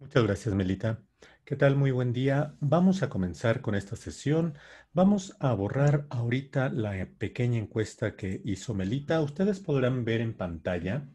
Muchas gracias, Melita. ¿Qué tal? Muy buen día. Vamos a comenzar con esta sesión. Vamos a borrar ahorita la pequeña encuesta que hizo Melita. Ustedes podrán ver en pantalla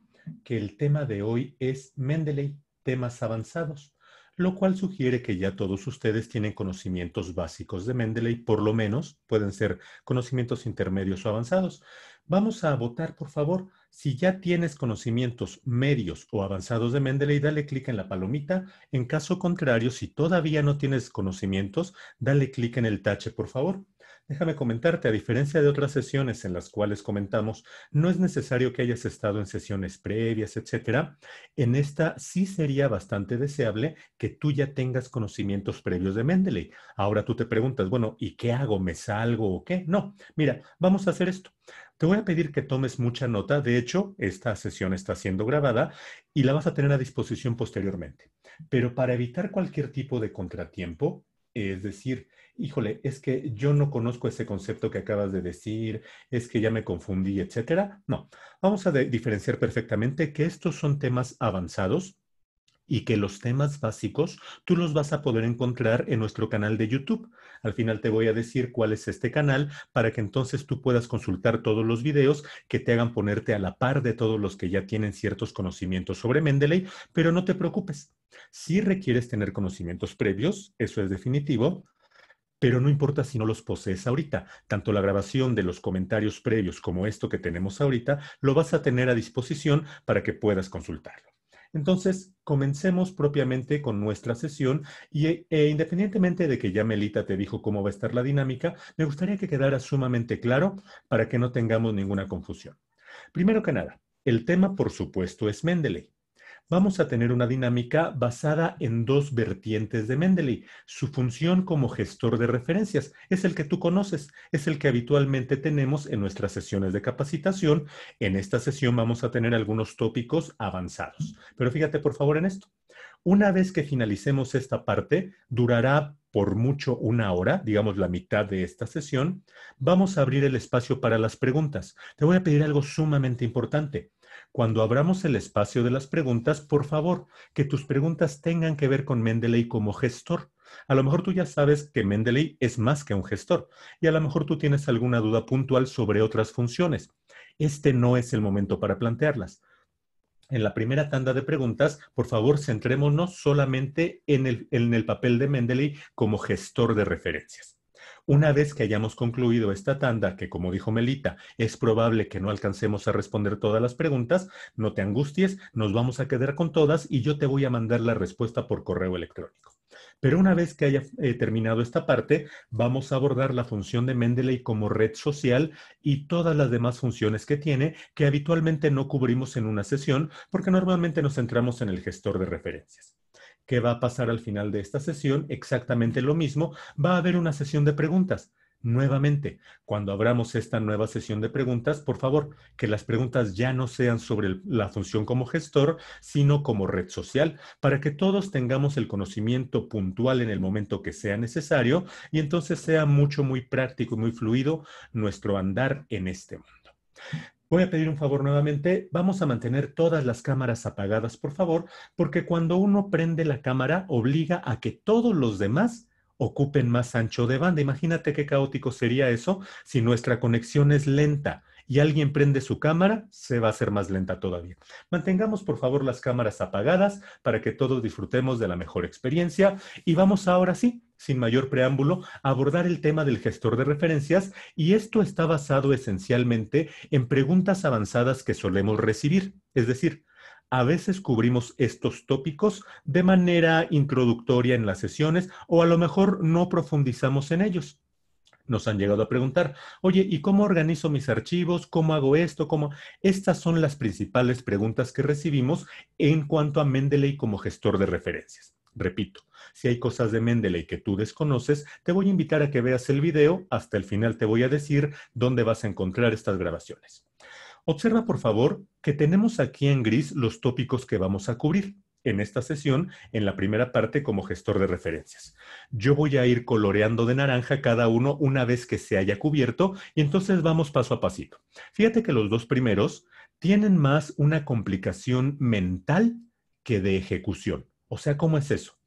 que el tema de hoy es Mendeley, temas avanzados, lo cual sugiere que ya todos ustedes tienen conocimientos básicos de Mendeley, por lo menos pueden ser conocimientos intermedios o avanzados. Vamos a votar, por favor. Si ya tienes conocimientos medios o avanzados de Mendeley, dale clic en la palomita. En caso contrario, si todavía no tienes conocimientos, dale clic en el tache, por favor. Déjame comentarte, a diferencia de otras sesiones en las cuales comentamos, no es necesario que hayas estado en sesiones previas, etcétera. En esta sí sería bastante deseable que tú ya tengas conocimientos previos de Mendeley. Ahora tú te preguntas, bueno, ¿y qué hago? ¿Me salgo o qué? No, mira, vamos a hacer esto. Te voy a pedir que tomes mucha nota. De hecho, esta sesión está siendo grabada y la vas a tener a disposición posteriormente. Pero para evitar cualquier tipo de contratiempo, es decir, híjole, es que yo no conozco ese concepto que acabas de decir, es que ya me confundí, etcétera. No, vamos a diferenciar perfectamente que estos son temas avanzados y que los temas básicos tú los vas a poder encontrar en nuestro canal de YouTube. Al final te voy a decir cuál es este canal para que entonces tú puedas consultar todos los videos que te hagan ponerte a la par de todos los que ya tienen ciertos conocimientos sobre Mendeley, pero no te preocupes. Si requieres tener conocimientos previos, eso es definitivo, pero no importa si no los posees ahorita. Tanto la grabación de los comentarios previos como esto que tenemos ahorita, lo vas a tener a disposición para que puedas consultarlo. Entonces, comencemos propiamente con nuestra sesión y e independientemente de que ya Melita te dijo cómo va a estar la dinámica, me gustaría que quedara sumamente claro para que no tengamos ninguna confusión. Primero que nada, el tema, por supuesto, es Mendeley vamos a tener una dinámica basada en dos vertientes de Mendeley. Su función como gestor de referencias es el que tú conoces, es el que habitualmente tenemos en nuestras sesiones de capacitación. En esta sesión vamos a tener algunos tópicos avanzados. Pero fíjate por favor en esto. Una vez que finalicemos esta parte, durará por mucho una hora, digamos la mitad de esta sesión, vamos a abrir el espacio para las preguntas. Te voy a pedir algo sumamente importante cuando abramos el espacio de las preguntas, por favor, que tus preguntas tengan que ver con Mendeley como gestor. A lo mejor tú ya sabes que Mendeley es más que un gestor y a lo mejor tú tienes alguna duda puntual sobre otras funciones. Este no es el momento para plantearlas. En la primera tanda de preguntas, por favor, centrémonos solamente en el, en el papel de Mendeley como gestor de referencias. Una vez que hayamos concluido esta tanda, que como dijo Melita, es probable que no alcancemos a responder todas las preguntas, no te angusties, nos vamos a quedar con todas y yo te voy a mandar la respuesta por correo electrónico. Pero una vez que haya eh, terminado esta parte, vamos a abordar la función de Mendeley como red social y todas las demás funciones que tiene que habitualmente no cubrimos en una sesión porque normalmente nos centramos en el gestor de referencias. ¿Qué va a pasar al final de esta sesión exactamente lo mismo. Va a haber una sesión de preguntas. Nuevamente, cuando abramos esta nueva sesión de preguntas, por favor, que las preguntas ya no sean sobre la función como gestor, sino como red social, para que todos tengamos el conocimiento puntual en el momento que sea necesario y entonces sea mucho, muy práctico y muy fluido nuestro andar en este mundo. Voy a pedir un favor nuevamente. Vamos a mantener todas las cámaras apagadas, por favor, porque cuando uno prende la cámara obliga a que todos los demás ocupen más ancho de banda. Imagínate qué caótico sería eso si nuestra conexión es lenta y alguien prende su cámara, se va a hacer más lenta todavía. Mantengamos por favor las cámaras apagadas para que todos disfrutemos de la mejor experiencia y vamos ahora sí, sin mayor preámbulo, a abordar el tema del gestor de referencias y esto está basado esencialmente en preguntas avanzadas que solemos recibir, es decir, a veces cubrimos estos tópicos de manera introductoria en las sesiones o a lo mejor no profundizamos en ellos nos han llegado a preguntar, oye, ¿y cómo organizo mis archivos? ¿Cómo hago esto? ¿Cómo? Estas son las principales preguntas que recibimos en cuanto a Mendeley como gestor de referencias. Repito, si hay cosas de Mendeley que tú desconoces, te voy a invitar a que veas el video. Hasta el final te voy a decir dónde vas a encontrar estas grabaciones. Observa, por favor, que tenemos aquí en gris los tópicos que vamos a cubrir en esta sesión, en la primera parte, como gestor de referencias. Yo voy a ir coloreando de naranja cada uno una vez que se haya cubierto y entonces vamos paso a pasito. Fíjate que los dos primeros tienen más una complicación mental que de ejecución. O sea, ¿cómo es eso?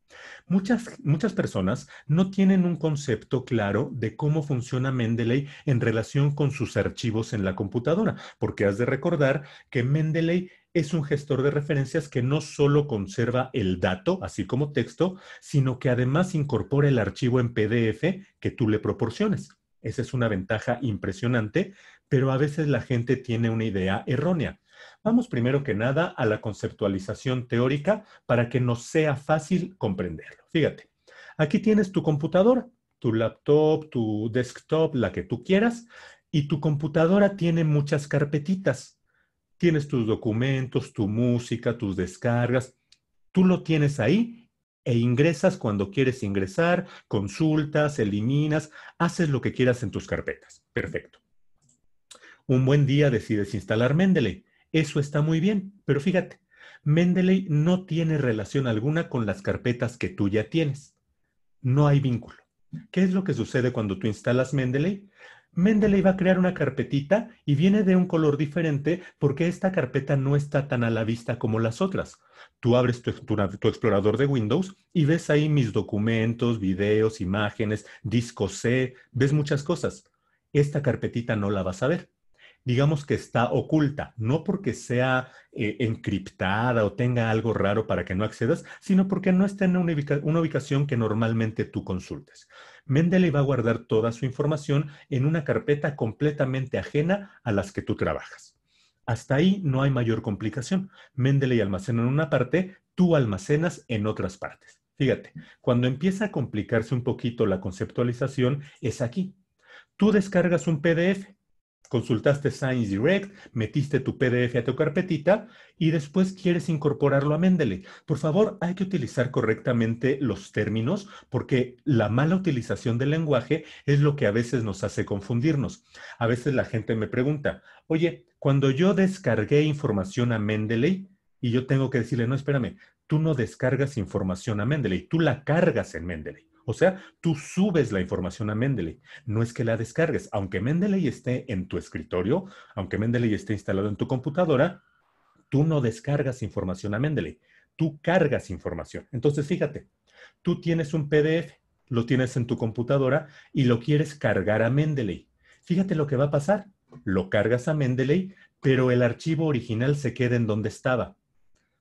Muchas, personas no tienen un concepto claro de cómo funciona Mendeley en relación con sus archivos en la computadora, porque has de recordar que Mendeley es un gestor de referencias que no solo conserva el dato, así como texto, sino que además incorpora el archivo en PDF que tú le proporciones. Esa es una ventaja impresionante, pero a veces la gente tiene una idea errónea. Vamos primero que nada a la conceptualización teórica para que nos sea fácil comprenderlo. Fíjate, aquí tienes tu computadora, tu laptop, tu desktop, la que tú quieras, y tu computadora tiene muchas carpetitas. Tienes tus documentos, tu música, tus descargas. Tú lo tienes ahí e ingresas cuando quieres ingresar, consultas, eliminas, haces lo que quieras en tus carpetas. Perfecto. Un buen día decides instalar Mendeley eso está muy bien, pero fíjate, Mendeley no tiene relación alguna con las carpetas que tú ya tienes. No hay vínculo. ¿Qué es lo que sucede cuando tú instalas Mendeley? Mendeley va a crear una carpetita y viene de un color diferente porque esta carpeta no está tan a la vista como las otras. Tú abres tu, explorador de Windows y ves ahí mis documentos, videos, imágenes, disco C, ves muchas cosas. Esta carpetita no la vas a ver digamos que está oculta, no porque sea eh, encriptada o tenga algo raro para que no accedas, sino porque no está en una, una ubicación que normalmente tú consultes. Mendeley va a guardar toda su información en una carpeta completamente ajena a las que tú trabajas. Hasta ahí no hay mayor complicación. Mendeley almacena en una parte, tú almacenas en otras partes. Fíjate, cuando empieza a complicarse un poquito la conceptualización es aquí. Tú descargas un PDF, consultaste Science Direct, metiste tu PDF a tu carpetita y después quieres incorporarlo a Mendeley. Por favor, hay que utilizar correctamente los términos porque la mala utilización del lenguaje es lo que a veces nos hace confundirnos. A veces la gente me pregunta, oye, cuando yo descargué información a Mendeley, y yo tengo que decirle, no, espérame, tú no descargas información a Mendeley, tú la cargas en Mendeley. O sea, tú subes la información a Mendeley. No es que la descargues. Aunque Mendeley esté en tu escritorio, aunque Mendeley esté instalado en tu computadora, tú no descargas información a Mendeley. Tú cargas información. Entonces, fíjate, tú tienes un PDF, lo tienes en tu computadora y lo quieres cargar a Mendeley. Fíjate lo que va a pasar. Lo cargas a Mendeley, pero el archivo original se queda en donde estaba.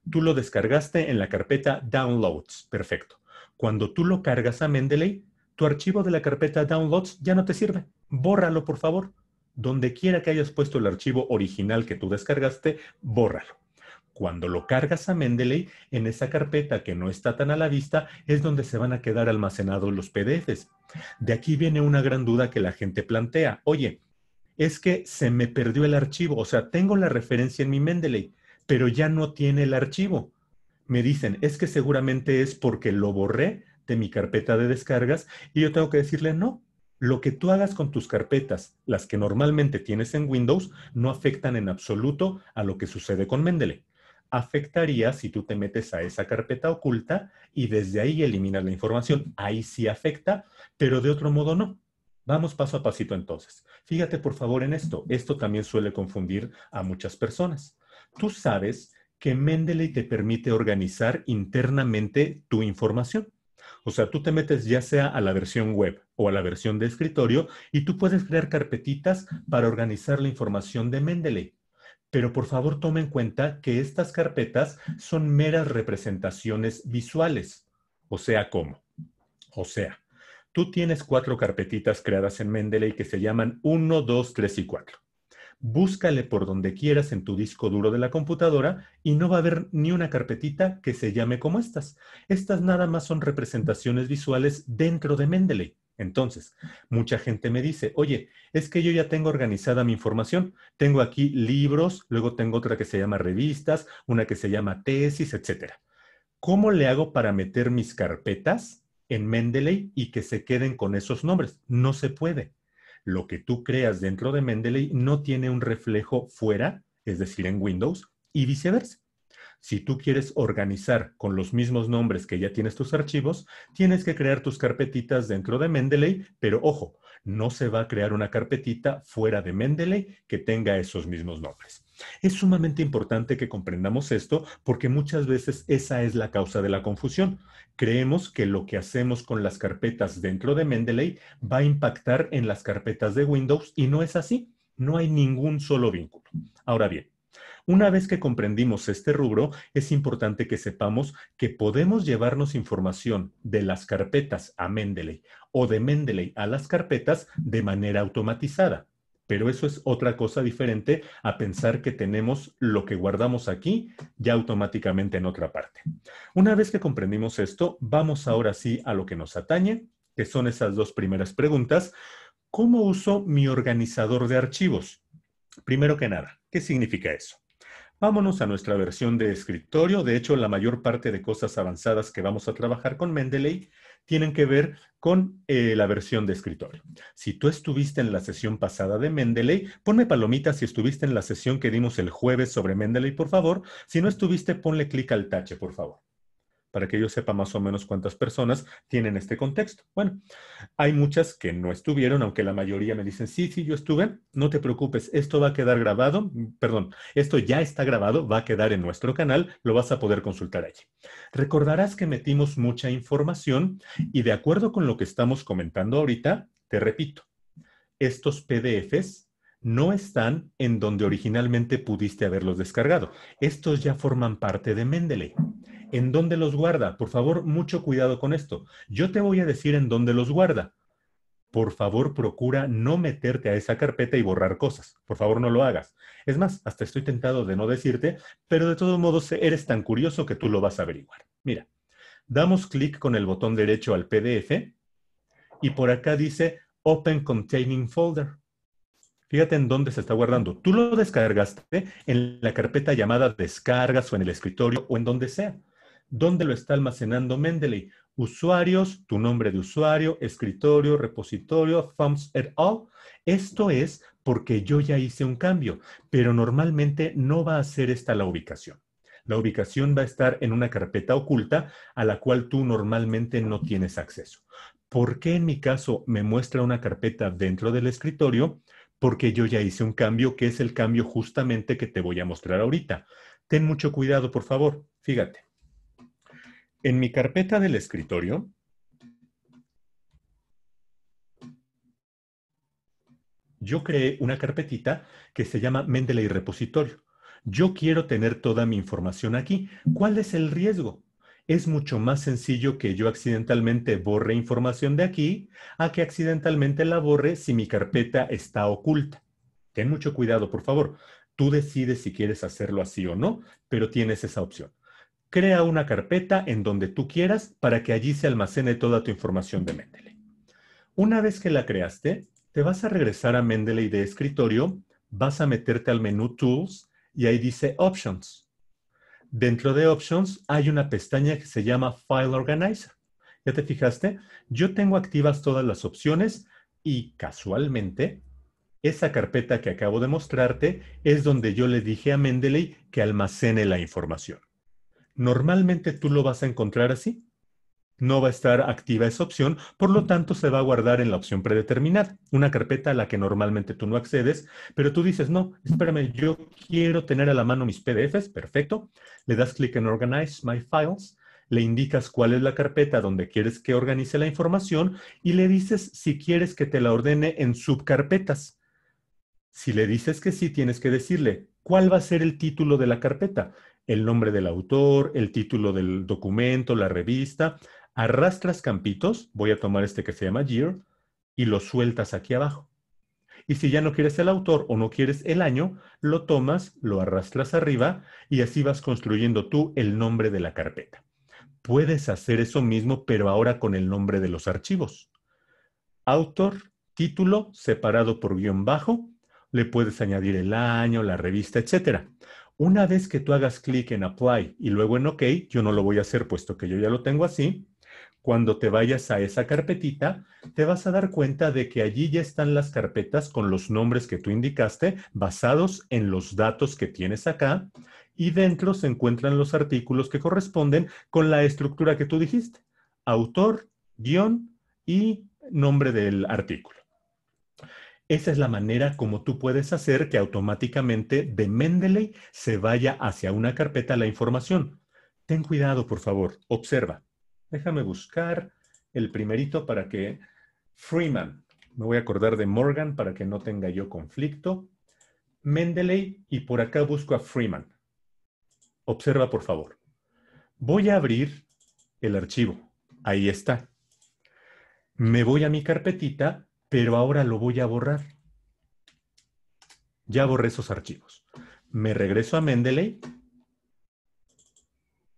Tú lo descargaste en la carpeta Downloads. Perfecto. Cuando tú lo cargas a Mendeley, tu archivo de la carpeta Downloads ya no te sirve. Bórralo, por favor. Donde quiera que hayas puesto el archivo original que tú descargaste, bórralo. Cuando lo cargas a Mendeley, en esa carpeta que no está tan a la vista, es donde se van a quedar almacenados los PDFs. De aquí viene una gran duda que la gente plantea. Oye, es que se me perdió el archivo, o sea, tengo la referencia en mi Mendeley, pero ya no tiene el archivo me dicen, es que seguramente es porque lo borré de mi carpeta de descargas y yo tengo que decirle, no, lo que tú hagas con tus carpetas, las que normalmente tienes en Windows, no afectan en absoluto a lo que sucede con Mendeley. Afectaría si tú te metes a esa carpeta oculta y desde ahí eliminas la información. Ahí sí afecta, pero de otro modo no. Vamos paso a pasito entonces. Fíjate por favor en esto. Esto también suele confundir a muchas personas. Tú sabes que Mendeley te permite organizar internamente tu información. O sea, tú te metes ya sea a la versión web o a la versión de escritorio y tú puedes crear carpetitas para organizar la información de Mendeley. Pero por favor toma en cuenta que estas carpetas son meras representaciones visuales. O sea, ¿cómo? O sea, tú tienes cuatro carpetitas creadas en Mendeley que se llaman 1, 2, 3 y 4 búscale por donde quieras en tu disco duro de la computadora y no va a haber ni una carpetita que se llame como estas. Estas nada más son representaciones visuales dentro de Mendeley. Entonces, mucha gente me dice, oye, es que yo ya tengo organizada mi información. Tengo aquí libros, luego tengo otra que se llama revistas, una que se llama tesis, etc. ¿Cómo le hago para meter mis carpetas en Mendeley y que se queden con esos nombres? No se puede lo que tú creas dentro de Mendeley no tiene un reflejo fuera, es decir, en Windows, y viceversa. Si tú quieres organizar con los mismos nombres que ya tienes tus archivos, tienes que crear tus carpetitas dentro de Mendeley, pero ojo, no se va a crear una carpetita fuera de Mendeley que tenga esos mismos nombres. Es sumamente importante que comprendamos esto porque muchas veces esa es la causa de la confusión. Creemos que lo que hacemos con las carpetas dentro de Mendeley va a impactar en las carpetas de Windows y no es así. No hay ningún solo vínculo. Ahora bien, una vez que comprendimos este rubro, es importante que sepamos que podemos llevarnos información de las carpetas a Mendeley o de Mendeley a las carpetas de manera automatizada pero eso es otra cosa diferente a pensar que tenemos lo que guardamos aquí ya automáticamente en otra parte. Una vez que comprendimos esto, vamos ahora sí a lo que nos atañe, que son esas dos primeras preguntas. ¿Cómo uso mi organizador de archivos? Primero que nada, ¿qué significa eso? Vámonos a nuestra versión de escritorio. De hecho, la mayor parte de cosas avanzadas que vamos a trabajar con Mendeley tienen que ver con eh, la versión de escritorio. Si tú estuviste en la sesión pasada de Mendeley, ponme palomita si estuviste en la sesión que dimos el jueves sobre Mendeley, por favor. Si no estuviste, ponle clic al tache, por favor para que yo sepa más o menos cuántas personas tienen este contexto. Bueno, hay muchas que no estuvieron, aunque la mayoría me dicen, sí, sí, yo estuve, no te preocupes, esto va a quedar grabado, perdón, esto ya está grabado, va a quedar en nuestro canal, lo vas a poder consultar allí. Recordarás que metimos mucha información y de acuerdo con lo que estamos comentando ahorita, te repito, estos PDFs no están en donde originalmente pudiste haberlos descargado. Estos ya forman parte de Mendeley en dónde los guarda. Por favor, mucho cuidado con esto. Yo te voy a decir en dónde los guarda. Por favor, procura no meterte a esa carpeta y borrar cosas. Por favor, no lo hagas. Es más, hasta estoy tentado de no decirte, pero de todos modos eres tan curioso que tú lo vas a averiguar. Mira, damos clic con el botón derecho al PDF y por acá dice Open Containing Folder. Fíjate en dónde se está guardando. Tú lo descargaste en la carpeta llamada descargas o en el escritorio o en donde sea. ¿Dónde lo está almacenando Mendeley? Usuarios, tu nombre de usuario, escritorio, repositorio, thumbs et al. Esto es porque yo ya hice un cambio, pero normalmente no va a ser esta la ubicación. La ubicación va a estar en una carpeta oculta a la cual tú normalmente no tienes acceso. ¿Por qué en mi caso me muestra una carpeta dentro del escritorio? Porque yo ya hice un cambio que es el cambio justamente que te voy a mostrar ahorita. Ten mucho cuidado, por favor. Fíjate. En mi carpeta del escritorio yo creé una carpetita que se llama Mendeley Repositorio. Yo quiero tener toda mi información aquí. ¿Cuál es el riesgo? Es mucho más sencillo que yo accidentalmente borre información de aquí a que accidentalmente la borre si mi carpeta está oculta. Ten mucho cuidado, por favor. Tú decides si quieres hacerlo así o no, pero tienes esa opción crea una carpeta en donde tú quieras para que allí se almacene toda tu información de Mendeley. Una vez que la creaste, te vas a regresar a Mendeley de escritorio, vas a meterte al menú Tools y ahí dice Options. Dentro de Options hay una pestaña que se llama File Organizer. ¿Ya te fijaste? Yo tengo activas todas las opciones y casualmente esa carpeta que acabo de mostrarte es donde yo le dije a Mendeley que almacene la información. Normalmente tú lo vas a encontrar así. No va a estar activa esa opción, por lo tanto se va a guardar en la opción predeterminada, una carpeta a la que normalmente tú no accedes, pero tú dices, no, espérame, yo quiero tener a la mano mis PDFs, perfecto. Le das clic en Organize My Files, le indicas cuál es la carpeta donde quieres que organice la información y le dices si quieres que te la ordene en subcarpetas. Si le dices que sí, tienes que decirle, cuál va a ser el título de la carpeta, el nombre del autor, el título del documento, la revista. Arrastras campitos, voy a tomar este que se llama Year, y lo sueltas aquí abajo. Y si ya no quieres el autor o no quieres el año, lo tomas, lo arrastras arriba y así vas construyendo tú el nombre de la carpeta. Puedes hacer eso mismo, pero ahora con el nombre de los archivos. Autor, título, separado por guión bajo, le puedes añadir el año, la revista, etc. Una vez que tú hagas clic en Apply y luego en OK, yo no lo voy a hacer puesto que yo ya lo tengo así, cuando te vayas a esa carpetita, te vas a dar cuenta de que allí ya están las carpetas con los nombres que tú indicaste, basados en los datos que tienes acá, y dentro se encuentran los artículos que corresponden con la estructura que tú dijiste, autor, guión y nombre del artículo. Esa es la manera como tú puedes hacer que automáticamente de Mendeley se vaya hacia una carpeta la información. Ten cuidado, por favor. Observa. Déjame buscar el primerito para que Freeman, me voy a acordar de Morgan para que no tenga yo conflicto. Mendeley y por acá busco a Freeman. Observa, por favor. Voy a abrir el archivo. Ahí está. Me voy a mi carpetita pero ahora lo voy a borrar. Ya borré esos archivos. Me regreso a Mendeley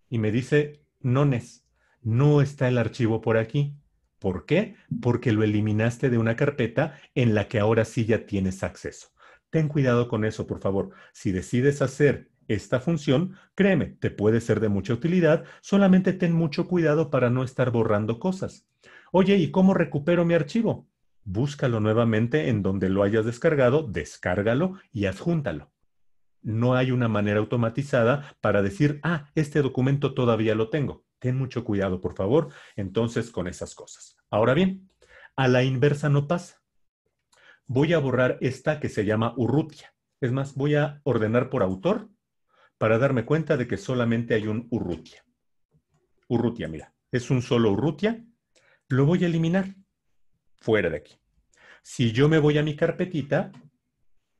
y me dice, nones, no está el archivo por aquí. ¿Por qué? Porque lo eliminaste de una carpeta en la que ahora sí ya tienes acceso. Ten cuidado con eso, por favor. Si decides hacer esta función, créeme, te puede ser de mucha utilidad, solamente ten mucho cuidado para no estar borrando cosas. Oye, ¿y cómo recupero mi archivo? búscalo nuevamente en donde lo hayas descargado, descárgalo y adjúntalo. No hay una manera automatizada para decir, ah, este documento todavía lo tengo. Ten mucho cuidado, por favor, entonces con esas cosas. Ahora bien, a la inversa no pasa. Voy a borrar esta que se llama Urrutia. Es más, voy a ordenar por autor para darme cuenta de que solamente hay un Urrutia. Urrutia, mira, es un solo Urrutia. Lo voy a eliminar fuera de aquí. Si yo me voy a mi carpetita,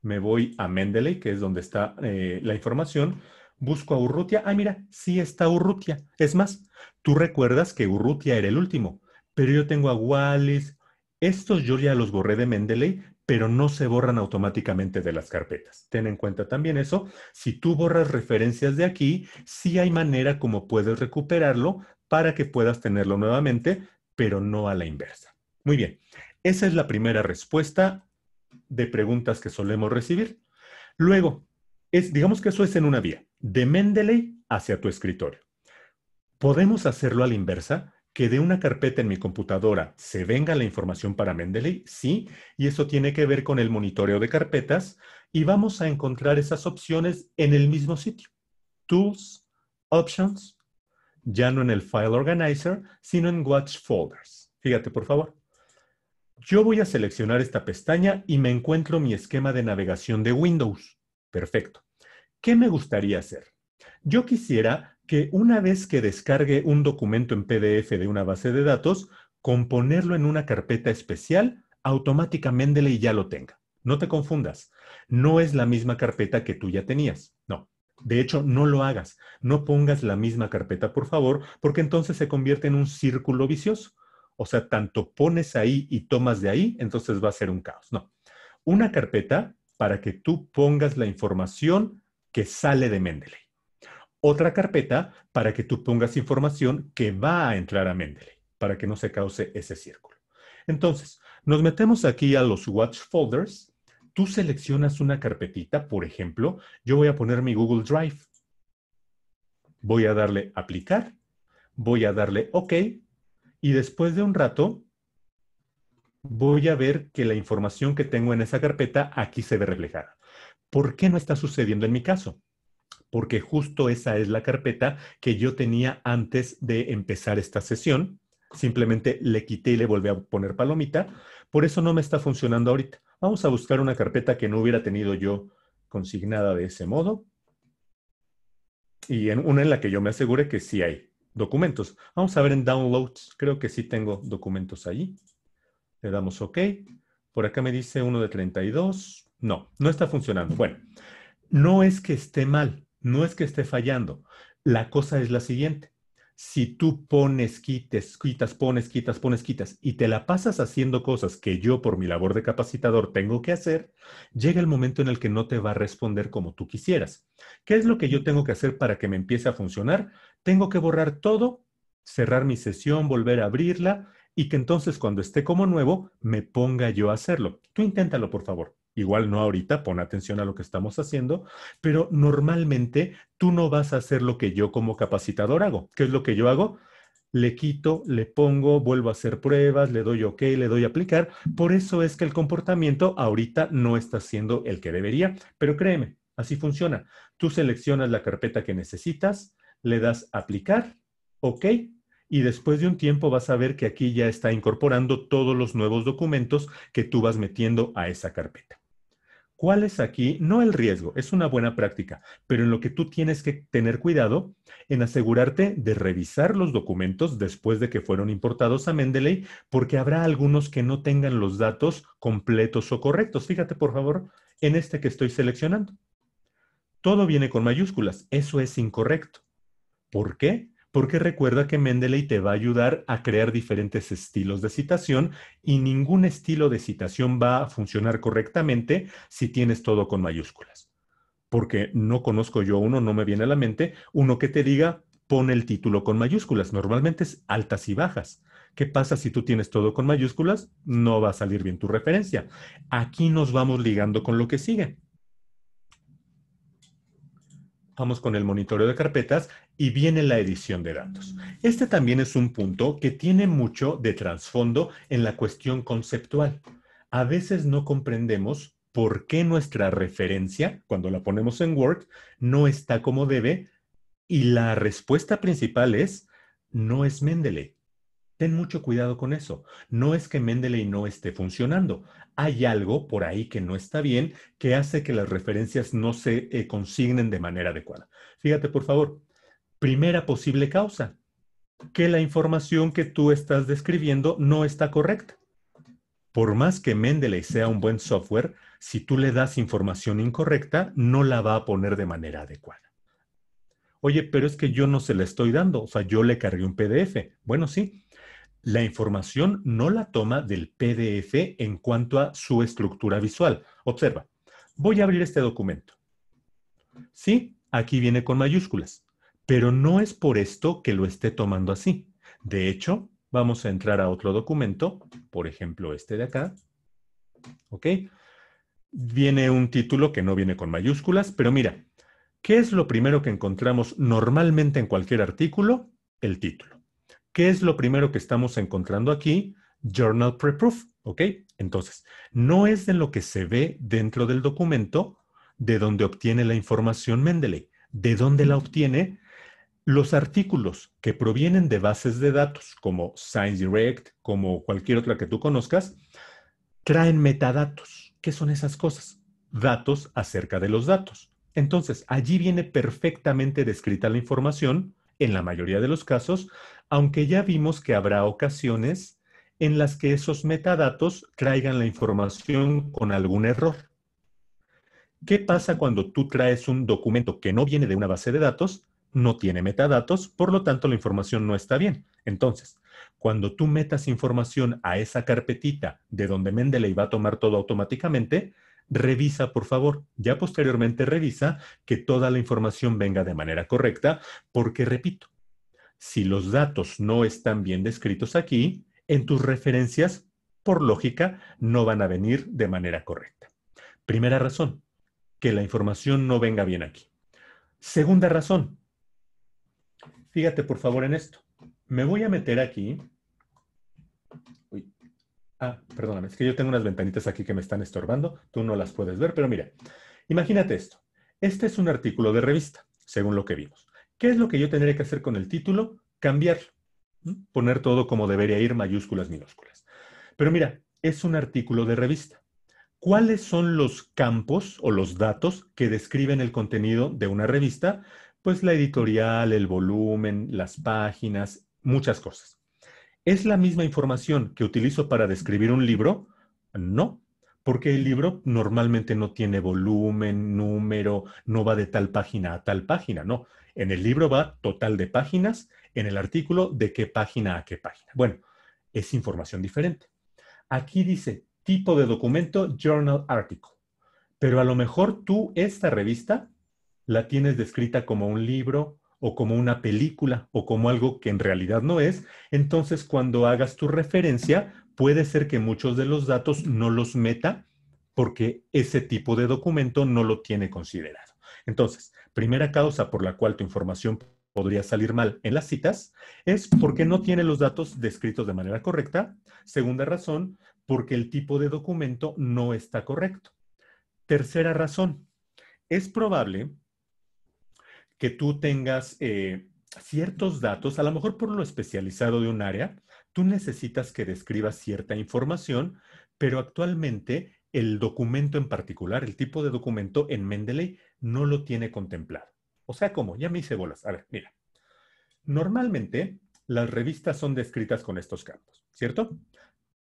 me voy a Mendeley, que es donde está eh, la información, busco a Urrutia. Ah, mira, sí está Urrutia. Es más, tú recuerdas que Urrutia era el último, pero yo tengo a Wallis. Estos yo ya los borré de Mendeley, pero no se borran automáticamente de las carpetas. Ten en cuenta también eso. Si tú borras referencias de aquí, sí hay manera como puedes recuperarlo para que puedas tenerlo nuevamente, pero no a la inversa. Muy bien, esa es la primera respuesta de preguntas que solemos recibir. Luego, es, digamos que eso es en una vía, de Mendeley hacia tu escritorio. Podemos hacerlo a la inversa, que de una carpeta en mi computadora se venga la información para Mendeley, sí, y eso tiene que ver con el monitoreo de carpetas, y vamos a encontrar esas opciones en el mismo sitio. Tools, Options, ya no en el File Organizer, sino en Watch Folders. Fíjate, por favor. Yo voy a seleccionar esta pestaña y me encuentro mi esquema de navegación de Windows. Perfecto. ¿Qué me gustaría hacer? Yo quisiera que una vez que descargue un documento en PDF de una base de datos, componerlo en una carpeta especial, automáticamente y ya lo tenga. No te confundas, no es la misma carpeta que tú ya tenías, no. De hecho, no lo hagas, no pongas la misma carpeta, por favor, porque entonces se convierte en un círculo vicioso. O sea, tanto pones ahí y tomas de ahí, entonces va a ser un caos. No. Una carpeta para que tú pongas la información que sale de Mendeley. Otra carpeta para que tú pongas información que va a entrar a Mendeley, para que no se cause ese círculo. Entonces, nos metemos aquí a los watch folders. Tú seleccionas una carpetita, por ejemplo, yo voy a poner mi Google Drive. Voy a darle aplicar, voy a darle OK y después de un rato, voy a ver que la información que tengo en esa carpeta aquí se ve reflejada. ¿Por qué no está sucediendo en mi caso? Porque justo esa es la carpeta que yo tenía antes de empezar esta sesión. Simplemente le quité y le volví a poner palomita. Por eso no me está funcionando ahorita. Vamos a buscar una carpeta que no hubiera tenido yo consignada de ese modo. Y en una en la que yo me asegure que sí hay documentos. Vamos a ver en downloads. Creo que sí tengo documentos ahí. Le damos OK. Por acá me dice uno de 32. No, no está funcionando. Bueno, no es que esté mal, no es que esté fallando. La cosa es la siguiente. Si tú pones, quites, quitas, pones, quitas, pones, quitas y te la pasas haciendo cosas que yo por mi labor de capacitador tengo que hacer, llega el momento en el que no te va a responder como tú quisieras. ¿Qué es lo que yo tengo que hacer para que me empiece a funcionar? tengo que borrar todo, cerrar mi sesión, volver a abrirla y que entonces cuando esté como nuevo me ponga yo a hacerlo. Tú inténtalo, por favor. Igual no ahorita, pon atención a lo que estamos haciendo, pero normalmente tú no vas a hacer lo que yo como capacitador hago. ¿Qué es lo que yo hago? le quito, le pongo, vuelvo a hacer pruebas, le doy OK, le doy aplicar. Por eso es que el comportamiento ahorita no está siendo el que debería, pero créeme, así funciona. Tú seleccionas la carpeta que necesitas, le das aplicar, ok, y después de un tiempo vas a ver que aquí ya está incorporando todos los nuevos documentos que tú vas metiendo a esa carpeta. ¿Cuál es aquí? No el riesgo, es una buena práctica, pero en lo que tú tienes que tener cuidado en asegurarte de revisar los documentos después de que fueron importados a Mendeley, porque habrá algunos que no tengan los datos completos o correctos. Fíjate, por favor, en este que estoy seleccionando. Todo viene con mayúsculas, eso es incorrecto. ¿Por qué? Porque recuerda que Mendeley te va a ayudar a crear diferentes estilos de citación y ningún estilo de citación va a funcionar correctamente si tienes todo con mayúsculas. Porque no conozco yo uno, no me viene a la mente, uno que te diga pone el título con mayúsculas. Normalmente es altas y bajas. ¿Qué pasa si tú tienes todo con mayúsculas? No va a salir bien tu referencia. Aquí nos vamos ligando con lo que sigue. Vamos con el monitoreo de carpetas y viene la edición de datos. Este también es un punto que tiene mucho de trasfondo en la cuestión conceptual. A veces no comprendemos por qué nuestra referencia, cuando la ponemos en Word, no está como debe y la respuesta principal es, no es Mendeley. Ten mucho cuidado con eso. No es que Mendeley no esté funcionando. Hay algo por ahí que no está bien que hace que las referencias no se eh, consignen de manera adecuada. Fíjate, por favor, Primera posible causa, que la información que tú estás describiendo no está correcta. Por más que Mendeley sea un buen software, si tú le das información incorrecta, no la va a poner de manera adecuada. Oye, pero es que yo no se la estoy dando, o sea, yo le cargué un PDF. Bueno, sí, la información no la toma del PDF en cuanto a su estructura visual. Observa, voy a abrir este documento. Sí, aquí viene con mayúsculas. Pero no es por esto que lo esté tomando así. De hecho, vamos a entrar a otro documento, por ejemplo, este de acá. ¿Ok? Viene un título que no viene con mayúsculas, pero mira, ¿qué es lo primero que encontramos normalmente en cualquier artículo? El título. ¿Qué es lo primero que estamos encontrando aquí? Journal Preproof, ¿ok? Entonces, no es de lo que se ve dentro del documento de donde obtiene la información Mendeley. ¿De dónde la obtiene? Los artículos que provienen de bases de datos como ScienceDirect, como cualquier otra que tú conozcas, traen metadatos. ¿Qué son esas cosas? Datos acerca de los datos. Entonces, allí viene perfectamente descrita la información, en la mayoría de los casos, aunque ya vimos que habrá ocasiones en las que esos metadatos traigan la información con algún error. ¿Qué pasa cuando tú traes un documento que no viene de una base de datos, no tiene metadatos, por lo tanto la información no está bien. Entonces, cuando tú metas información a esa carpetita de donde Mendeley va a tomar todo automáticamente, revisa, por favor, ya posteriormente revisa que toda la información venga de manera correcta, porque repito, si los datos no están bien descritos aquí, en tus referencias, por lógica, no van a venir de manera correcta. Primera razón, que la información no venga bien aquí. Segunda razón, Fíjate por favor en esto. Me voy a meter aquí. Ah, perdóname, es que yo tengo unas ventanitas aquí que me están estorbando. Tú no las puedes ver, pero mira, imagínate esto. Este es un artículo de revista, según lo que vimos. ¿Qué es lo que yo tendría que hacer con el título? Cambiarlo. Poner todo como debería ir, mayúsculas, minúsculas. Pero mira, es un artículo de revista. ¿Cuáles son los campos o los datos que describen el contenido de una revista? pues la editorial, el volumen, las páginas, muchas cosas. ¿Es la misma información que utilizo para describir un libro? No, porque el libro normalmente no tiene volumen, número, no va de tal página a tal página, no. En el libro va total de páginas, en el artículo de qué página a qué página. Bueno, es información diferente. Aquí dice tipo de documento, journal article. Pero a lo mejor tú, esta revista, la tienes descrita como un libro o como una película o como algo que en realidad no es, entonces cuando hagas tu referencia, puede ser que muchos de los datos no los meta porque ese tipo de documento no lo tiene considerado. Entonces, primera causa por la cual tu información podría salir mal en las citas es porque no tiene los datos descritos de manera correcta. Segunda razón, porque el tipo de documento no está correcto. Tercera razón, es probable que tú tengas eh, ciertos datos, a lo mejor por lo especializado de un área, tú necesitas que describas cierta información, pero actualmente el documento en particular, el tipo de documento en Mendeley, no lo tiene contemplado. O sea, ¿cómo? Ya me hice bolas. A ver, mira. Normalmente las revistas son descritas con estos campos, ¿cierto?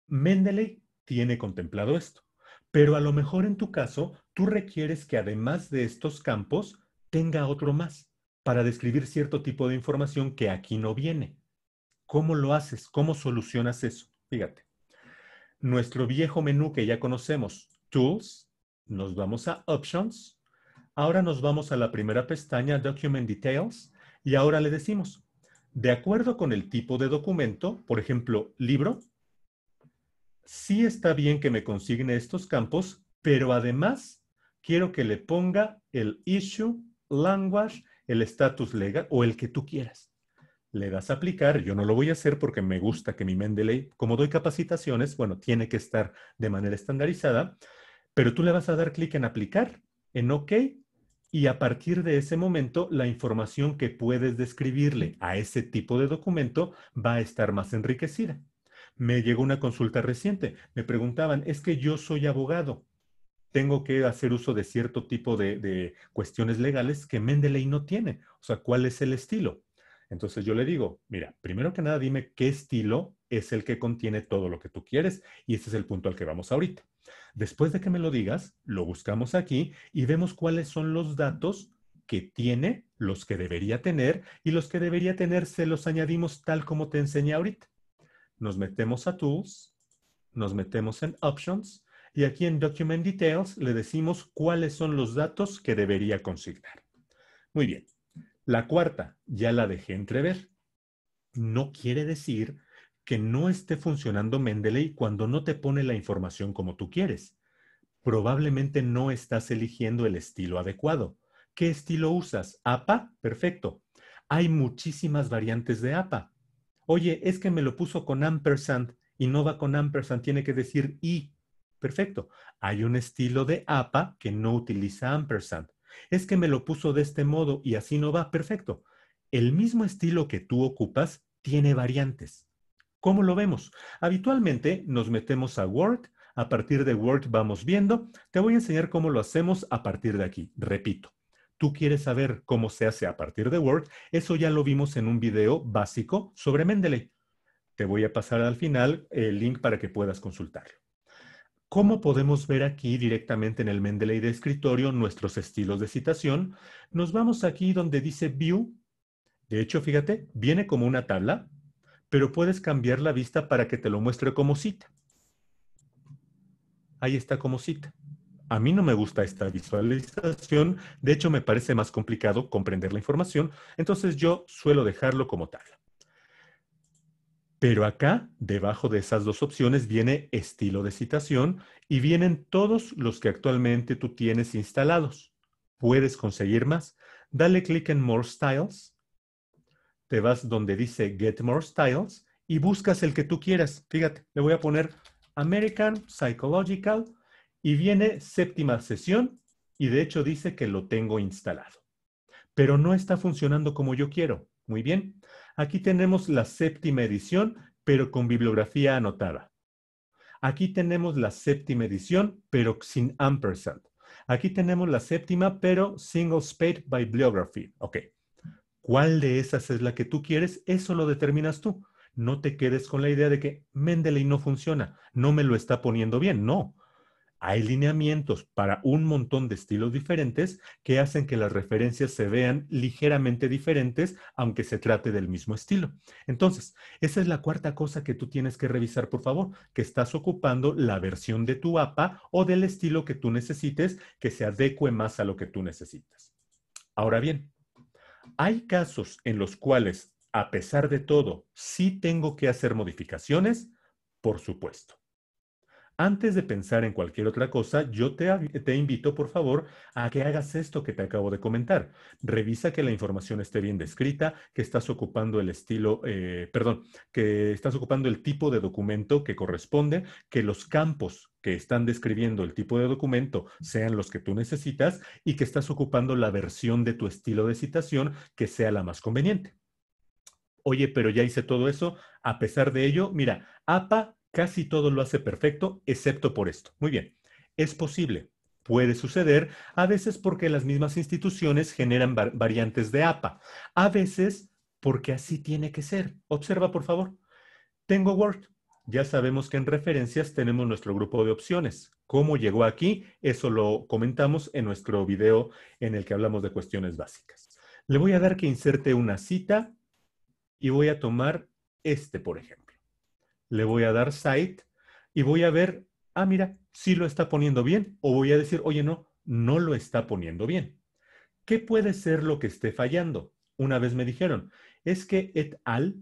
Mendeley tiene contemplado esto, pero a lo mejor en tu caso tú requieres que además de estos campos tenga otro más para describir cierto tipo de información que aquí no viene. ¿Cómo lo haces? ¿Cómo solucionas eso? Fíjate. Nuestro viejo menú que ya conocemos, Tools, nos vamos a Options. Ahora nos vamos a la primera pestaña, Document Details, y ahora le decimos, de acuerdo con el tipo de documento, por ejemplo, libro, sí está bien que me consigne estos campos, pero además quiero que le ponga el issue language, el estatus legal o el que tú quieras. Le das a aplicar, yo no lo voy a hacer porque me gusta que mi Mendeley, como doy capacitaciones, bueno, tiene que estar de manera estandarizada, pero tú le vas a dar clic en aplicar, en OK, y a partir de ese momento la información que puedes describirle a ese tipo de documento va a estar más enriquecida. Me llegó una consulta reciente, me preguntaban, es que yo soy abogado, tengo que hacer uso de cierto tipo de, cuestiones legales que Mendeley no tiene. O sea, ¿cuál es el estilo? Entonces yo le digo, mira, primero que nada dime qué estilo es el que contiene todo lo que tú quieres y ese es el punto al que vamos ahorita. Después de que me lo digas, lo buscamos aquí y vemos cuáles son los datos que tiene, los que debería tener y los que debería tener se los añadimos tal como te enseñé ahorita. Nos metemos a Tools, nos metemos en Options y aquí en Document Details le decimos cuáles son los datos que debería consignar. Muy bien. La cuarta, ya la dejé entrever. No quiere decir que no esté funcionando Mendeley cuando no te pone la información como tú quieres. Probablemente no estás eligiendo el estilo adecuado. ¿Qué estilo usas? APA, perfecto. Hay muchísimas variantes de APA. Oye, es que me lo puso con ampersand y no va con ampersand, tiene que decir I. Perfecto. Hay un estilo de APA que no utiliza ampersand. Es que me lo puso de este modo y así no va. Perfecto. El mismo estilo que tú ocupas tiene variantes. ¿Cómo lo vemos? Habitualmente nos metemos a Word. A partir de Word vamos viendo. Te voy a enseñar cómo lo hacemos a partir de aquí. Repito, tú quieres saber cómo se hace a partir de Word. Eso ya lo vimos en un video básico sobre Mendeley. Te voy a pasar al final el link para que puedas consultarlo. ¿Cómo podemos ver aquí directamente en el Mendeley de escritorio, nuestros estilos de citación, nos vamos aquí donde dice View. De hecho, fíjate, viene como una tabla, pero puedes cambiar la vista para que te lo muestre como cita. Ahí está como cita. A mí no me gusta esta visualización, de hecho me parece más complicado comprender la información, entonces yo suelo dejarlo como tabla. Pero acá, debajo de esas dos opciones, viene estilo de citación y vienen todos los que actualmente tú tienes instalados. ¿Puedes conseguir más? Dale clic en More Styles. Te vas donde dice Get More Styles y buscas el que tú quieras. Fíjate, le voy a poner American Psychological y viene séptima sesión y de hecho dice que lo tengo instalado. Pero no está funcionando como yo quiero. Muy bien, Aquí tenemos la séptima edición, pero con bibliografía anotada. Aquí tenemos la séptima edición, pero sin ampersand. Aquí tenemos la séptima, pero single spade bibliography. Ok. ¿Cuál de esas es la que tú quieres? Eso lo determinas tú. No te quedes con la idea de que Mendeley no funciona, no me lo está poniendo bien. No, hay lineamientos para un montón de estilos diferentes que hacen que las referencias se vean ligeramente diferentes, aunque se trate del mismo estilo. Entonces, esa es la cuarta cosa que tú tienes que revisar, por favor, que estás ocupando la versión de tu APA o del estilo que tú necesites que se adecue más a lo que tú necesitas. Ahora bien, hay casos en los cuales, a pesar de todo, sí tengo que hacer modificaciones, por supuesto. Antes de pensar en cualquier otra cosa, yo te, invito, por favor, a que hagas esto que te acabo de comentar. Revisa que la información esté bien descrita, que estás ocupando el estilo, eh, perdón, que estás ocupando el tipo de documento que corresponde, que los campos que están describiendo el tipo de documento sean los que tú necesitas y que estás ocupando la versión de tu estilo de citación que sea la más conveniente. Oye, pero ya hice todo eso. A pesar de ello, mira, APA Casi todo lo hace perfecto, excepto por esto. Muy bien, es posible. Puede suceder, a veces porque las mismas instituciones generan variantes de APA, a veces porque así tiene que ser. Observa, por favor. Tengo Word. Ya sabemos que en referencias tenemos nuestro grupo de opciones. ¿Cómo llegó aquí? Eso lo comentamos en nuestro video en el que hablamos de cuestiones básicas. Le voy a dar que inserte una cita y voy a tomar este, por ejemplo le voy a dar site y voy a ver, ah, mira, si lo está poniendo bien, o voy a decir, oye, no, no lo está poniendo bien. ¿Qué puede ser lo que esté fallando? Una vez me dijeron, es que et al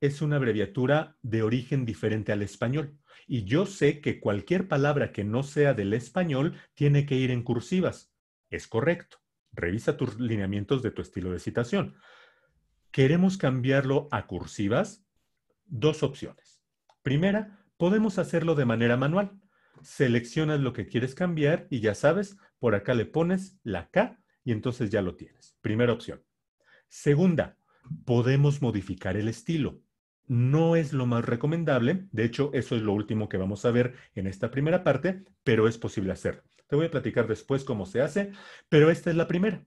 es una abreviatura de origen diferente al español. Y yo sé que cualquier palabra que no sea del español tiene que ir en cursivas. Es correcto. Revisa tus lineamientos de tu estilo de citación. ¿Queremos cambiarlo a cursivas? dos opciones. Primera, podemos hacerlo de manera manual. Seleccionas lo que quieres cambiar y ya sabes, por acá le pones la K y entonces ya lo tienes. Primera opción. Segunda, podemos modificar el estilo. No es lo más recomendable, de hecho eso es lo último que vamos a ver en esta primera parte, pero es posible hacerlo. Te voy a platicar después cómo se hace, pero esta es la primera.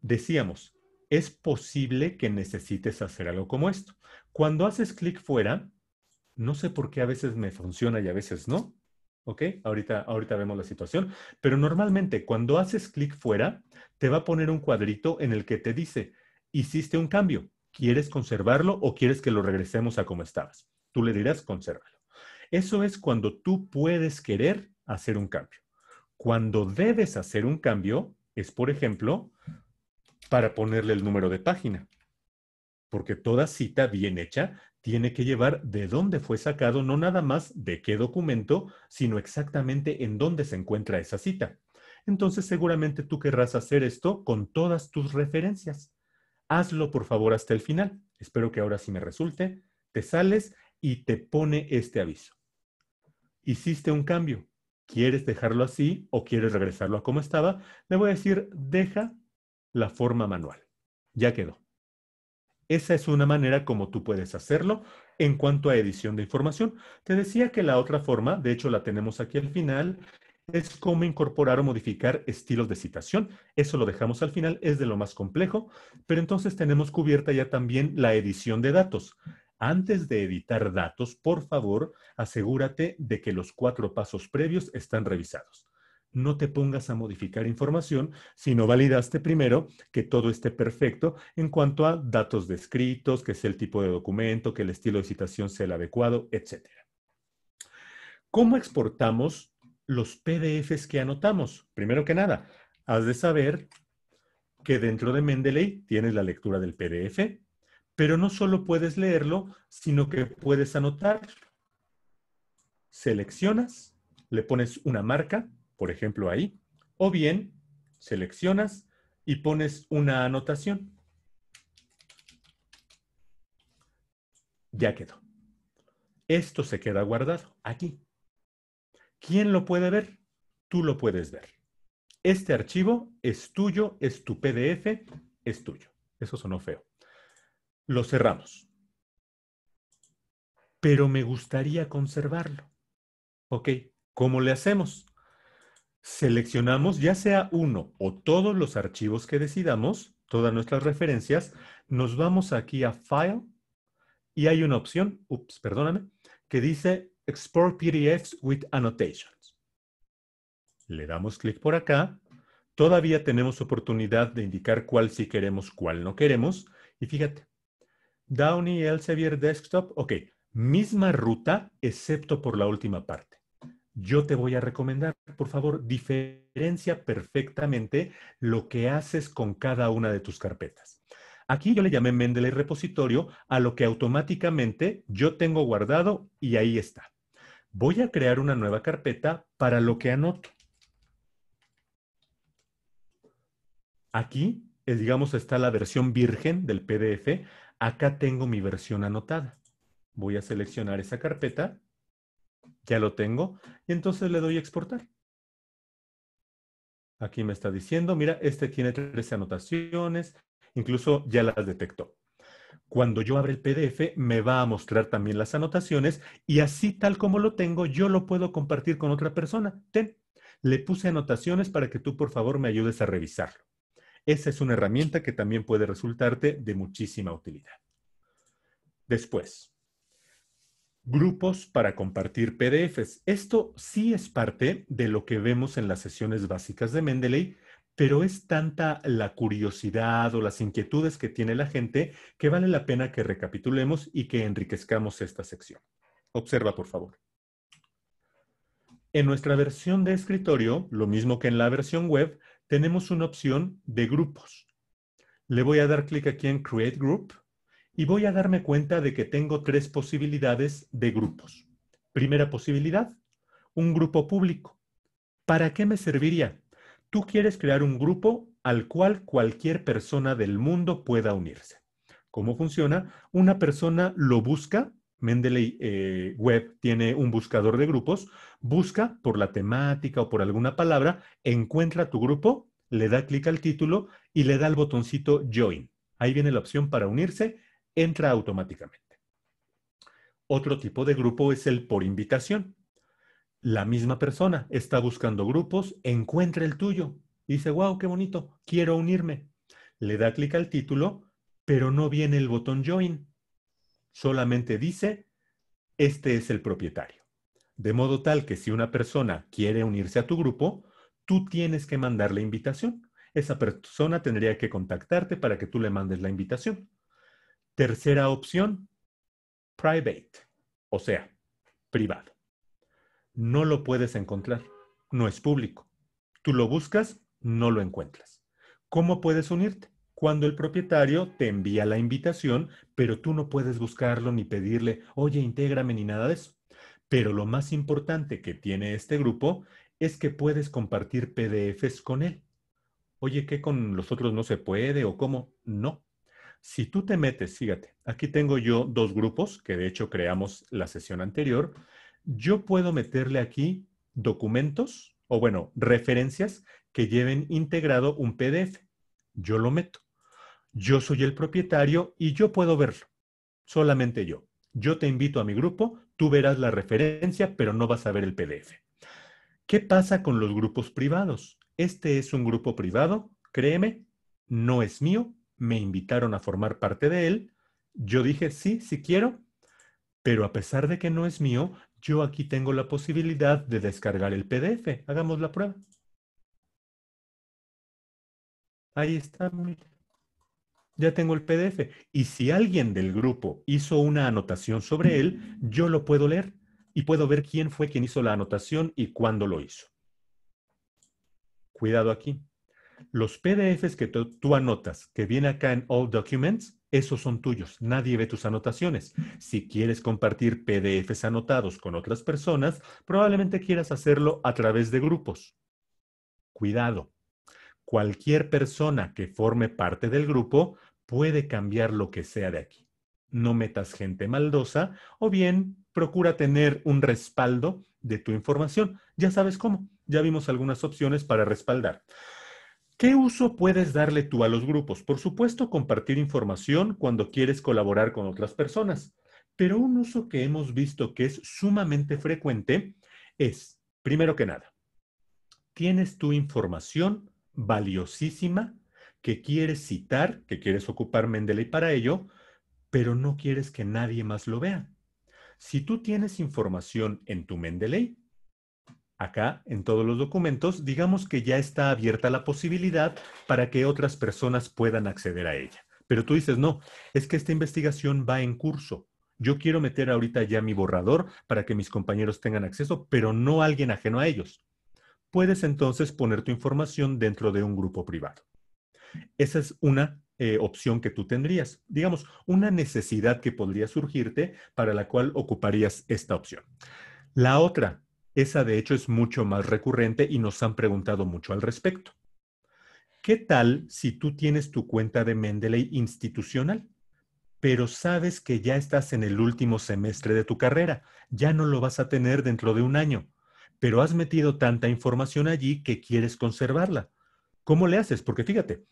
Decíamos, es posible que necesites hacer algo como esto. Cuando haces clic fuera, no sé por qué a veces me funciona y a veces no. ¿Ok? Ahorita, ahorita vemos la situación. Pero normalmente cuando haces clic fuera, te va a poner un cuadrito en el que te dice, hiciste un cambio, ¿quieres conservarlo o quieres que lo regresemos a como estabas? Tú le dirás, consérvalo. Eso es cuando tú puedes querer hacer un cambio. Cuando debes hacer un cambio, es por ejemplo, para ponerle el número de página. Porque toda cita bien hecha tiene que llevar de dónde fue sacado, no nada más de qué documento, sino exactamente en dónde se encuentra esa cita. Entonces seguramente tú querrás hacer esto con todas tus referencias. Hazlo por favor hasta el final. Espero que ahora sí me resulte. Te sales y te pone este aviso. Hiciste un cambio. ¿Quieres dejarlo así o quieres regresarlo a como estaba? Le voy a decir, deja la forma manual. Ya quedó. Esa es una manera como tú puedes hacerlo en cuanto a edición de información. Te decía que la otra forma, de hecho la tenemos aquí al final, es cómo incorporar o modificar estilos de citación. Eso lo dejamos al final, es de lo más complejo, pero entonces tenemos cubierta ya también la edición de datos. Antes de editar datos, por favor, asegúrate de que los cuatro pasos previos están revisados no te pongas a modificar información, sino validaste primero que todo esté perfecto en cuanto a datos descritos, que sea el tipo de documento, que el estilo de citación sea el adecuado, etc. ¿Cómo exportamos los PDFs que anotamos? Primero que nada, has de saber que dentro de Mendeley tienes la lectura del PDF, pero no solo puedes leerlo, sino que puedes anotar. Seleccionas, le pones una marca por ejemplo ahí, o bien seleccionas y pones una anotación. Ya quedó. Esto se queda guardado aquí. ¿Quién lo puede ver? Tú lo puedes ver. Este archivo es tuyo, es tu PDF, es tuyo. Eso sonó feo. Lo cerramos. Pero me gustaría conservarlo. ¿Ok? ¿Cómo le hacemos? Seleccionamos ya sea uno o todos los archivos que decidamos, todas nuestras referencias, nos vamos aquí a File y hay una opción, ups, perdóname, que dice Export PDFs with Annotations. Le damos clic por acá. Todavía tenemos oportunidad de indicar cuál sí queremos, cuál no queremos. Y fíjate, Downey Elsevier Desktop, ok, misma ruta excepto por la última parte yo te voy a recomendar, por favor, diferencia perfectamente lo que haces con cada una de tus carpetas. Aquí yo le llamé Mendeley repositorio a lo que automáticamente yo tengo guardado y ahí está. Voy a crear una nueva carpeta para lo que anoto. Aquí, eh, digamos, está la versión virgen del PDF. Acá tengo mi versión anotada. Voy a seleccionar esa carpeta ya lo tengo, y entonces le doy a exportar. Aquí me está diciendo, mira, este tiene tres anotaciones, incluso ya las detectó. Cuando yo abro el PDF, me va a mostrar también las anotaciones y así tal como lo tengo, yo lo puedo compartir con otra persona. Ten, le puse anotaciones para que tú por favor me ayudes a revisarlo. Esa es una herramienta que también puede resultarte de muchísima utilidad. Después, Grupos para compartir PDFs. Esto sí es parte de lo que vemos en las sesiones básicas de Mendeley, pero es tanta la curiosidad o las inquietudes que tiene la gente que vale la pena que recapitulemos y que enriquezcamos esta sección. Observa, por favor. En nuestra versión de escritorio, lo mismo que en la versión web, tenemos una opción de grupos. Le voy a dar clic aquí en Create Group y voy a darme cuenta de que tengo tres posibilidades de grupos. Primera posibilidad, un grupo público. ¿Para qué me serviría? Tú quieres crear un grupo al cual cualquier persona del mundo pueda unirse. ¿Cómo funciona? Una persona lo busca, Mendeley eh, Web tiene un buscador de grupos, busca por la temática o por alguna palabra, encuentra tu grupo, le da clic al título y le da el botoncito Join. Ahí viene la opción para unirse entra automáticamente. Otro tipo de grupo es el por invitación. La misma persona está buscando grupos, encuentra el tuyo, dice, wow, qué bonito, quiero unirme. Le da clic al título, pero no viene el botón join. Solamente dice, este es el propietario. De modo tal que si una persona quiere unirse a tu grupo, tú tienes que mandar la invitación. Esa persona tendría que contactarte para que tú le mandes la invitación. Tercera opción, private, o sea, privado. No lo puedes encontrar, no es público. Tú lo buscas, no lo encuentras. ¿Cómo puedes unirte? Cuando el propietario te envía la invitación, pero tú no puedes buscarlo ni pedirle, oye, intégrame ni nada de eso. Pero lo más importante que tiene este grupo es que puedes compartir PDFs con él. Oye, ¿qué con los otros no se puede o cómo? No. Si tú te metes, fíjate, aquí tengo yo dos grupos que de hecho creamos la sesión anterior. Yo puedo meterle aquí documentos o bueno, referencias que lleven integrado un PDF. Yo lo meto. Yo soy el propietario y yo puedo verlo. Solamente yo. Yo te invito a mi grupo, tú verás la referencia, pero no vas a ver el PDF. ¿Qué pasa con los grupos privados? Este es un grupo privado, créeme, no es mío, me invitaron a formar parte de él, yo dije, sí, sí quiero, pero a pesar de que no es mío, yo aquí tengo la posibilidad de descargar el PDF. Hagamos la prueba. Ahí está, Ya tengo el PDF. Y si alguien del grupo hizo una anotación sobre él, yo lo puedo leer y puedo ver quién fue quien hizo la anotación y cuándo lo hizo. Cuidado aquí. Los PDFs que tú anotas, que viene acá en All Documents, esos son tuyos. Nadie ve tus anotaciones. Si quieres compartir PDFs anotados con otras personas, probablemente quieras hacerlo a través de grupos. Cuidado. Cualquier persona que forme parte del grupo puede cambiar lo que sea de aquí. No metas gente maldosa o bien procura tener un respaldo de tu información. Ya sabes cómo. Ya vimos algunas opciones para respaldar. ¿Qué uso puedes darle tú a los grupos? Por supuesto, compartir información cuando quieres colaborar con otras personas, pero un uso que hemos visto que es sumamente frecuente es, primero que nada, tienes tu información valiosísima que quieres citar, que quieres ocupar Mendeley para ello, pero no quieres que nadie más lo vea. Si tú tienes información en tu Mendeley, Acá, en todos los documentos, digamos que ya está abierta la posibilidad para que otras personas puedan acceder a ella. Pero tú dices, no, es que esta investigación va en curso. Yo quiero meter ahorita ya mi borrador para que mis compañeros tengan acceso, pero no alguien ajeno a ellos. Puedes entonces poner tu información dentro de un grupo privado. Esa es una eh, opción que tú tendrías, digamos, una necesidad que podría surgirte para la cual ocuparías esta opción. La otra esa de hecho es mucho más recurrente y nos han preguntado mucho al respecto. ¿Qué tal si tú tienes tu cuenta de Mendeley institucional, pero sabes que ya estás en el último semestre de tu carrera, ya no lo vas a tener dentro de un año, pero has metido tanta información allí que quieres conservarla? ¿Cómo le haces? Porque fíjate,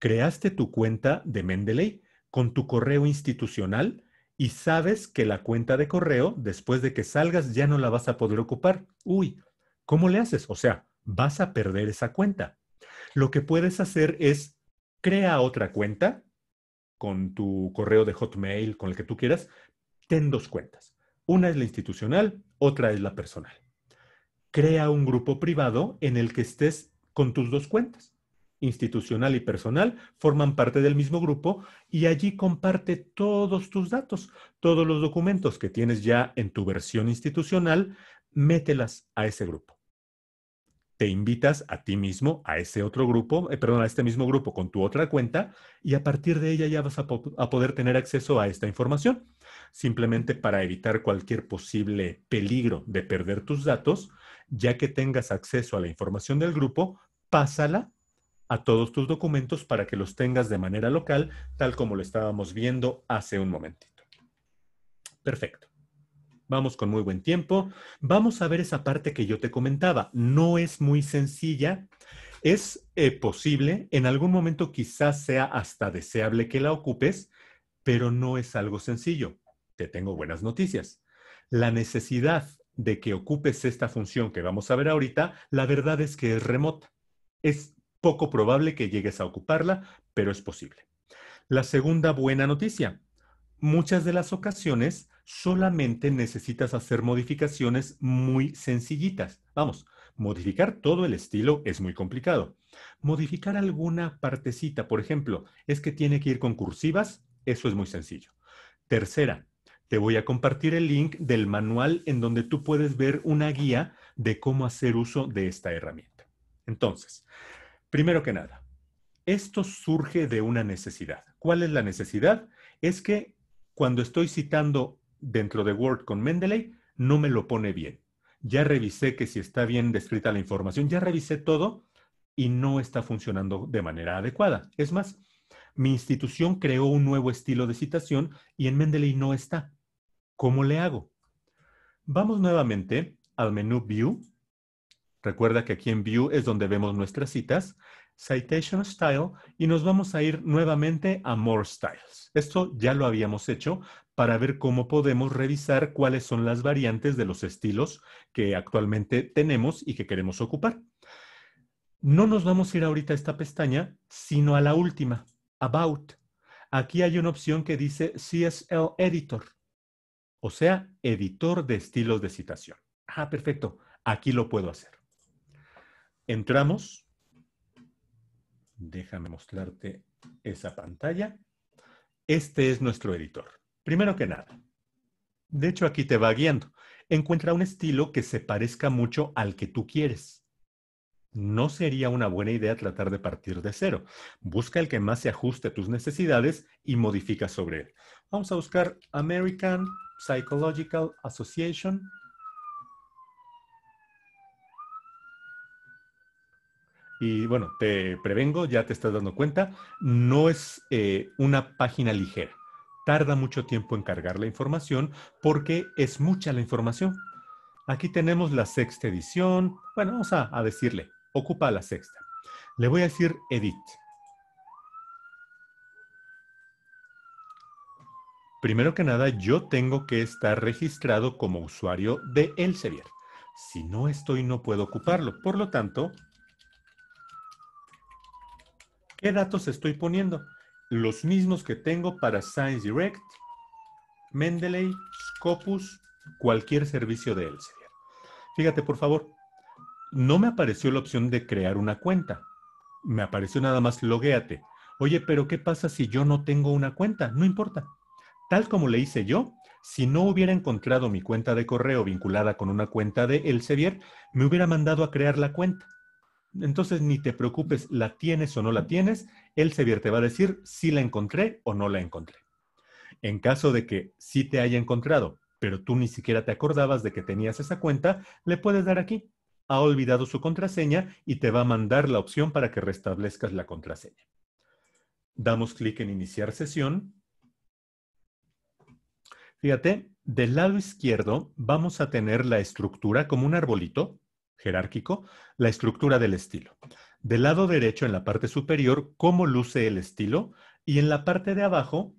creaste tu cuenta de Mendeley con tu correo institucional, y sabes que la cuenta de correo, después de que salgas, ya no la vas a poder ocupar. Uy, ¿cómo le haces? O sea, vas a perder esa cuenta. Lo que puedes hacer es crea otra cuenta con tu correo de Hotmail, con el que tú quieras. Ten dos cuentas. Una es la institucional, otra es la personal. Crea un grupo privado en el que estés con tus dos cuentas institucional y personal forman parte del mismo grupo y allí comparte todos tus datos, todos los documentos que tienes ya en tu versión institucional, mételas a ese grupo. Te invitas a ti mismo, a ese otro grupo, eh, perdón, a este mismo grupo con tu otra cuenta y a partir de ella ya vas a poder tener acceso a esta información. Simplemente para evitar cualquier posible peligro de perder tus datos, ya que tengas acceso a la información del grupo, pásala a todos tus documentos para que los tengas de manera local, tal como lo estábamos viendo hace un momentito. Perfecto. Vamos con muy buen tiempo. Vamos a ver esa parte que yo te comentaba. No es muy sencilla. Es eh, posible, en algún momento quizás sea hasta deseable que la ocupes, pero no es algo sencillo. Te tengo buenas noticias. La necesidad de que ocupes esta función que vamos a ver ahorita, la verdad es que es remota. Es poco probable que llegues a ocuparla, pero es posible. La segunda buena noticia. Muchas de las ocasiones solamente necesitas hacer modificaciones muy sencillitas. Vamos, modificar todo el estilo es muy complicado. Modificar alguna partecita, por ejemplo, es que tiene que ir con cursivas, eso es muy sencillo. Tercera, te voy a compartir el link del manual en donde tú puedes ver una guía de cómo hacer uso de esta herramienta. Entonces, Primero que nada, esto surge de una necesidad. ¿Cuál es la necesidad? Es que cuando estoy citando dentro de Word con Mendeley, no me lo pone bien. Ya revisé que si está bien descrita la información, ya revisé todo y no está funcionando de manera adecuada. Es más, mi institución creó un nuevo estilo de citación y en Mendeley no está. ¿Cómo le hago? Vamos nuevamente al menú View Recuerda que aquí en View es donde vemos nuestras citas, Citation Style, y nos vamos a ir nuevamente a More Styles. Esto ya lo habíamos hecho para ver cómo podemos revisar cuáles son las variantes de los estilos que actualmente tenemos y que queremos ocupar. No nos vamos a ir ahorita a esta pestaña, sino a la última, About. Aquí hay una opción que dice CSL Editor, o sea, editor de estilos de citación. Ah, perfecto, aquí lo puedo hacer. Entramos. Déjame mostrarte esa pantalla. Este es nuestro editor. Primero que nada, de hecho aquí te va guiando. Encuentra un estilo que se parezca mucho al que tú quieres. No sería una buena idea tratar de partir de cero. Busca el que más se ajuste a tus necesidades y modifica sobre él. Vamos a buscar American Psychological Association Y bueno, te prevengo, ya te estás dando cuenta, no es eh, una página ligera. Tarda mucho tiempo en cargar la información porque es mucha la información. Aquí tenemos la sexta edición. Bueno, vamos a, a decirle, ocupa la sexta. Le voy a decir edit. Primero que nada, yo tengo que estar registrado como usuario de Elsevier. Si no estoy, no puedo ocuparlo. Por lo tanto, ¿Qué datos estoy poniendo? Los mismos que tengo para ScienceDirect, Mendeley, Scopus, cualquier servicio de Elsevier. Fíjate, por favor, no me apareció la opción de crear una cuenta. Me apareció nada más loguéate. Oye, pero ¿qué pasa si yo no tengo una cuenta? No importa. Tal como le hice yo, si no hubiera encontrado mi cuenta de correo vinculada con una cuenta de Elsevier, me hubiera mandado a crear la cuenta. Entonces ni te preocupes, la tienes o no la tienes, el Sevier te va a decir si la encontré o no la encontré. En caso de que sí te haya encontrado, pero tú ni siquiera te acordabas de que tenías esa cuenta, le puedes dar aquí. Ha olvidado su contraseña y te va a mandar la opción para que restablezcas la contraseña. Damos clic en iniciar sesión. Fíjate, del lado izquierdo vamos a tener la estructura como un arbolito jerárquico la estructura del estilo. Del lado derecho, en la parte superior, cómo luce el estilo y en la parte de abajo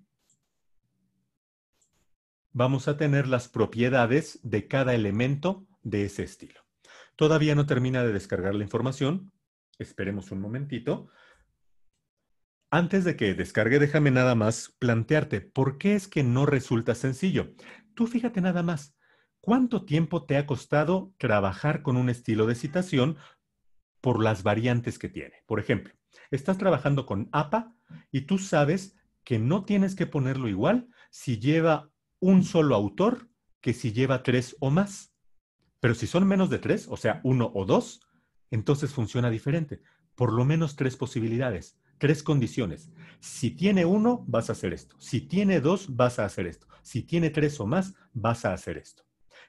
vamos a tener las propiedades de cada elemento de ese estilo. Todavía no termina de descargar la información. Esperemos un momentito. Antes de que descargue, déjame nada más plantearte por qué es que no resulta sencillo. Tú fíjate nada más. ¿Cuánto tiempo te ha costado trabajar con un estilo de citación por las variantes que tiene? Por ejemplo, estás trabajando con APA y tú sabes que no tienes que ponerlo igual si lleva un solo autor que si lleva tres o más. Pero si son menos de tres, o sea, uno o dos, entonces funciona diferente. Por lo menos tres posibilidades, tres condiciones. Si tiene uno, vas a hacer esto. Si tiene dos, vas a hacer esto. Si tiene tres o más, vas a hacer esto.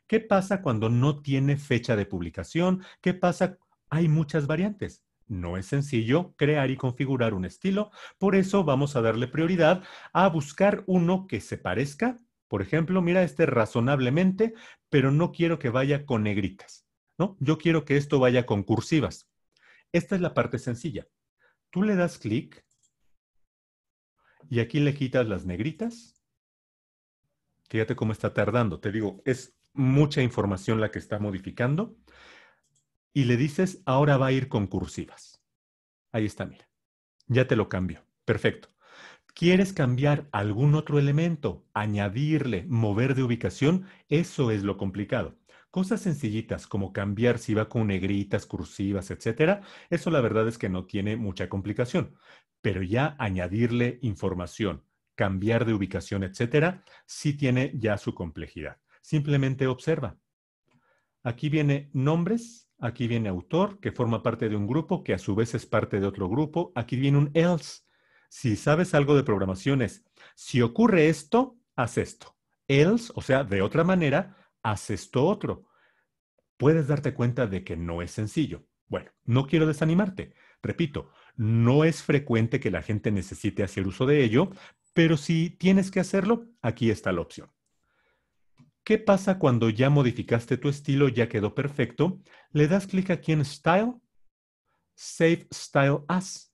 ¿Qué pasa cuando no tiene fecha de publicación? ¿Qué pasa? Hay muchas variantes. No es sencillo crear y configurar un estilo, por eso vamos a darle prioridad a buscar uno que se parezca. Por ejemplo, mira este razonablemente, pero no quiero que vaya con negritas, ¿no? Yo quiero que esto vaya con cursivas. Esta es la parte sencilla. Tú le das clic y aquí le quitas las negritas. Fíjate cómo está tardando. Te digo, es mucha información la que está modificando, y le dices, ahora va a ir con cursivas. Ahí está, mira. Ya te lo cambio. Perfecto. ¿Quieres cambiar algún otro elemento? Añadirle, mover de ubicación, eso es lo complicado. Cosas sencillitas como cambiar si va con negritas, cursivas, etcétera, eso la verdad es que no tiene mucha complicación. Pero ya añadirle información, cambiar de ubicación, etcétera, sí tiene ya su complejidad simplemente observa. Aquí viene nombres, aquí viene autor, que forma parte de un grupo, que a su vez es parte de otro grupo, aquí viene un else. Si sabes algo de programaciones, si ocurre esto, haz esto. Else, o sea, de otra manera, haz esto otro. Puedes darte cuenta de que no es sencillo. Bueno, no quiero desanimarte. Repito, no es frecuente que la gente necesite hacer uso de ello, pero si tienes que hacerlo, aquí está la opción. ¿Qué pasa cuando ya modificaste tu estilo, ya quedó perfecto? Le das clic aquí en Style, Save Style As.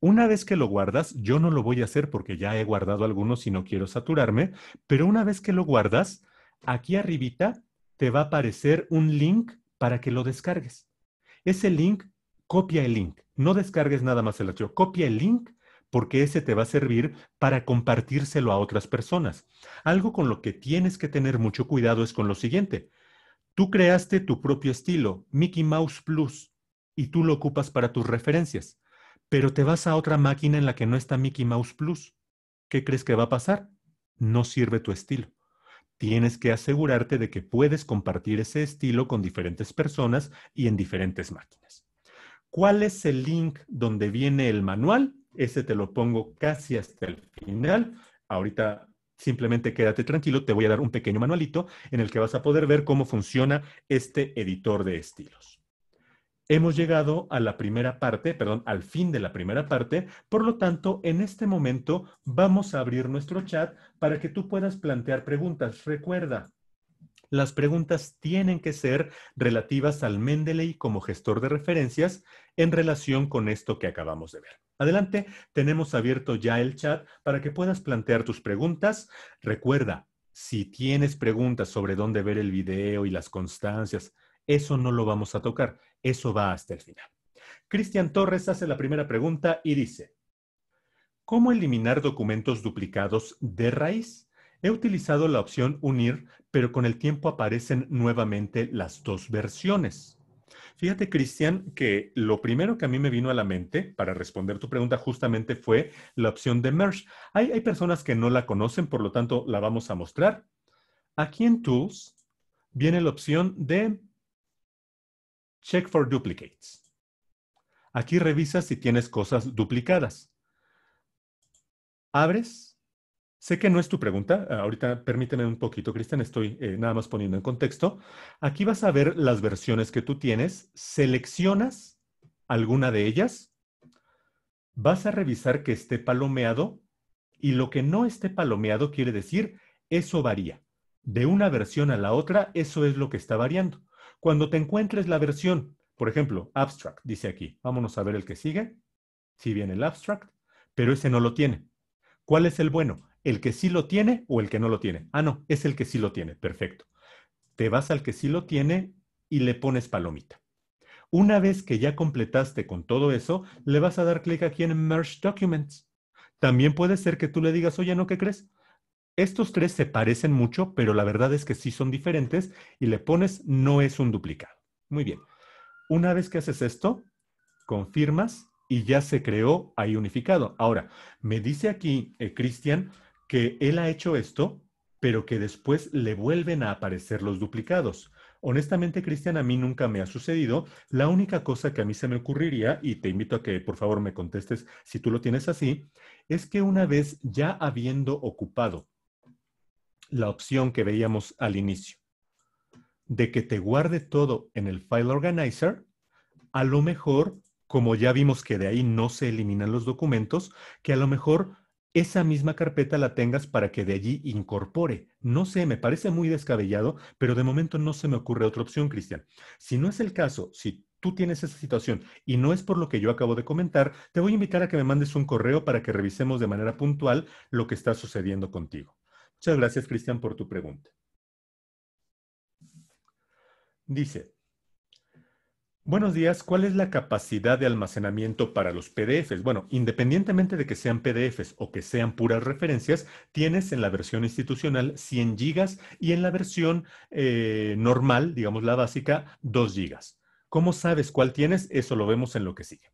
Una vez que lo guardas, yo no lo voy a hacer porque ya he guardado algunos y no quiero saturarme, pero una vez que lo guardas, aquí arribita te va a aparecer un link para que lo descargues. Ese link, copia el link. No descargues nada más el archivo, copia el link porque ese te va a servir para compartírselo a otras personas. Algo con lo que tienes que tener mucho cuidado es con lo siguiente. Tú creaste tu propio estilo, Mickey Mouse Plus, y tú lo ocupas para tus referencias, pero te vas a otra máquina en la que no está Mickey Mouse Plus. ¿Qué crees que va a pasar? No sirve tu estilo. Tienes que asegurarte de que puedes compartir ese estilo con diferentes personas y en diferentes máquinas. ¿Cuál es el link donde viene el manual? Ese te lo pongo casi hasta el final. Ahorita simplemente quédate tranquilo, te voy a dar un pequeño manualito en el que vas a poder ver cómo funciona este editor de estilos. Hemos llegado a la primera parte, perdón, al fin de la primera parte, por lo tanto, en este momento vamos a abrir nuestro chat para que tú puedas plantear preguntas. Recuerda, las preguntas tienen que ser relativas al Mendeley como gestor de referencias en relación con esto que acabamos de ver. Adelante, tenemos abierto ya el chat para que puedas plantear tus preguntas. Recuerda, si tienes preguntas sobre dónde ver el video y las constancias, eso no lo vamos a tocar, eso va hasta el final. Cristian Torres hace la primera pregunta y dice, ¿cómo eliminar documentos duplicados de raíz? He utilizado la opción unir, pero con el tiempo aparecen nuevamente las dos versiones. Fíjate, Cristian, que lo primero que a mí me vino a la mente para responder tu pregunta justamente fue la opción de Merge. Hay, hay personas que no la conocen, por lo tanto la vamos a mostrar. Aquí en Tools viene la opción de Check for Duplicates. Aquí revisas si tienes cosas duplicadas. Abres Sé que no es tu pregunta. Ah, ahorita permíteme un poquito, Cristian. Estoy eh, nada más poniendo en contexto. Aquí vas a ver las versiones que tú tienes. Seleccionas alguna de ellas. Vas a revisar que esté palomeado y lo que no esté palomeado quiere decir eso varía. De una versión a la otra, eso es lo que está variando. Cuando te encuentres la versión, por ejemplo, abstract, dice aquí. Vámonos a ver el que sigue. Si viene el abstract, pero ese no lo tiene. ¿Cuál es el bueno? el que sí lo tiene o el que no lo tiene. Ah, no, es el que sí lo tiene. Perfecto. Te vas al que sí lo tiene y le pones palomita. Una vez que ya completaste con todo eso, le vas a dar clic aquí en Merge Documents. También puede ser que tú le digas, oye, ¿no qué crees? Estos tres se parecen mucho, pero la verdad es que sí son diferentes y le pones no es un duplicado. Muy bien. Una vez que haces esto, confirmas y ya se creó ahí unificado. Ahora, me dice aquí eh, Cristian que él ha hecho esto, pero que después le vuelven a aparecer los duplicados. Honestamente, Cristian, a mí nunca me ha sucedido. La única cosa que a mí se me ocurriría, y te invito a que por favor me contestes si tú lo tienes así, es que una vez ya habiendo ocupado la opción que veíamos al inicio, de que te guarde todo en el file organizer, a lo mejor, como ya vimos que de ahí no se eliminan los documentos, que a lo mejor esa misma carpeta la tengas para que de allí incorpore. No sé, me parece muy descabellado, pero de momento no se me ocurre otra opción, Cristian. Si no es el caso, si tú tienes esa situación y no es por lo que yo acabo de comentar, te voy a invitar a que me mandes un correo para que revisemos de manera puntual lo que está sucediendo contigo. Muchas gracias, Cristian, por tu pregunta. Dice, Buenos días. ¿Cuál es la capacidad de almacenamiento para los PDFs? Bueno, independientemente de que sean PDFs o que sean puras referencias, tienes en la versión institucional 100 gigas y en la versión eh, normal, digamos la básica, 2 gigas. ¿Cómo sabes cuál tienes? Eso lo vemos en lo que sigue.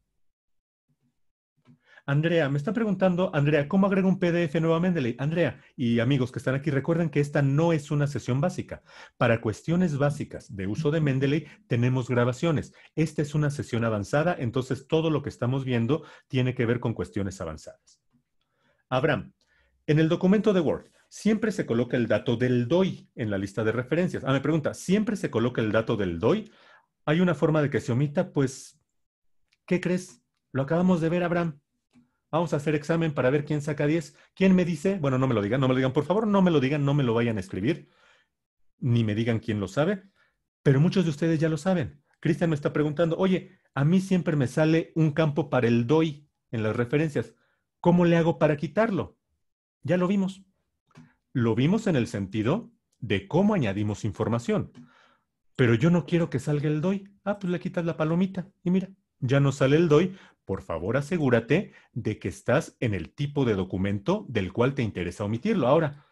Andrea, me está preguntando, Andrea, ¿cómo agrego un PDF nuevo a Mendeley? Andrea, y amigos que están aquí, recuerden que esta no es una sesión básica. Para cuestiones básicas de uso de Mendeley, tenemos grabaciones. Esta es una sesión avanzada, entonces todo lo que estamos viendo tiene que ver con cuestiones avanzadas. Abraham, en el documento de Word, siempre se coloca el dato del DOI en la lista de referencias. Ah, me pregunta, ¿siempre se coloca el dato del DOI? ¿Hay una forma de que se omita? Pues, ¿qué crees? Lo acabamos de ver, Abraham. Vamos a hacer examen para ver quién saca 10. ¿Quién me dice? Bueno, no me lo digan, no me lo digan, por favor, no me lo digan, no me lo vayan a escribir, ni me digan quién lo sabe, pero muchos de ustedes ya lo saben. Cristian me está preguntando, oye, a mí siempre me sale un campo para el DOI en las referencias. ¿Cómo le hago para quitarlo? Ya lo vimos. Lo vimos en el sentido de cómo añadimos información. Pero yo no quiero que salga el DOI. Ah, pues le quitas la palomita y mira, ya no sale el DOI, por favor asegúrate de que estás en el tipo de documento del cual te interesa omitirlo. Ahora,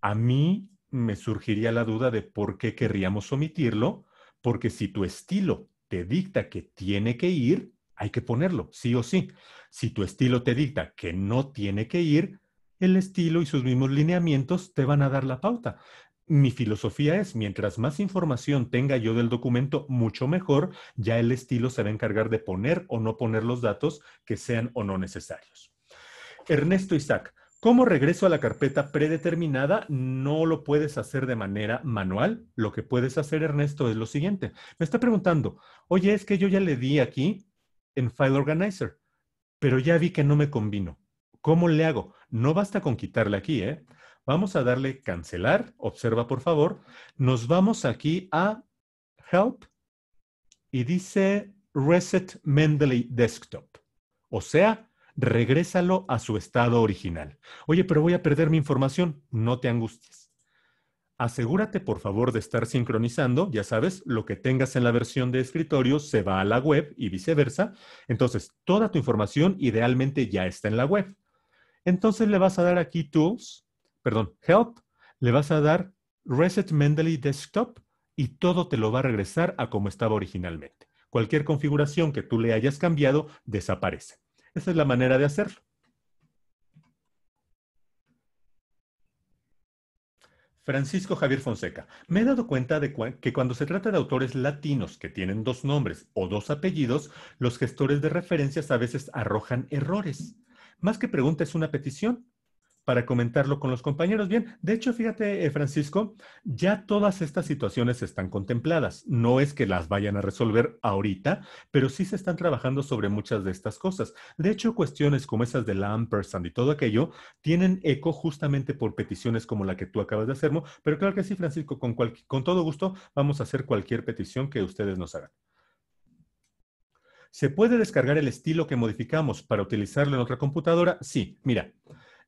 a mí me surgiría la duda de por qué querríamos omitirlo, porque si tu estilo te dicta que tiene que ir, hay que ponerlo, sí o sí. Si tu estilo te dicta que no tiene que ir, el estilo y sus mismos lineamientos te van a dar la pauta. Mi filosofía es, mientras más información tenga yo del documento, mucho mejor, ya el estilo se va a encargar de poner o no poner los datos que sean o no necesarios. Ernesto Isaac, ¿cómo regreso a la carpeta predeterminada? No lo puedes hacer de manera manual. Lo que puedes hacer, Ernesto, es lo siguiente. Me está preguntando, oye, es que yo ya le di aquí en File Organizer, pero ya vi que no me combino. ¿Cómo le hago? No basta con quitarle aquí, ¿eh? Vamos a darle cancelar, observa por favor. Nos vamos aquí a Help y dice Reset Mendeley Desktop. O sea, regrésalo a su estado original. Oye, pero voy a perder mi información. No te angusties. Asegúrate, por favor, de estar sincronizando. Ya sabes, lo que tengas en la versión de escritorio se va a la web y viceversa. Entonces, toda tu información idealmente ya está en la web. Entonces le vas a dar aquí Tools perdón, help, le vas a dar reset Mendeley desktop y todo te lo va a regresar a como estaba originalmente. Cualquier configuración que tú le hayas cambiado desaparece. Esa es la manera de hacerlo. Francisco Javier Fonseca. Me he dado cuenta de que cuando se trata de autores latinos que tienen dos nombres o dos apellidos, los gestores de referencias a veces arrojan errores. Más que pregunta es una petición para comentarlo con los compañeros. Bien, de hecho, fíjate, eh, Francisco, ya todas estas situaciones están contempladas. No es que las vayan a resolver ahorita, pero sí se están trabajando sobre muchas de estas cosas. De hecho, cuestiones como esas de la ampersand y todo aquello tienen eco justamente por peticiones como la que tú acabas de hacer. Pero claro que sí, Francisco, con, con todo gusto vamos a hacer cualquier petición que ustedes nos hagan. ¿Se puede descargar el estilo que modificamos para utilizarlo en otra computadora? Sí, mira.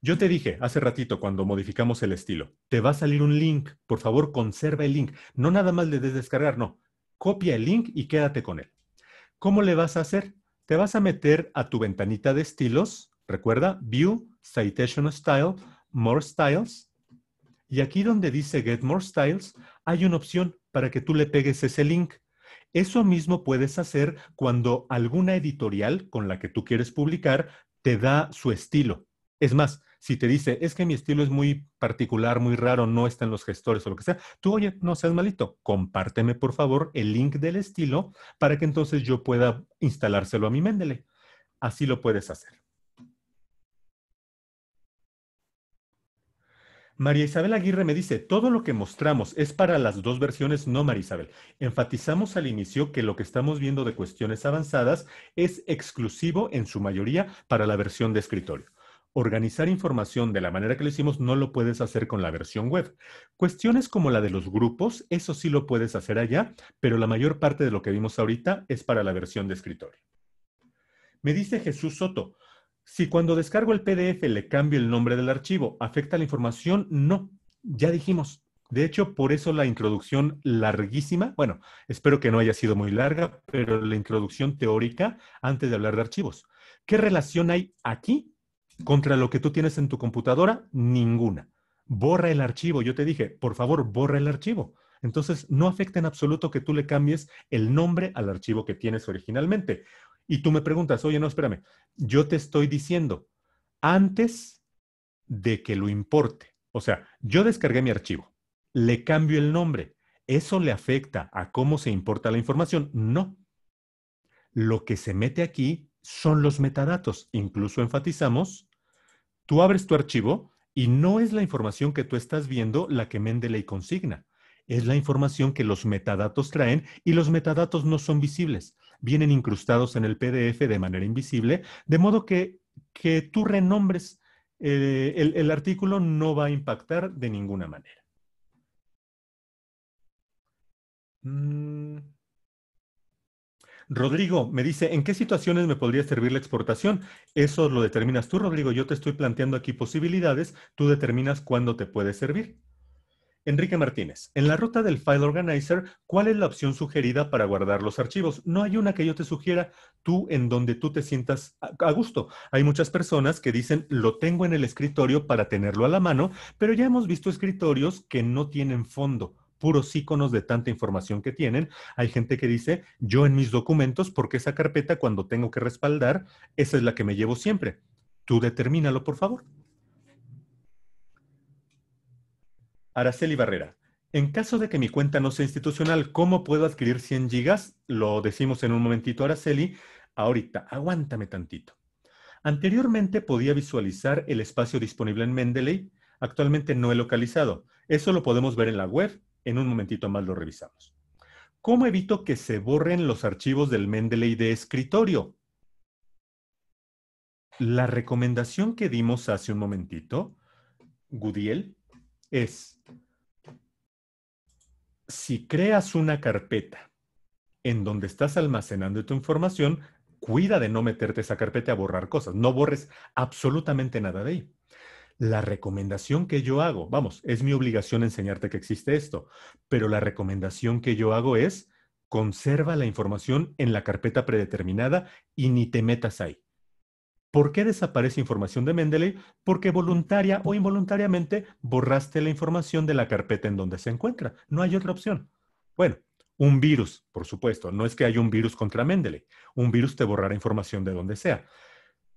Yo te dije hace ratito cuando modificamos el estilo, te va a salir un link, por favor conserva el link, no nada más le des descargar, no, copia el link y quédate con él. ¿Cómo le vas a hacer? Te vas a meter a tu ventanita de estilos, recuerda, View, Citation Style, More Styles, y aquí donde dice Get More Styles, hay una opción para que tú le pegues ese link. Eso mismo puedes hacer cuando alguna editorial con la que tú quieres publicar te da su estilo. Es más, si te dice, es que mi estilo es muy particular, muy raro, no está en los gestores o lo que sea, tú, oye, no seas malito, compárteme por favor el link del estilo para que entonces yo pueda instalárselo a mi Mendeley. Así lo puedes hacer. María Isabel Aguirre me dice, todo lo que mostramos es para las dos versiones, no María Isabel. Enfatizamos al inicio que lo que estamos viendo de cuestiones avanzadas es exclusivo en su mayoría para la versión de escritorio organizar información de la manera que lo hicimos no lo puedes hacer con la versión web. Cuestiones como la de los grupos, eso sí lo puedes hacer allá, pero la mayor parte de lo que vimos ahorita es para la versión de escritorio. Me dice Jesús Soto, si cuando descargo el PDF le cambio el nombre del archivo, ¿afecta la información? No, ya dijimos. De hecho, por eso la introducción larguísima, bueno, espero que no haya sido muy larga, pero la introducción teórica antes de hablar de archivos. ¿Qué relación hay aquí contra lo que tú tienes en tu computadora, ninguna. Borra el archivo. Yo te dije, por favor, borra el archivo. Entonces, no afecta en absoluto que tú le cambies el nombre al archivo que tienes originalmente. Y tú me preguntas, oye, no, espérame, yo te estoy diciendo, antes de que lo importe, o sea, yo descargué mi archivo, le cambio el nombre, ¿eso le afecta a cómo se importa la información? No. Lo que se mete aquí son los metadatos. Incluso enfatizamos Tú abres tu archivo y no es la información que tú estás viendo la que Mendeley consigna. Es la información que los metadatos traen y los metadatos no son visibles. Vienen incrustados en el PDF de manera invisible, de modo que, que tú renombres eh, el, artículo no va a impactar de ninguna manera. Mm. Rodrigo me dice, ¿en qué situaciones me podría servir la exportación? Eso lo determinas tú, Rodrigo. Yo te estoy planteando aquí posibilidades, tú determinas cuándo te puede servir. Enrique Martínez, en la ruta del File Organizer, ¿cuál es la opción sugerida para guardar los archivos? No hay una que yo te sugiera, tú en donde tú te sientas a gusto. Hay muchas personas que dicen, lo tengo en el escritorio para tenerlo a la mano, pero ya hemos visto escritorios que no tienen fondo puros iconos de tanta información que tienen. Hay gente que dice, yo en mis documentos, porque esa carpeta cuando tengo que respaldar, esa es la que me llevo siempre. Tú determínalo, por favor. Araceli Barrera. En caso de que mi cuenta no sea institucional, ¿cómo puedo adquirir 100 gigas? Lo decimos en un momentito, Araceli. Ahorita, aguántame tantito. Anteriormente podía visualizar el espacio disponible en Mendeley, actualmente no he localizado. Eso lo podemos ver en la web en un momentito más lo revisamos. ¿Cómo evito que se borren los archivos del Mendeley de escritorio? La recomendación que dimos hace un momentito, Gudiel, es si creas una carpeta en donde estás almacenando tu información, cuida de no meterte esa carpeta a borrar cosas. No borres absolutamente nada de ahí la recomendación que yo hago, vamos, es mi obligación enseñarte que existe esto, pero la recomendación que yo hago es conserva la información en la carpeta predeterminada y ni te metas ahí. ¿Por qué desaparece información de Mendeley? Porque voluntaria o involuntariamente borraste la información de la carpeta en donde se encuentra. No hay otra opción. Bueno, un virus, por supuesto, no es que haya un virus contra Mendeley. Un virus te borrará información de donde sea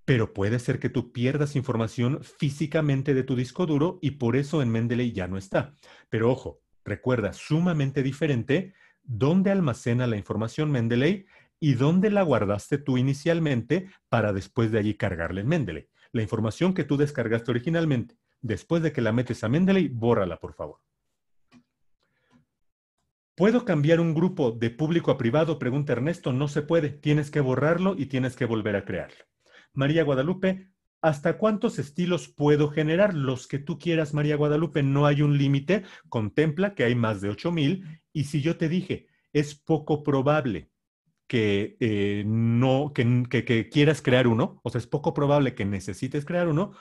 pero puede ser que tú pierdas información físicamente de tu disco duro y por eso en Mendeley ya no está. Pero ojo, recuerda, sumamente diferente dónde almacena la información Mendeley y dónde la guardaste tú inicialmente para después de allí cargarla en Mendeley. La información que tú descargaste originalmente, después de que la metes a Mendeley, bórrala, por favor. ¿Puedo cambiar un grupo de público a privado? Pregunta Ernesto. No se puede. Tienes que borrarlo y tienes que volver a crearlo. María Guadalupe, ¿hasta cuántos estilos puedo generar? Los que tú quieras, María Guadalupe, no hay un límite. Contempla que hay más de 8000 y si yo te dije, es poco probable que eh, no, que quieras crear uno, o sea, es poco probable que necesites crear uno,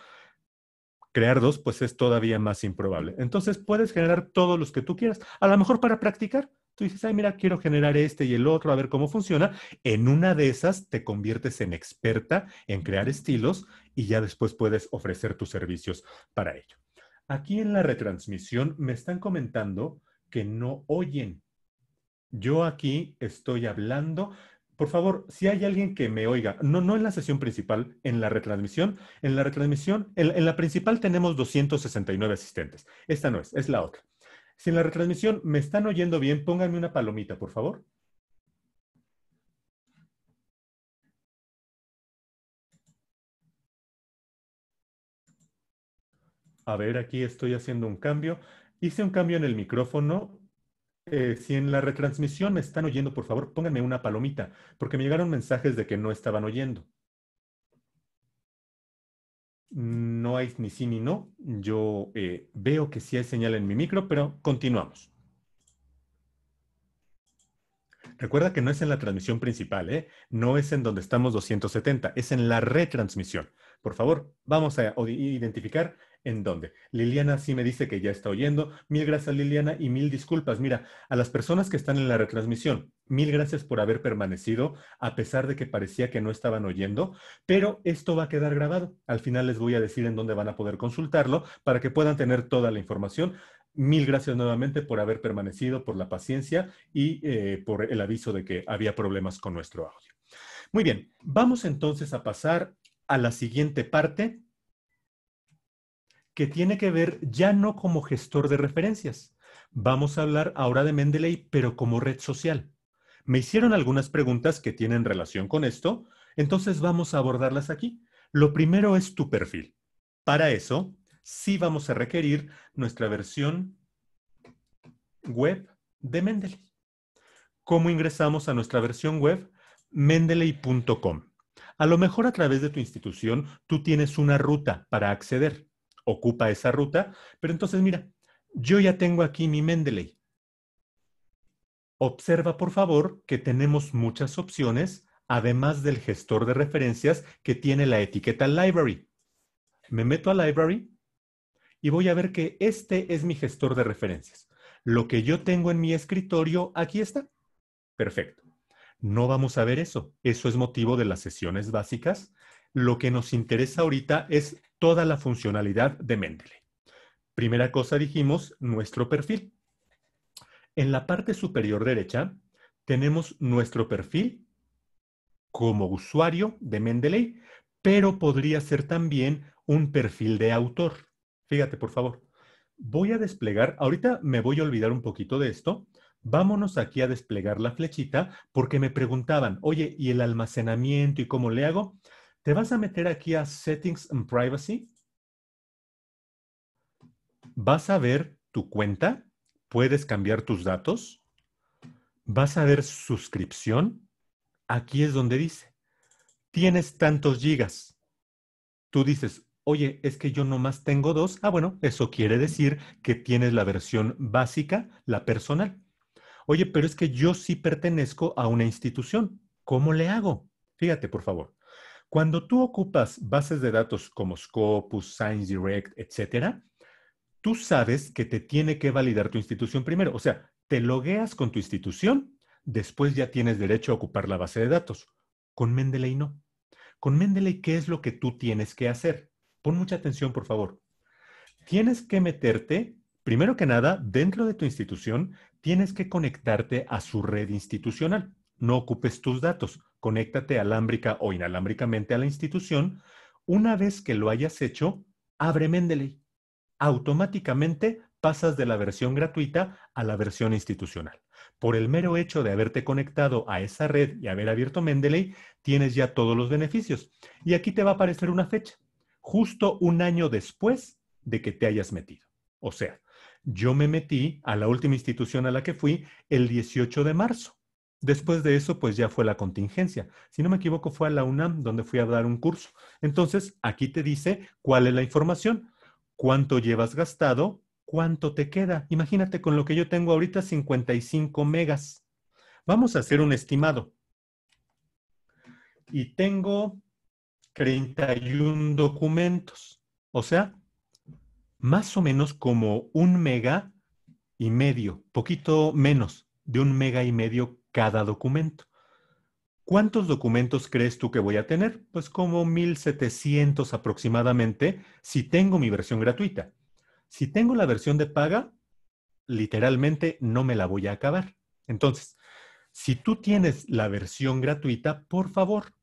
crear dos, pues es todavía más improbable. Entonces puedes generar todos los que tú quieras, a lo mejor para practicar. Tú dices, ay, mira, quiero generar este y el otro, a ver cómo funciona. En una de esas te conviertes en experta en crear estilos y ya después puedes ofrecer tus servicios para ello. Aquí en la retransmisión me están comentando que no oyen. Yo aquí estoy hablando. Por favor, si hay alguien que me oiga, no, no en la sesión principal, en la retransmisión, en la retransmisión, en la principal tenemos 269 asistentes. Esta no es, es la otra. Si en la retransmisión me están oyendo bien, pónganme una palomita, por favor. A ver, aquí estoy haciendo un cambio. Hice un cambio en el micrófono. Eh, si en la retransmisión me están oyendo, por favor, pónganme una palomita, porque me llegaron mensajes de que no estaban oyendo no hay ni sí ni no. Yo eh, veo que sí hay señal en mi micro, pero continuamos. Recuerda que no es en la transmisión principal, ¿eh? no es en donde estamos 270, es en la retransmisión. Por favor, vamos a identificar en dónde. Liliana sí me dice que ya está oyendo. Mil gracias Liliana y mil disculpas. Mira, a las personas que están en la retransmisión, mil gracias por haber permanecido a pesar de que parecía que no estaban oyendo, pero esto va a quedar grabado. Al final les voy a decir en dónde van a poder consultarlo para que puedan tener toda la información. Mil gracias nuevamente por haber permanecido, por la paciencia y eh, por el aviso de que había problemas con nuestro audio. Muy bien, vamos entonces a pasar a la siguiente parte que tiene que ver ya no como gestor de referencias. Vamos a hablar ahora de Mendeley, pero como red social. Me hicieron algunas preguntas que tienen relación con esto, entonces vamos a abordarlas aquí. Lo primero es tu perfil. Para eso, sí vamos a requerir nuestra versión web de Mendeley. ¿Cómo ingresamos a nuestra versión web? Mendeley.com. A lo mejor a través de tu institución tú tienes una ruta para acceder ocupa esa ruta, pero entonces mira, yo ya tengo aquí mi Mendeley. Observa, por favor, que tenemos muchas opciones, además del gestor de referencias que tiene la etiqueta Library. Me meto a Library y voy a ver que este es mi gestor de referencias. Lo que yo tengo en mi escritorio, aquí está. Perfecto. No vamos a ver eso. Eso es motivo de las sesiones básicas lo que nos interesa ahorita es toda la funcionalidad de Mendeley. Primera cosa dijimos, nuestro perfil. En la parte superior derecha tenemos nuestro perfil como usuario de Mendeley, pero podría ser también un perfil de autor. Fíjate, por favor. Voy a desplegar, ahorita me voy a olvidar un poquito de esto. Vámonos aquí a desplegar la flechita porque me preguntaban, oye, ¿y el almacenamiento y cómo le hago? Te vas a meter aquí a Settings and Privacy. Vas a ver tu cuenta. Puedes cambiar tus datos. Vas a ver suscripción. Aquí es donde dice, tienes tantos gigas. Tú dices, oye, es que yo nomás tengo dos. Ah, bueno, eso quiere decir que tienes la versión básica, la personal. Oye, pero es que yo sí pertenezco a una institución. ¿Cómo le hago? Fíjate, por favor. Cuando tú ocupas bases de datos como Scopus, ScienceDirect, etc., tú sabes que te tiene que validar tu institución primero. O sea, te logueas con tu institución, después ya tienes derecho a ocupar la base de datos. Con Mendeley no. Con Mendeley, ¿qué es lo que tú tienes que hacer? Pon mucha atención, por favor. Tienes que meterte, primero que nada, dentro de tu institución, tienes que conectarte a su red institucional. No ocupes tus datos conéctate alámbrica o inalámbricamente a la institución. Una vez que lo hayas hecho, abre Mendeley. Automáticamente pasas de la versión gratuita a la versión institucional. Por el mero hecho de haberte conectado a esa red y haber abierto Mendeley, tienes ya todos los beneficios. Y aquí te va a aparecer una fecha, justo un año después de que te hayas metido. O sea, yo me metí a la última institución a la que fui el 18 de marzo. Después de eso, pues ya fue la contingencia. Si no me equivoco, fue a la UNAM donde fui a dar un curso. Entonces, aquí te dice cuál es la información, cuánto llevas gastado, cuánto te queda. Imagínate con lo que yo tengo ahorita, 55 megas. Vamos a hacer un estimado. Y tengo 31 documentos. O sea, más o menos como un mega y medio, poquito menos de un mega y medio cada documento. ¿Cuántos documentos crees tú que voy a tener? Pues como 1700 aproximadamente si tengo mi versión gratuita. Si tengo la versión de paga, literalmente no me la voy a acabar. Entonces, si tú tienes la versión gratuita, por favor,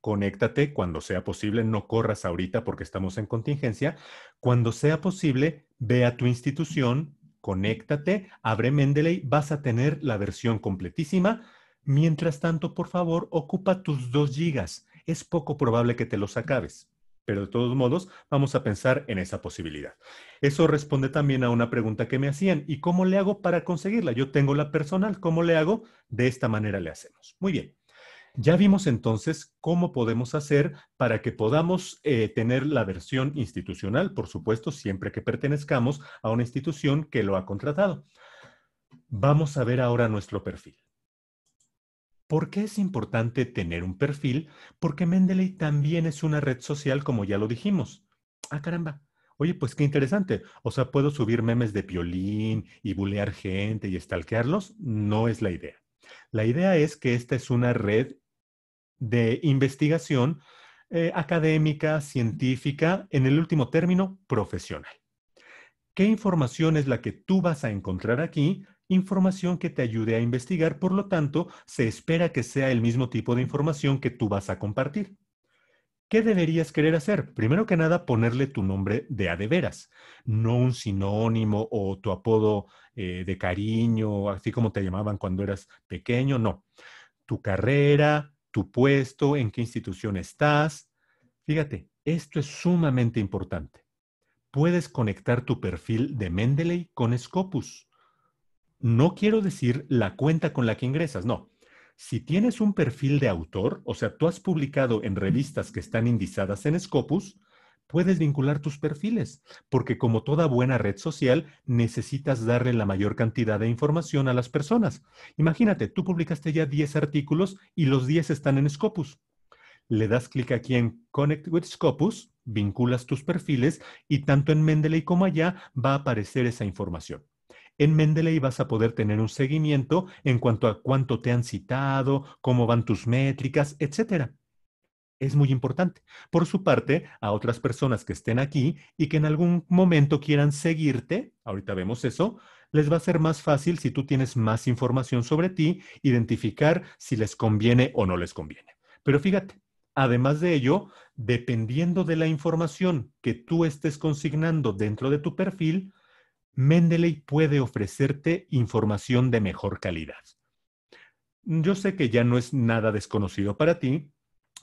conéctate cuando sea posible, no corras ahorita porque estamos en contingencia. Cuando sea posible, ve a tu institución, conéctate, abre Mendeley, vas a tener la versión completísima. Mientras tanto, por favor, ocupa tus 2 gigas. Es poco probable que te los acabes, pero de todos modos, vamos a pensar en esa posibilidad. Eso responde también a una pregunta que me hacían, ¿y cómo le hago para conseguirla? Yo tengo la personal, ¿cómo le hago? De esta manera le hacemos. Muy bien. Ya vimos entonces cómo podemos hacer para que podamos eh, tener la versión institucional, por supuesto, siempre que pertenezcamos a una institución que lo ha contratado. Vamos a ver ahora nuestro perfil. ¿Por qué es importante tener un perfil? Porque Mendeley también es una red social, como ya lo dijimos. Ah, caramba. Oye, pues qué interesante. O sea, ¿puedo subir memes de piolín y bulear gente y estalquearlos? No es la idea. La idea es que esta es una red de investigación eh, académica, científica, en el último término, profesional. ¿Qué información es la que tú vas a encontrar aquí? Información que te ayude a investigar, por lo tanto, se espera que sea el mismo tipo de información que tú vas a compartir. ¿Qué deberías querer hacer? Primero que nada, ponerle tu nombre de a de veras, no un sinónimo o tu apodo eh, de cariño, así como te llamaban cuando eras pequeño, no. Tu carrera, puesto, en qué institución estás. Fíjate, esto es sumamente importante. Puedes conectar tu perfil de Mendeley con Scopus. No quiero decir la cuenta con la que ingresas, no. Si tienes un perfil de autor, o sea, tú has publicado en revistas que están indizadas en Scopus, puedes vincular tus perfiles, porque como toda buena red social, necesitas darle la mayor cantidad de información a las personas. Imagínate, tú publicaste ya 10 artículos y los 10 están en Scopus. Le das clic aquí en Connect with Scopus, vinculas tus perfiles y tanto en Mendeley como allá va a aparecer esa información. En Mendeley vas a poder tener un seguimiento en cuanto a cuánto te han citado, cómo van tus métricas, etcétera es muy importante. Por su parte, a otras personas que estén aquí y que en algún momento quieran seguirte, ahorita vemos eso, les va a ser más fácil si tú tienes más información sobre ti, identificar si les conviene o no les conviene. Pero fíjate, además de ello, dependiendo de la información que tú estés consignando dentro de tu perfil, Mendeley puede ofrecerte información de mejor calidad. Yo sé que ya no es nada desconocido para ti,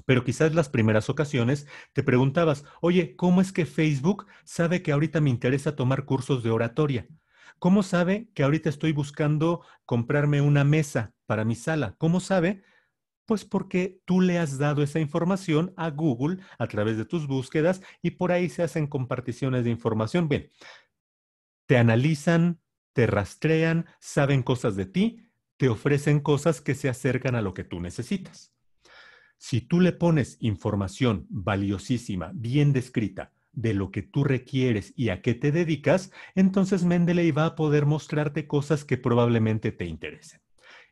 pero quizás las primeras ocasiones te preguntabas, oye, ¿cómo es que Facebook sabe que ahorita me interesa tomar cursos de oratoria? ¿Cómo sabe que ahorita estoy buscando comprarme una mesa para mi sala? ¿Cómo sabe? Pues porque tú le has dado esa información a Google a través de tus búsquedas y por ahí se hacen comparticiones de información. Bien, te analizan, te rastrean, saben cosas de ti, te ofrecen cosas que se acercan a lo que tú necesitas. Si tú le pones información valiosísima, bien descrita, de lo que tú requieres y a qué te dedicas, entonces Mendeley va a poder mostrarte cosas que probablemente te interesen.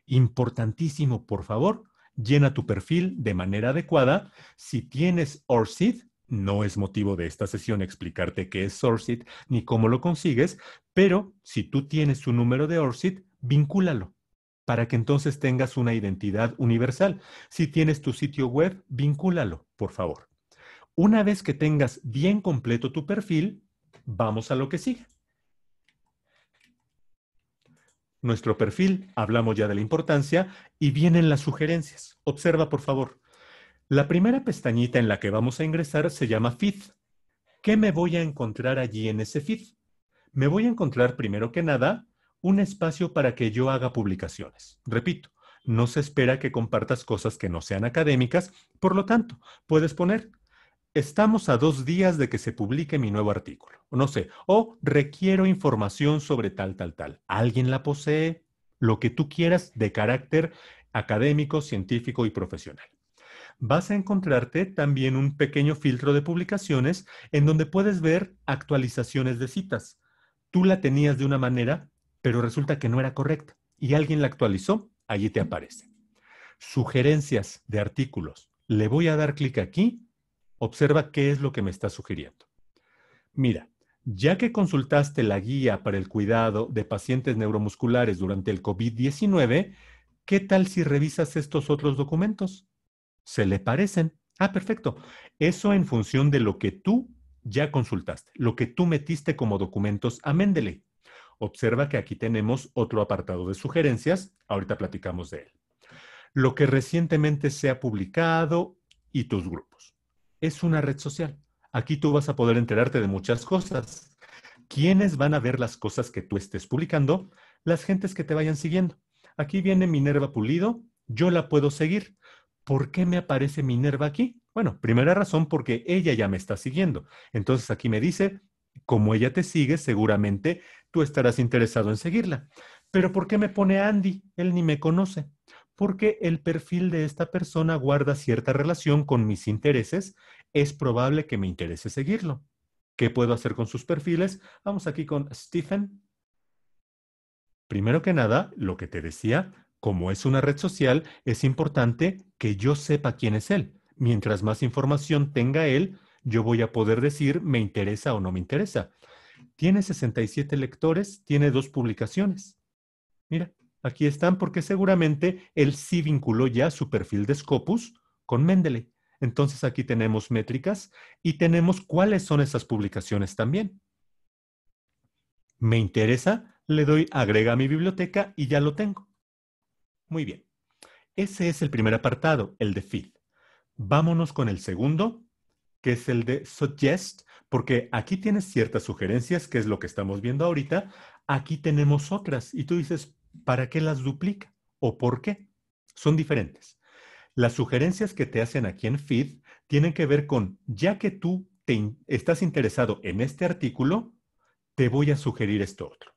Importantísimo, por favor, llena tu perfil de manera adecuada. Si tienes ORCID, no es motivo de esta sesión explicarte qué es ORCID ni cómo lo consigues, pero si tú tienes su número de ORCID, vincúlalo para que entonces tengas una identidad universal. Si tienes tu sitio web, vincúlalo, por favor. Una vez que tengas bien completo tu perfil, vamos a lo que sigue. Nuestro perfil, hablamos ya de la importancia y vienen las sugerencias. Observa, por favor. La primera pestañita en la que vamos a ingresar se llama FIT. ¿Qué me voy a encontrar allí en ese feed? Me voy a encontrar primero que nada un espacio para que yo haga publicaciones. Repito, no se espera que compartas cosas que no sean académicas, por lo tanto, puedes poner, estamos a dos días de que se publique mi nuevo artículo, o no sé, o requiero información sobre tal, tal, tal. ¿Alguien la posee? Lo que tú quieras de carácter académico, científico y profesional. Vas a encontrarte también un pequeño filtro de publicaciones en donde puedes ver actualizaciones de citas. Tú la tenías de una manera, pero resulta que no era correcta y alguien la actualizó, allí te aparece. Sugerencias de artículos. Le voy a dar clic aquí, observa qué es lo que me está sugiriendo. Mira, ya que consultaste la guía para el cuidado de pacientes neuromusculares durante el COVID-19, ¿qué tal si revisas estos otros documentos? ¿Se le parecen? Ah, perfecto. Eso en función de lo que tú ya consultaste, lo que tú metiste como documentos a Mendeley. Observa que aquí tenemos otro apartado de sugerencias, ahorita platicamos de él. Lo que recientemente se ha publicado y tus grupos. Es una red social. Aquí tú vas a poder enterarte de muchas cosas. ¿Quiénes van a ver las cosas que tú estés publicando? Las gentes que te vayan siguiendo. Aquí viene Minerva Pulido, yo la puedo seguir. ¿Por qué me aparece Minerva aquí? Bueno, primera razón porque ella ya me está siguiendo. Entonces aquí me dice, como ella te sigue, seguramente tú estarás interesado en seguirla. Pero ¿por qué me pone Andy? Él ni me conoce. Porque el perfil de esta persona guarda cierta relación con mis intereses. Es probable que me interese seguirlo. ¿Qué puedo hacer con sus perfiles? Vamos aquí con Stephen. Primero que nada, lo que te decía, como es una red social, es importante que yo sepa quién es él. Mientras más información tenga él, yo voy a poder decir me interesa o no me interesa. Tiene 67 lectores, tiene dos publicaciones. Mira, aquí están porque seguramente él sí vinculó ya su perfil de Scopus con Mendeley. Entonces aquí tenemos métricas y tenemos cuáles son esas publicaciones también. Me interesa, le doy agrega a mi biblioteca y ya lo tengo. Muy bien. Ese es el primer apartado, el de feed. Vámonos con el segundo, que es el de suggest, porque aquí tienes ciertas sugerencias, que es lo que estamos viendo ahorita, aquí tenemos otras y tú dices, ¿para qué las duplica? ¿O por qué? Son diferentes. Las sugerencias que te hacen aquí en Feed tienen que ver con, ya que tú te estás interesado en este artículo, te voy a sugerir esto otro.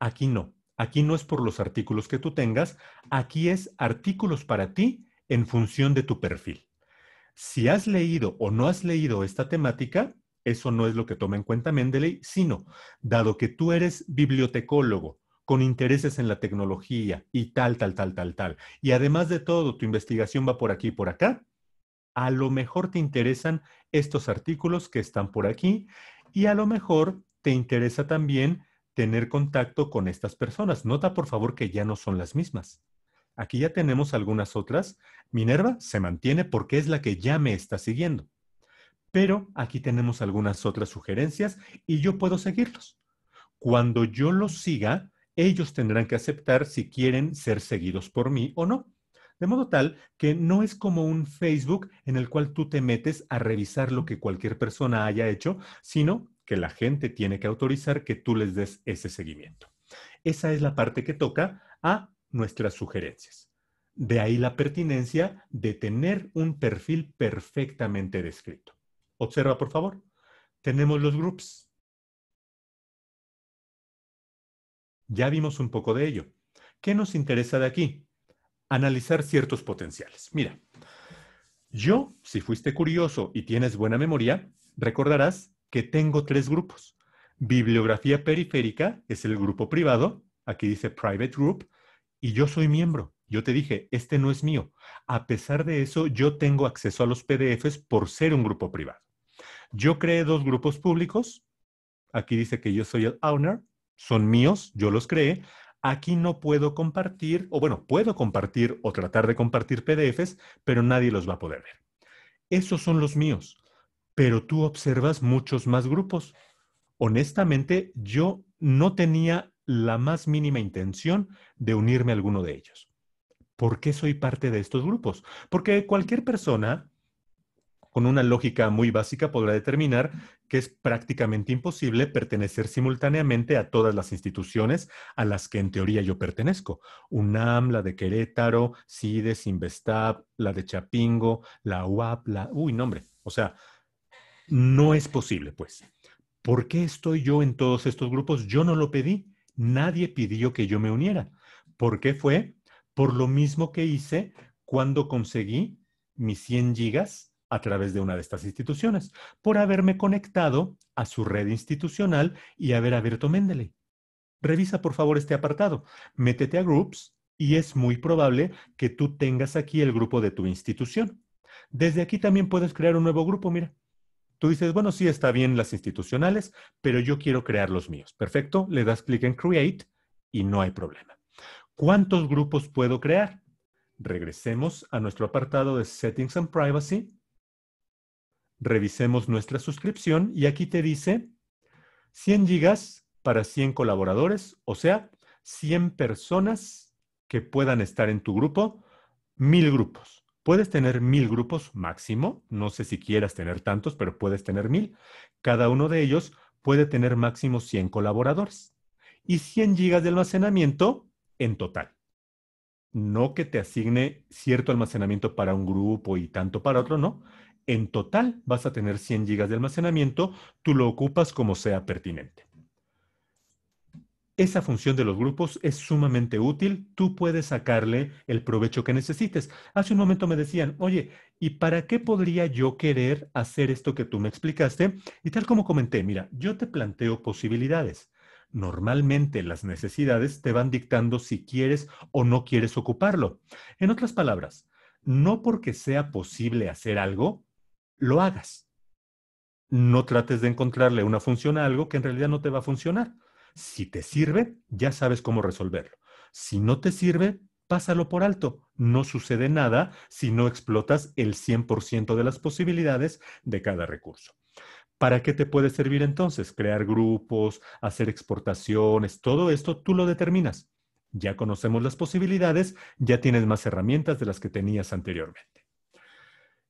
Aquí no. Aquí no es por los artículos que tú tengas, aquí es artículos para ti en función de tu perfil. Si has leído o no has leído esta temática, eso no es lo que toma en cuenta Mendeley, sino, dado que tú eres bibliotecólogo, con intereses en la tecnología y tal, tal, tal, tal, tal, y además de todo, tu investigación va por aquí y por acá, a lo mejor te interesan estos artículos que están por aquí y a lo mejor te interesa también tener contacto con estas personas. Nota, por favor, que ya no son las mismas. Aquí ya tenemos algunas otras. Minerva se mantiene porque es la que ya me está siguiendo. Pero aquí tenemos algunas otras sugerencias y yo puedo seguirlos. Cuando yo los siga, ellos tendrán que aceptar si quieren ser seguidos por mí o no. De modo tal que no es como un Facebook en el cual tú te metes a revisar lo que cualquier persona haya hecho, sino que la gente tiene que autorizar que tú les des ese seguimiento. Esa es la parte que toca a nuestras sugerencias. De ahí la pertinencia de tener un perfil perfectamente descrito. Observa, por favor. Tenemos los groups. Ya vimos un poco de ello. ¿Qué nos interesa de aquí? Analizar ciertos potenciales. Mira, yo, si fuiste curioso y tienes buena memoria, recordarás que tengo tres grupos. Bibliografía periférica es el grupo privado, aquí dice private group, y yo soy miembro. Yo te dije, este no es mío. A pesar de eso, yo tengo acceso a los PDFs por ser un grupo privado. Yo creé dos grupos públicos. Aquí dice que yo soy el owner. Son míos, yo los creé. Aquí no puedo compartir, o bueno, puedo compartir o tratar de compartir PDFs, pero nadie los va a poder ver. Esos son los míos, pero tú observas muchos más grupos. Honestamente, yo no tenía la más mínima intención de unirme a alguno de ellos. ¿Por qué soy parte de estos grupos? Porque cualquier persona con una lógica muy básica podrá determinar que es prácticamente imposible pertenecer simultáneamente a todas las instituciones a las que en teoría yo pertenezco. UNAM, la de Querétaro, CIDES, Investap, la de Chapingo, la UAP, la... Uy, nombre. O sea, no es posible, pues. ¿Por qué estoy yo en todos estos grupos? Yo no lo pedí. Nadie pidió que yo me uniera. ¿Por qué fue? Por lo mismo que hice cuando conseguí mis 100 gigas a través de una de estas instituciones, por haberme conectado a su red institucional y haber abierto Mendeley. Revisa por favor este apartado. Métete a Groups y es muy probable que tú tengas aquí el grupo de tu institución. Desde aquí también puedes crear un nuevo grupo, mira. Tú dices, bueno, sí está bien las institucionales, pero yo quiero crear los míos. Perfecto, le das clic en Create y no hay problema. ¿Cuántos grupos puedo crear? Regresemos a nuestro apartado de Settings and Privacy. Revisemos nuestra suscripción y aquí te dice 100 gigas para 100 colaboradores, o sea, 100 personas que puedan estar en tu grupo, 1000 grupos. Puedes tener mil grupos máximo, no sé si quieras tener tantos, pero puedes tener mil. Cada uno de ellos puede tener máximo 100 colaboradores y 100 gigas de almacenamiento en total. No que te asigne cierto almacenamiento para un grupo y tanto para otro, no. En total vas a tener 100 gigas de almacenamiento, tú lo ocupas como sea pertinente. Esa función de los grupos es sumamente útil. Tú puedes sacarle el provecho que necesites. Hace un momento me decían, oye, ¿y para qué podría yo querer hacer esto que tú me explicaste? Y tal como comenté, mira, yo te planteo posibilidades. Normalmente las necesidades te van dictando si quieres o no quieres ocuparlo. En otras palabras, no porque sea posible hacer algo, lo hagas. No trates de encontrarle una función a algo que en realidad no te va a funcionar. Si te sirve, ya sabes cómo resolverlo. Si no te sirve, pásalo por alto. No sucede nada si no explotas el 100% de las posibilidades de cada recurso. ¿Para qué te puede servir entonces? Crear grupos, hacer exportaciones, todo esto tú lo determinas. Ya conocemos las posibilidades, ya tienes más herramientas de las que tenías anteriormente.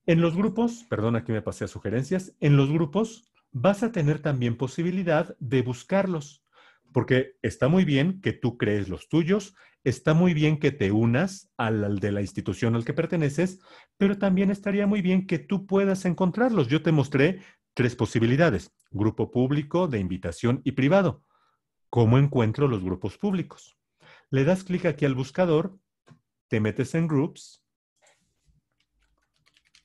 En los grupos, perdón, aquí me pasé a sugerencias, en los grupos vas a tener también posibilidad de buscarlos. Porque está muy bien que tú crees los tuyos, está muy bien que te unas al, de la institución al que perteneces, pero también estaría muy bien que tú puedas encontrarlos. Yo te mostré tres posibilidades, grupo público, de invitación y privado. ¿Cómo encuentro los grupos públicos? Le das clic aquí al buscador, te metes en Groups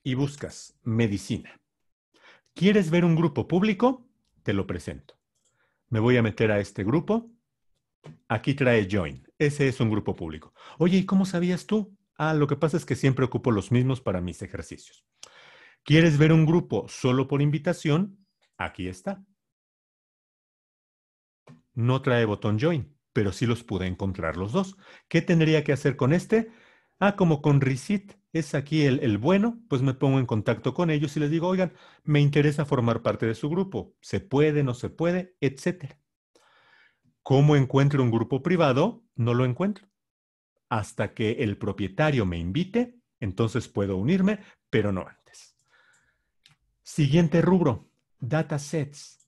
y buscas medicina. ¿Quieres ver un grupo público? Te lo presento me voy a meter a este grupo, aquí trae join. Ese es un grupo público. Oye, ¿y cómo sabías tú? Ah, lo que pasa es que siempre ocupo los mismos para mis ejercicios. ¿Quieres ver un grupo solo por invitación? Aquí está. No trae botón join, pero sí los pude encontrar los dos. ¿Qué tendría que hacer con este? ah, como con Resit, es aquí el, bueno, pues me pongo en contacto con ellos y les digo, oigan, me interesa formar parte de su grupo, se puede, no se puede, etcétera. ¿Cómo encuentro un grupo privado? No lo encuentro. Hasta que el propietario me invite, entonces puedo unirme, pero no antes. Siguiente rubro, datasets.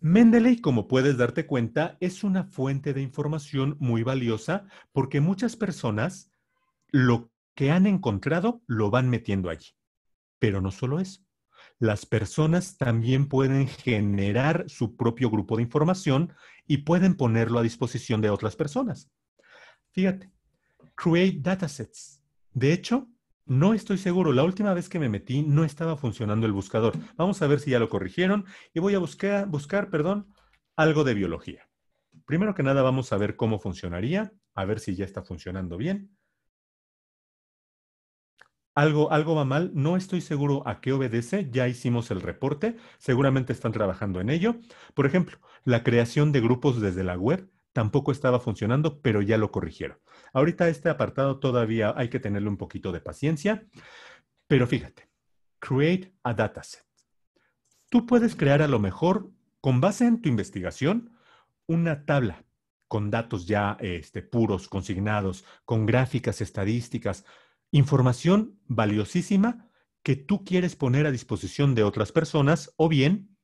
Mendeley, como puedes darte cuenta, es una fuente de información muy valiosa porque muchas personas lo que han encontrado lo van metiendo allí. Pero no solo eso. Las personas también pueden generar su propio grupo de información y pueden ponerlo a disposición de otras personas. Fíjate, create datasets. De hecho, no estoy seguro. La última vez que me metí no estaba funcionando el buscador. Vamos a ver si ya lo corrigieron y voy a buscar, buscar perdón, algo de biología. Primero que nada vamos a ver cómo funcionaría, a ver si ya está funcionando bien algo, va mal, no estoy seguro a qué obedece, ya hicimos el reporte, seguramente están trabajando en ello. Por ejemplo, la creación de grupos desde la web tampoco estaba funcionando, pero ya lo corrigieron. Ahorita este apartado todavía hay que tenerle un poquito de paciencia, pero fíjate, create a dataset. Tú puedes crear a lo mejor, con base en tu investigación, una tabla con datos ya este, puros, consignados, con gráficas, estadísticas, información valiosísima que tú quieres poner a disposición de otras personas o bien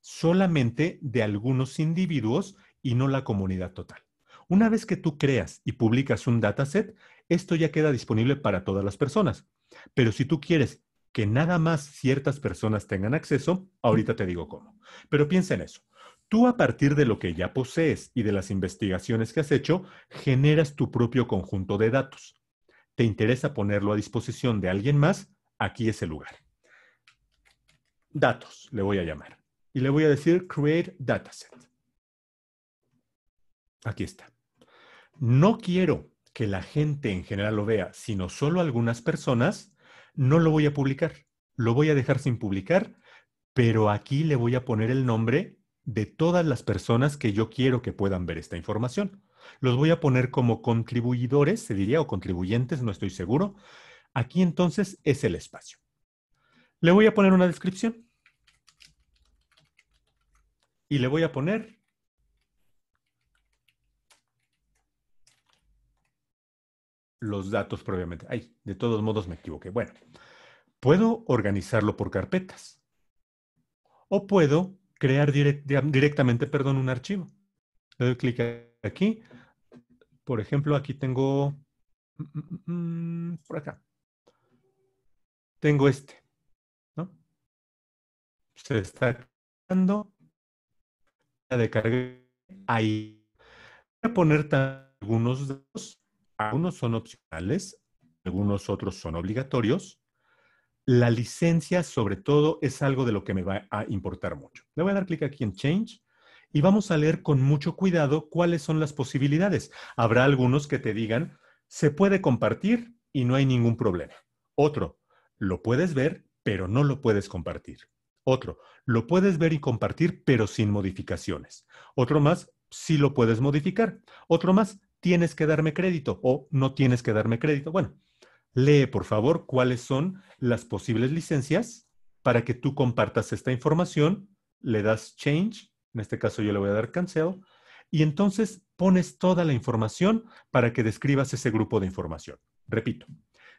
solamente de algunos individuos y no la comunidad total. Una vez que tú creas y publicas un dataset, esto ya queda disponible para todas las personas. Pero si tú quieres que nada más ciertas personas tengan acceso, ahorita te digo cómo. Pero piensa en eso. Tú a partir de lo que ya posees y de las investigaciones que has hecho, generas tu propio conjunto de datos te interesa ponerlo a disposición de alguien más, aquí es el lugar. Datos, le voy a llamar. Y le voy a decir Create Dataset. Aquí está. No quiero que la gente en general lo vea, sino solo algunas personas, no lo voy a publicar. Lo voy a dejar sin publicar, pero aquí le voy a poner el nombre de todas las personas que yo quiero que puedan ver esta información. Los voy a poner como contribuidores, se diría, o contribuyentes, no estoy seguro. Aquí entonces es el espacio. Le voy a poner una descripción. Y le voy a poner los datos previamente. Ay, de todos modos me equivoqué. Bueno, puedo organizarlo por carpetas. O puedo crear directamente, perdón, un archivo. Le doy clic aquí. Por ejemplo, aquí tengo, mm, mm, mm, por acá, tengo este, ¿no? Se está dando la de carga ahí. Voy a poner algunos algunos son opcionales, algunos otros son obligatorios. La licencia, sobre todo, es algo de lo que me va a importar mucho. Le voy a dar clic aquí en Change y vamos a leer con mucho cuidado cuáles son las posibilidades. Habrá algunos que te digan, se puede compartir y no hay ningún problema. Otro, lo puedes ver, pero no lo puedes compartir. Otro, lo puedes ver y compartir, pero sin modificaciones. Otro más, sí lo puedes modificar. Otro más, tienes que darme crédito o no tienes que darme crédito. Bueno, lee por favor cuáles son las posibles licencias para que tú compartas esta información, le das change en este caso yo le voy a dar cancel. Y entonces pones toda la información para que describas ese grupo de información. Repito,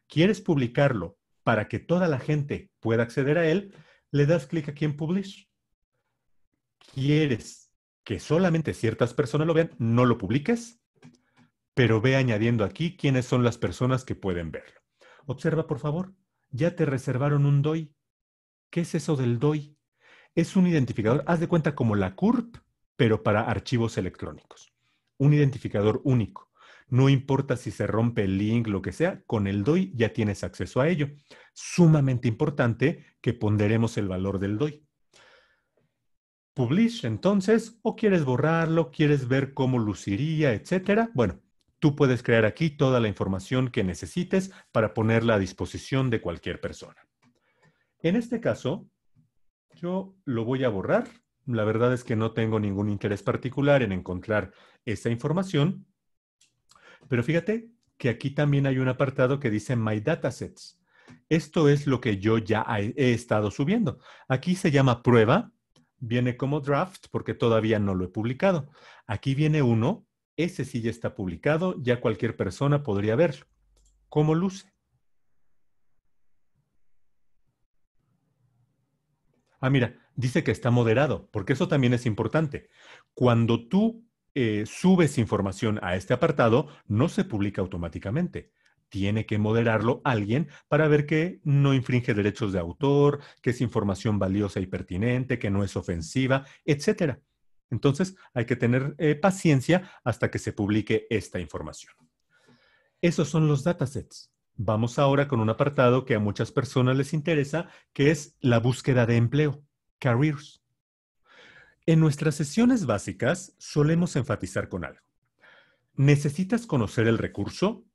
quieres publicarlo para que toda la gente pueda acceder a él, le das clic aquí en Publish. Quieres que solamente ciertas personas lo vean, no lo publiques, pero ve añadiendo aquí quiénes son las personas que pueden verlo. Observa, por favor, ya te reservaron un DOI. ¿Qué es eso del DOI? Es un identificador, haz de cuenta como la CURP, pero para archivos electrónicos. Un identificador único. No importa si se rompe el link, lo que sea, con el DOI ya tienes acceso a ello. Sumamente importante que ponderemos el valor del DOI. Publish, entonces, o quieres borrarlo, quieres ver cómo luciría, etcétera. Bueno, tú puedes crear aquí toda la información que necesites para ponerla a disposición de cualquier persona. En este caso, yo lo voy a borrar. La verdad es que no tengo ningún interés particular en encontrar esa información. Pero fíjate que aquí también hay un apartado que dice My Datasets. Esto es lo que yo ya he estado subiendo. Aquí se llama prueba, viene como draft porque todavía no lo he publicado. Aquí viene uno, ese sí ya está publicado, ya cualquier persona podría verlo. ¿Cómo luce? Ah, mira, dice que está moderado, porque eso también es importante. Cuando tú eh, subes información a este apartado, no se publica automáticamente. Tiene que moderarlo alguien para ver que no infringe derechos de autor, que es información valiosa y pertinente, que no es ofensiva, etc. Entonces, hay que tener eh, paciencia hasta que se publique esta información. Esos son los datasets. Vamos ahora con un apartado que a muchas personas les interesa, que es la búsqueda de empleo, careers. En nuestras sesiones básicas solemos enfatizar con algo. Necesitas conocer el recurso,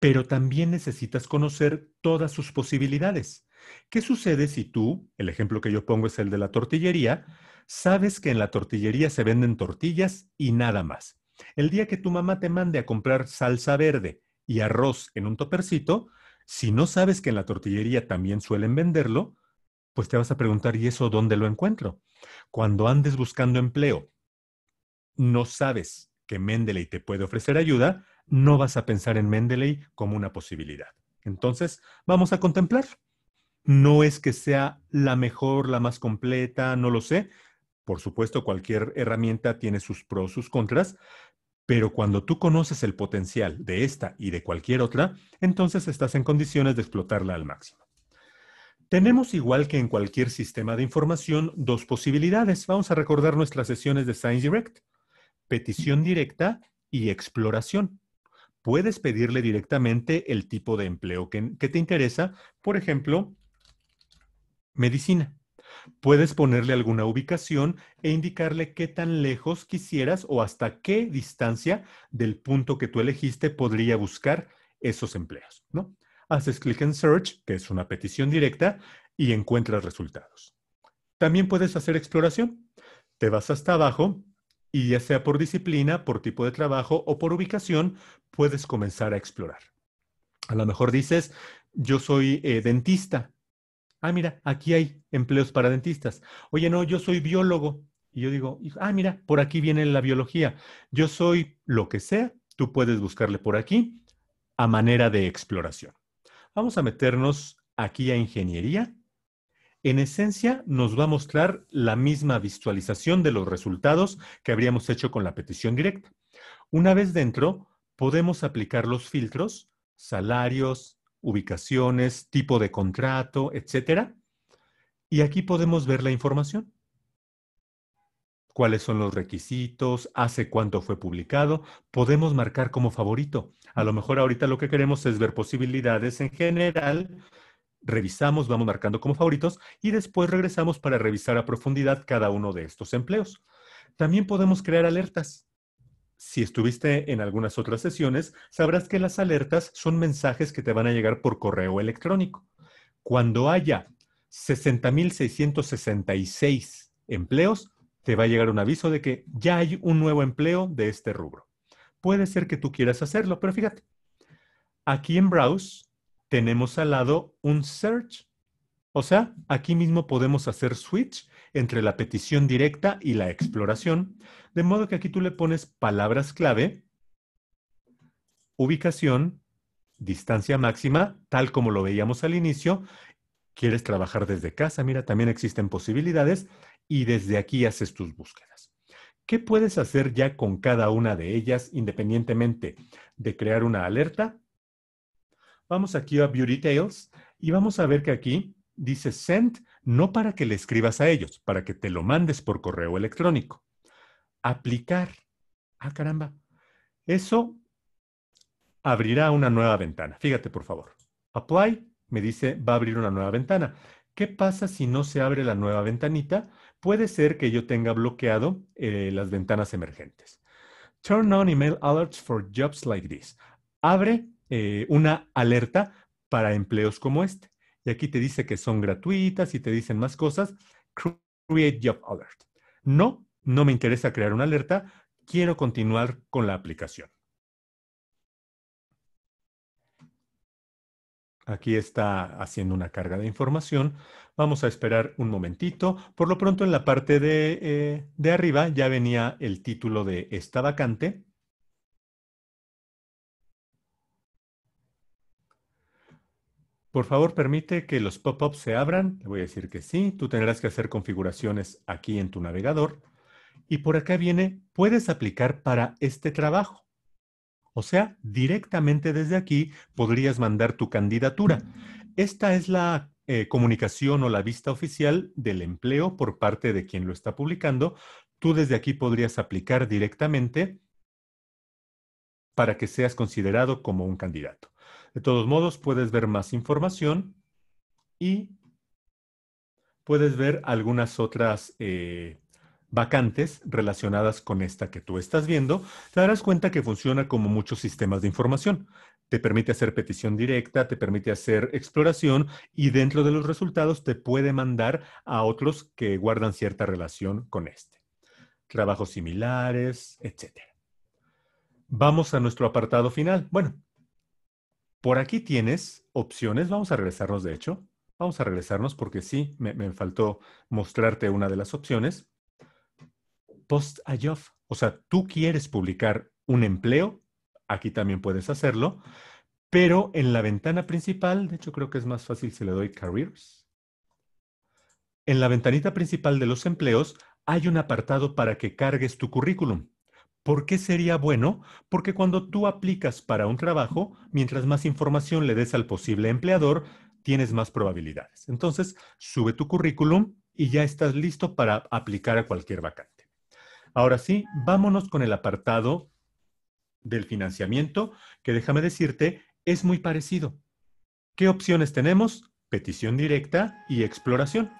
pero también necesitas conocer todas sus posibilidades. ¿Qué sucede si tú, el ejemplo que yo pongo es el de la tortillería, sabes que en la tortillería se venden tortillas y nada más? El día que tu mamá te mande a comprar salsa verde y arroz en un topercito, si no sabes que en la tortillería también suelen venderlo, pues te vas a preguntar, ¿y eso dónde lo encuentro? Cuando andes buscando empleo, no sabes que Mendeley te puede ofrecer ayuda, no vas a pensar en Mendeley como una posibilidad. Entonces, vamos a contemplar. No es que sea la mejor, la más completa, no lo sé. Por supuesto, cualquier herramienta tiene sus pros, sus contras, pero cuando tú conoces el potencial de esta y de cualquier otra, entonces estás en condiciones de explotarla al máximo. Tenemos, igual que en cualquier sistema de información, dos posibilidades. Vamos a recordar nuestras sesiones de Science Direct. Petición directa y exploración. Puedes pedirle directamente el tipo de empleo que, que te interesa, por ejemplo, medicina. Puedes ponerle alguna ubicación e indicarle qué tan lejos quisieras o hasta qué distancia del punto que tú elegiste podría buscar esos empleos, ¿no? Haces clic en Search, que es una petición directa, y encuentras resultados. También puedes hacer exploración. Te vas hasta abajo y ya sea por disciplina, por tipo de trabajo o por ubicación, puedes comenzar a explorar. A lo mejor dices, yo soy eh, dentista, ah, mira, aquí hay empleos para dentistas. Oye, no, yo soy biólogo. Y yo digo, ah, mira, por aquí viene la biología. Yo soy lo que sea, tú puedes buscarle por aquí a manera de exploración. Vamos a meternos aquí a ingeniería. En esencia, nos va a mostrar la misma visualización de los resultados que habríamos hecho con la petición directa. Una vez dentro, podemos aplicar los filtros, salarios, ubicaciones, tipo de contrato, etcétera, Y aquí podemos ver la información. Cuáles son los requisitos, hace cuánto fue publicado, podemos marcar como favorito. A lo mejor ahorita lo que queremos es ver posibilidades en general, revisamos, vamos marcando como favoritos y después regresamos para revisar a profundidad cada uno de estos empleos. También podemos crear alertas. Si estuviste en algunas otras sesiones, sabrás que las alertas son mensajes que te van a llegar por correo electrónico. Cuando haya 60.666 empleos, te va a llegar un aviso de que ya hay un nuevo empleo de este rubro. Puede ser que tú quieras hacerlo, pero fíjate, aquí en Browse tenemos al lado un search. O sea, aquí mismo podemos hacer switch entre la petición directa y la exploración, de modo que aquí tú le pones palabras clave, ubicación, distancia máxima, tal como lo veíamos al inicio. Quieres trabajar desde casa, mira, también existen posibilidades y desde aquí haces tus búsquedas. ¿Qué puedes hacer ya con cada una de ellas independientemente de crear una alerta? Vamos aquí a Beauty Tales y vamos a ver que aquí dice send no para que le escribas a ellos, para que te lo mandes por correo electrónico. Aplicar. Ah, caramba. Eso abrirá una nueva ventana. Fíjate, por favor. Apply me dice, va a abrir una nueva ventana. ¿Qué pasa si no se abre la nueva ventanita? Puede ser que yo tenga bloqueado eh, las ventanas emergentes. Turn on email alerts for jobs like this. Abre eh, una alerta para empleos como este. Y aquí te dice que son gratuitas y te dicen más cosas. Create Job Alert. No, no me interesa crear una alerta. Quiero continuar con la aplicación. Aquí está haciendo una carga de información. Vamos a esperar un momentito. Por lo pronto en la parte de, eh, de arriba ya venía el título de esta vacante. Por favor, permite que los pop-ups se abran. Le voy a decir que sí. Tú tendrás que hacer configuraciones aquí en tu navegador. Y por acá viene, puedes aplicar para este trabajo. O sea, directamente desde aquí podrías mandar tu candidatura. Esta es la eh, comunicación o la vista oficial del empleo por parte de quien lo está publicando. Tú desde aquí podrías aplicar directamente para que seas considerado como un candidato. De todos modos, puedes ver más información y puedes ver algunas otras eh, vacantes relacionadas con esta que tú estás viendo. Te darás cuenta que funciona como muchos sistemas de información. Te permite hacer petición directa, te permite hacer exploración y dentro de los resultados te puede mandar a otros que guardan cierta relación con este. Trabajos similares, etc. Vamos a nuestro apartado final. Bueno, por aquí tienes opciones. Vamos a regresarnos, de hecho. Vamos a regresarnos porque sí, me, faltó mostrarte una de las opciones. Post a job. O sea, tú quieres publicar un empleo. Aquí también puedes hacerlo. Pero en la ventana principal, de hecho creo que es más fácil si le doy careers. En la ventanita principal de los empleos hay un apartado para que cargues tu currículum. ¿Por qué sería bueno? Porque cuando tú aplicas para un trabajo, mientras más información le des al posible empleador, tienes más probabilidades. Entonces, sube tu currículum y ya estás listo para aplicar a cualquier vacante. Ahora sí, vámonos con el apartado del financiamiento, que déjame decirte, es muy parecido. ¿Qué opciones tenemos? Petición directa y exploración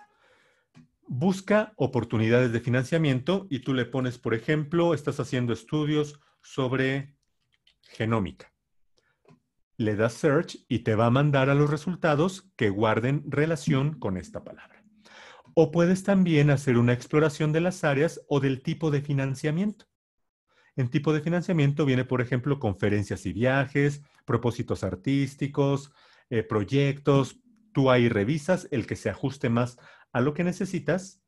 busca oportunidades de financiamiento y tú le pones, por ejemplo, estás haciendo estudios sobre genómica. Le das search y te va a mandar a los resultados que guarden relación con esta palabra. O puedes también hacer una exploración de las áreas o del tipo de financiamiento. En tipo de financiamiento viene, por ejemplo, conferencias y viajes, propósitos artísticos, eh, proyectos. Tú ahí revisas el que se ajuste más lo que necesitas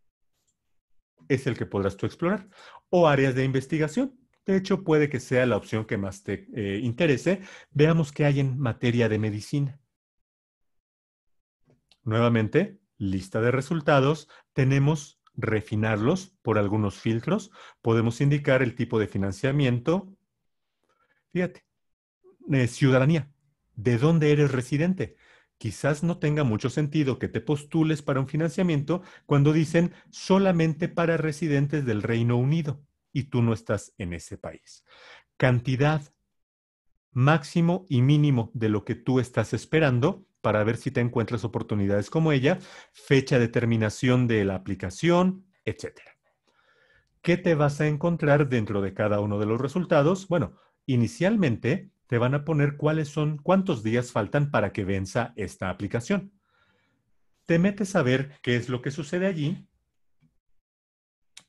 es el que podrás tú explorar. O áreas de investigación. De hecho, puede que sea la opción que más te eh, interese. Veamos qué hay en materia de medicina. Nuevamente, lista de resultados. Tenemos refinarlos por algunos filtros. Podemos indicar el tipo de financiamiento. Fíjate, eh, ciudadanía. ¿De dónde eres residente? quizás no tenga mucho sentido que te postules para un financiamiento cuando dicen solamente para residentes del Reino Unido y tú no estás en ese país. Cantidad máximo y mínimo de lo que tú estás esperando para ver si te encuentras oportunidades como ella, fecha de terminación de la aplicación, etc. ¿Qué te vas a encontrar dentro de cada uno de los resultados? Bueno, inicialmente te van a poner cuáles son, cuántos días faltan para que venza esta aplicación. Te metes a ver qué es lo que sucede allí.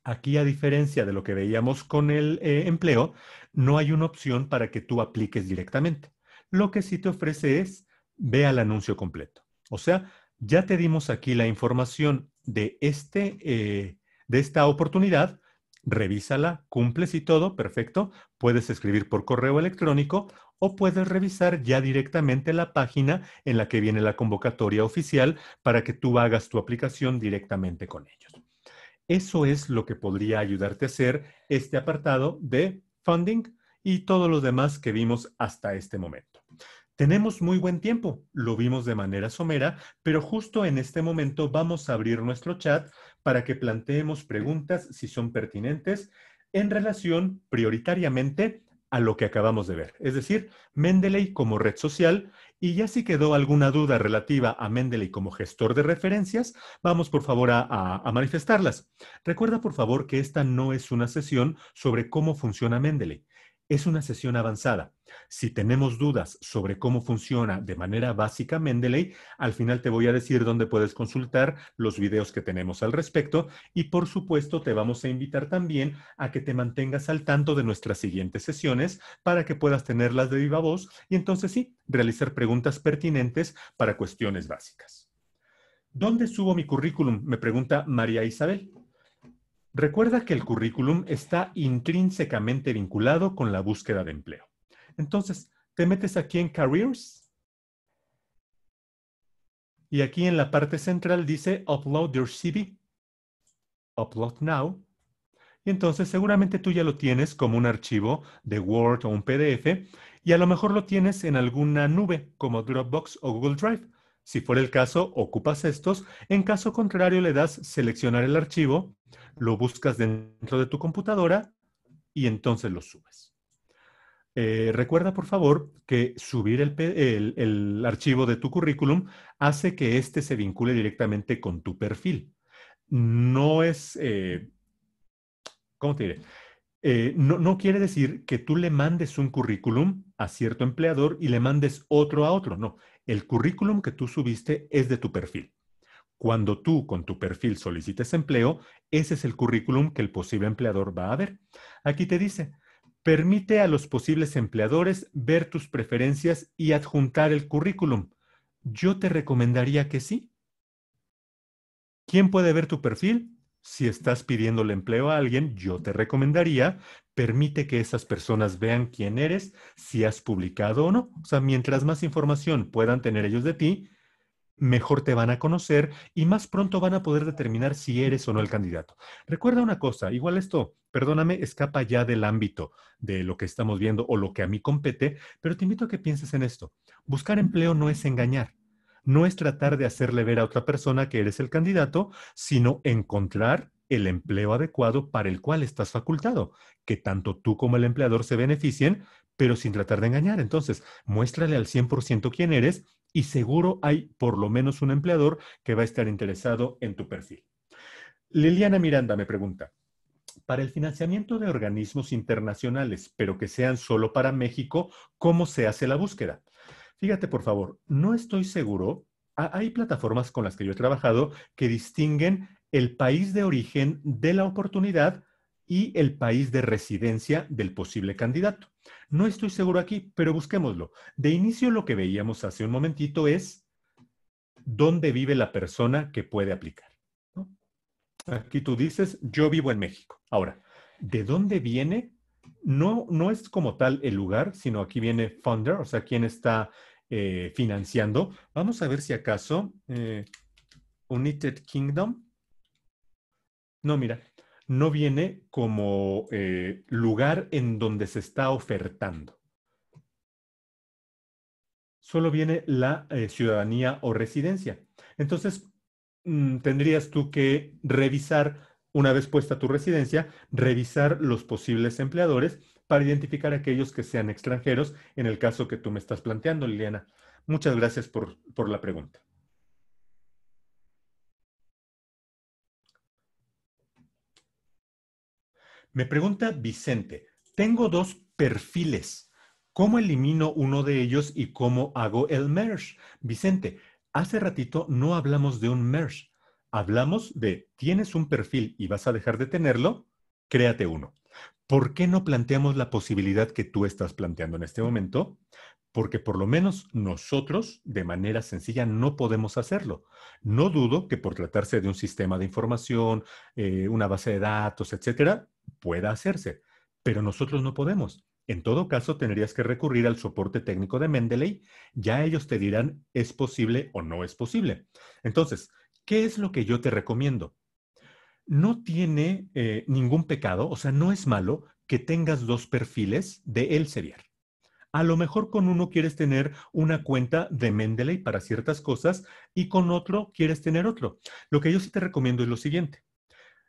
Aquí, a diferencia de lo que veíamos con el eh, empleo, no hay una opción para que tú apliques directamente. Lo que sí te ofrece es, ve el anuncio completo. O sea, ya te dimos aquí la información de, este, eh, de esta oportunidad, revísala, cumples y todo, perfecto. Puedes escribir por correo electrónico o puedes revisar ya directamente la página en la que viene la convocatoria oficial para que tú hagas tu aplicación directamente con ellos. Eso es lo que podría ayudarte a hacer este apartado de funding y todos los demás que vimos hasta este momento. Tenemos muy buen tiempo, lo vimos de manera somera, pero justo en este momento vamos a abrir nuestro chat para que planteemos preguntas si son pertinentes en relación prioritariamente a lo que acabamos de ver, es decir, Mendeley como red social, y ya si quedó alguna duda relativa a Mendeley como gestor de referencias, vamos por favor a, manifestarlas. Recuerda por favor que esta no es una sesión sobre cómo funciona Mendeley es una sesión avanzada. Si tenemos dudas sobre cómo funciona de manera básica Mendeley, al final te voy a decir dónde puedes consultar los videos que tenemos al respecto y por supuesto te vamos a invitar también a que te mantengas al tanto de nuestras siguientes sesiones para que puedas tenerlas de viva voz y entonces sí, realizar preguntas pertinentes para cuestiones básicas. ¿Dónde subo mi currículum? Me pregunta María Isabel. Recuerda que el currículum está intrínsecamente vinculado con la búsqueda de empleo. Entonces, te metes aquí en Careers y aquí en la parte central dice Upload your CV, Upload now. Y entonces seguramente tú ya lo tienes como un archivo de Word o un PDF y a lo mejor lo tienes en alguna nube como Dropbox o Google Drive si fuera el caso, ocupas estos. En caso contrario, le das seleccionar el archivo, lo buscas dentro de tu computadora y entonces lo subes. Eh, recuerda, por favor, que subir el, archivo de tu currículum hace que éste se vincule directamente con tu perfil. No es, eh, ¿cómo te diré? Eh, no, no quiere decir que tú le mandes un currículum a cierto empleador y le mandes otro a otro, no el currículum que tú subiste es de tu perfil. Cuando tú con tu perfil solicites empleo, ese es el currículum que el posible empleador va a ver. Aquí te dice, permite a los posibles empleadores ver tus preferencias y adjuntar el currículum. Yo te recomendaría que sí. ¿Quién puede ver tu perfil? Si estás pidiéndole empleo a alguien, yo te recomendaría permite que esas personas vean quién eres, si has publicado o no. O sea, mientras más información puedan tener ellos de ti, mejor te van a conocer y más pronto van a poder determinar si eres o no el candidato. Recuerda una cosa, igual esto, perdóname, escapa ya del ámbito de lo que estamos viendo o lo que a mí compete, pero te invito a que pienses en esto. Buscar empleo no es engañar, no es tratar de hacerle ver a otra persona que eres el candidato, sino encontrar el empleo adecuado para el cual estás facultado, que tanto tú como el empleador se beneficien, pero sin tratar de engañar. Entonces, muéstrale al 100% quién eres y seguro hay por lo menos un empleador que va a estar interesado en tu perfil. Liliana Miranda me pregunta, para el financiamiento de organismos internacionales, pero que sean solo para México, ¿cómo se hace la búsqueda? Fíjate, por favor, no estoy seguro. Hay plataformas con las que yo he trabajado que distinguen el país de origen de la oportunidad y el país de residencia del posible candidato. No estoy seguro aquí, pero busquémoslo. De inicio lo que veíamos hace un momentito es dónde vive la persona que puede aplicar. Aquí tú dices, yo vivo en México. Ahora, ¿de dónde viene? No, no es como tal el lugar, sino aquí viene funder, o sea, quién está eh, financiando. Vamos a ver si acaso eh, United Kingdom no, mira, no viene como eh, lugar en donde se está ofertando. Solo viene la eh, ciudadanía o residencia. Entonces, mm, tendrías tú que revisar, una vez puesta tu residencia, revisar los posibles empleadores para identificar aquellos que sean extranjeros en el caso que tú me estás planteando, Liliana. Muchas gracias por la pregunta. Me pregunta Vicente, tengo dos perfiles. ¿Cómo elimino uno de ellos y cómo hago el merge? Vicente, hace ratito no hablamos de un merge. Hablamos de tienes un perfil y vas a dejar de tenerlo, créate uno. ¿por qué no planteamos la posibilidad que tú estás planteando en este momento? Porque por lo menos nosotros, de manera sencilla, no podemos hacerlo. No dudo que por tratarse de un sistema de información, eh, una base de datos, etcétera, pueda hacerse, pero nosotros no podemos. En todo caso, tendrías que recurrir al soporte técnico de Mendeley. Ya ellos te dirán es posible o no es posible. Entonces, ¿qué es lo que yo te recomiendo? no tiene eh, ningún pecado, o sea, no es malo que tengas dos perfiles de Elsevier. A lo mejor con uno quieres tener una cuenta de Mendeley para ciertas cosas y con otro quieres tener otro. Lo que yo sí te recomiendo es lo siguiente.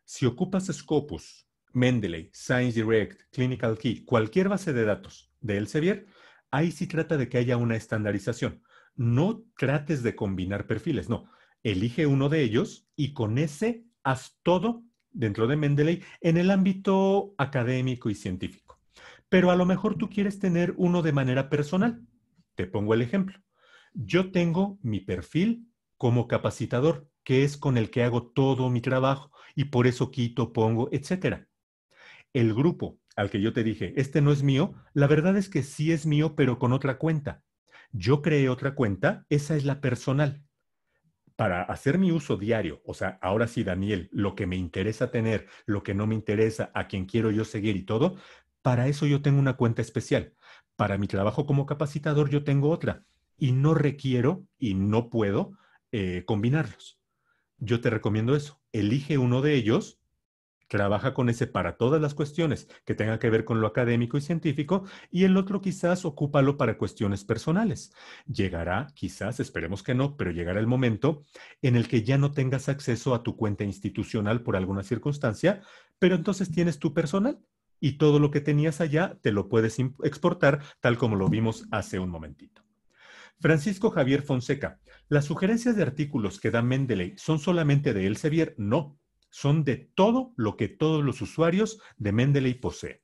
Si ocupas Scopus, Mendeley, Science Direct, Clinical Key, cualquier base de datos de Elsevier, ahí sí trata de que haya una estandarización. No trates de combinar perfiles, no. Elige uno de ellos y con ese haz todo dentro de Mendeley en el ámbito académico y científico. Pero a lo mejor tú quieres tener uno de manera personal. Te pongo el ejemplo. Yo tengo mi perfil como capacitador, que es con el que hago todo mi trabajo y por eso quito, pongo, etcétera. El grupo al que yo te dije, este no es mío, la verdad es que sí es mío, pero con otra cuenta. Yo creé otra cuenta, esa es la personal para hacer mi uso diario, o sea, ahora sí, Daniel, lo que me interesa tener, lo que no me interesa, a quien quiero yo seguir y todo, para eso yo tengo una cuenta especial. Para mi trabajo como capacitador yo tengo otra y no requiero y no puedo eh, combinarlos. Yo te recomiendo eso. Elige uno de ellos trabaja con ese para todas las cuestiones que tengan que ver con lo académico y científico, y el otro quizás ocúpalo para cuestiones personales. Llegará, quizás, esperemos que no, pero llegará el momento en el que ya no tengas acceso a tu cuenta institucional por alguna circunstancia, pero entonces tienes tu personal y todo lo que tenías allá te lo puedes exportar tal como lo vimos hace un momentito. Francisco Javier Fonseca, ¿las sugerencias de artículos que da Mendeley son solamente de Elsevier? No, son de todo lo que todos los usuarios de Mendeley poseen.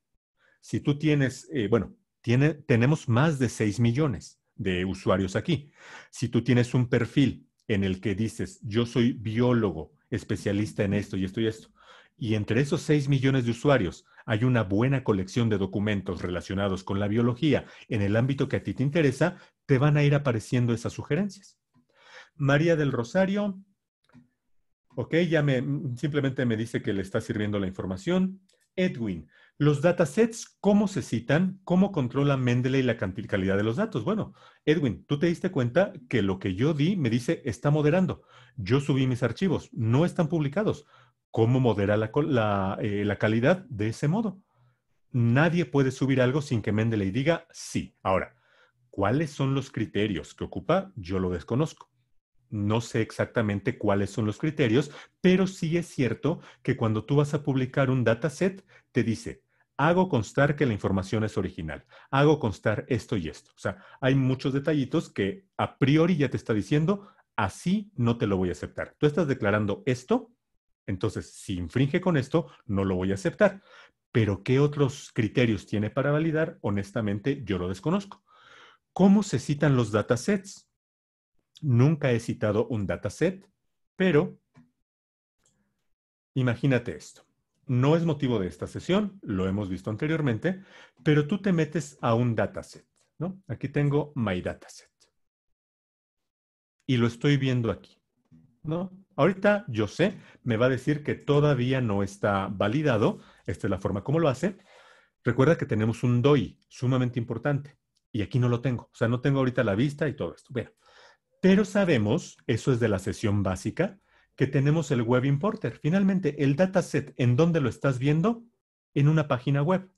Si tú tienes, eh, bueno, tiene, tenemos más de 6 millones de usuarios aquí. Si tú tienes un perfil en el que dices, yo soy biólogo, especialista en esto y esto y esto, y entre esos 6 millones de usuarios hay una buena colección de documentos relacionados con la biología en el ámbito que a ti te interesa, te van a ir apareciendo esas sugerencias. María del Rosario, Ok, ya me, mm, simplemente me dice que le está sirviendo la información. Edwin, los datasets, ¿cómo se citan? ¿Cómo controla Mendeley la calidad de los datos? Bueno, Edwin, tú te diste cuenta que lo que yo di me dice está moderando. Yo subí mis archivos, no están publicados. ¿Cómo modera la, eh, la, calidad de ese modo? Nadie puede subir algo sin que Mendeley diga sí. Ahora, ¿cuáles son los criterios que ocupa? Yo lo desconozco. No sé exactamente cuáles son los criterios, pero sí es cierto que cuando tú vas a publicar un dataset, te dice, hago constar que la información es original, hago constar esto y esto. O sea, hay muchos detallitos que a priori ya te está diciendo, así no te lo voy a aceptar. Tú estás declarando esto, entonces si infringe con esto, no lo voy a aceptar. Pero ¿qué otros criterios tiene para validar? Honestamente, yo lo desconozco. ¿Cómo se citan los datasets? Nunca he citado un dataset, pero imagínate esto. No es motivo de esta sesión, lo hemos visto anteriormente, pero tú te metes a un dataset, ¿no? Aquí tengo my dataset. Y lo estoy viendo aquí, ¿no? Ahorita yo sé, me va a decir que todavía no está validado, esta es la forma como lo hace. Recuerda que tenemos un DOI sumamente importante y aquí no lo tengo, o sea, no tengo ahorita la vista y todo esto. Bueno, pero sabemos, eso es de la sesión básica, que tenemos el Web Importer. Finalmente, el dataset, ¿en dónde lo estás viendo? En una página web.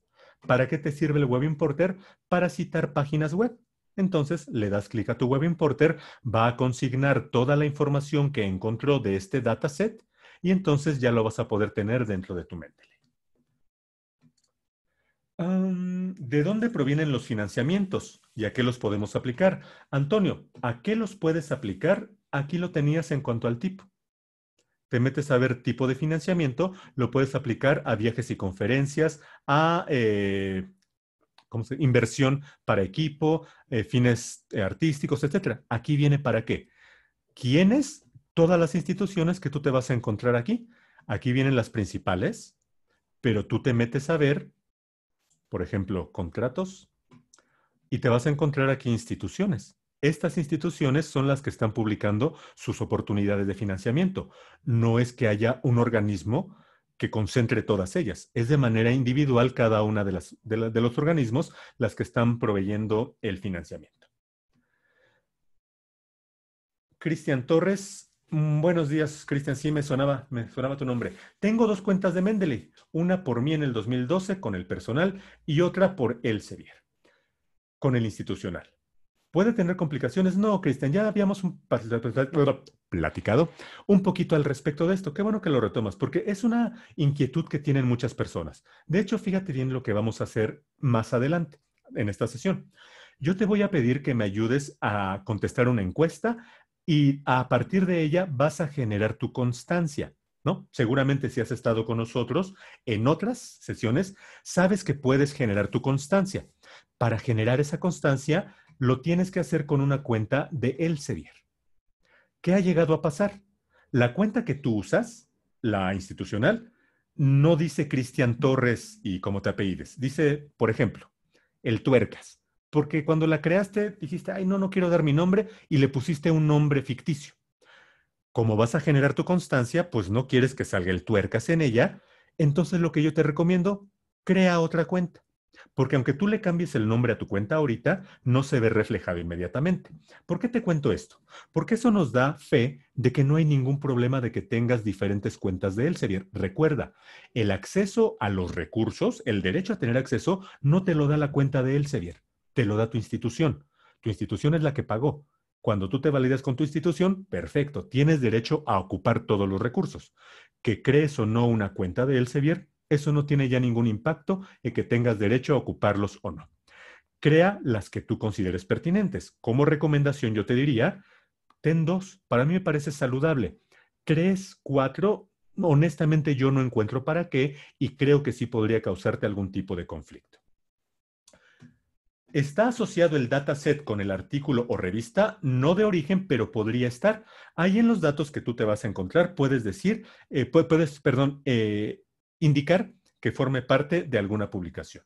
¿Para qué te sirve el Web Importer? Para citar páginas web. Entonces le das clic a tu Web Importer, va a consignar toda la información que encontró de este dataset y entonces ya lo vas a poder tener dentro de tu mente. ¿De dónde provienen los financiamientos y a qué los podemos aplicar? Antonio, ¿a qué los puedes aplicar? Aquí lo tenías en cuanto al tipo. Te metes a ver tipo de financiamiento, lo puedes aplicar a viajes y conferencias, a eh, inversión para equipo, eh, fines eh, artísticos, etc. Aquí viene para qué. ¿Quiénes? Todas las instituciones que tú te vas a encontrar aquí. Aquí vienen las principales, pero tú te metes a ver por ejemplo, contratos, y te vas a encontrar aquí instituciones. Estas instituciones son las que están publicando sus oportunidades de financiamiento. No es que haya un organismo que concentre todas ellas. Es de manera individual cada una de, las, de los organismos las que están proveyendo el financiamiento. Cristian Torres Mm, buenos días, Cristian. Sí, me sonaba, me sonaba tu nombre. Tengo dos cuentas de Mendeley, una por mí en el 2012 con el personal y otra por Elsevier, con el institucional. ¿Puede tener complicaciones? No, Cristian, ya habíamos platicado un poquito al respecto de esto. Qué bueno que lo retomas, porque es una inquietud que tienen muchas personas. De hecho, fíjate bien lo que vamos a hacer más adelante en esta sesión yo te voy a pedir que me ayudes a contestar una encuesta y a partir de ella vas a generar tu constancia, ¿no? Seguramente si has estado con nosotros en otras sesiones, sabes que puedes generar tu constancia. Para generar esa constancia, lo tienes que hacer con una cuenta de Elsevier. ¿Qué ha llegado a pasar? La cuenta que tú usas, la institucional, no dice Cristian Torres y como te apellides. Dice, por ejemplo, el tuercas porque cuando la creaste dijiste, ay, no, no quiero dar mi nombre y le pusiste un nombre ficticio. Como vas a generar tu constancia, pues no quieres que salga el tuercas en ella, entonces lo que yo te recomiendo, crea otra cuenta. Porque aunque tú le cambies el nombre a tu cuenta ahorita, no se ve reflejado inmediatamente. ¿Por qué te cuento esto? Porque eso nos da fe de que no hay ningún problema de que tengas diferentes cuentas de Elsevier. Recuerda, el acceso a los recursos, el derecho a tener acceso, no te lo da la cuenta de Elsevier te lo da tu institución. Tu institución es la que pagó. Cuando tú te validas con tu institución, perfecto, tienes derecho a ocupar todos los recursos. Que crees o no una cuenta de Elsevier, eso no tiene ya ningún impacto en que tengas derecho a ocuparlos o no. Crea las que tú consideres pertinentes. Como recomendación yo te diría, ten dos. Para mí me parece saludable. Tres, cuatro, honestamente yo no encuentro para qué y creo que sí podría causarte algún tipo de conflicto. Está asociado el dataset con el artículo o revista, no de origen, pero podría estar. Ahí en los datos que tú te vas a encontrar puedes decir, eh, puedes, perdón, eh, indicar que forme parte de alguna publicación.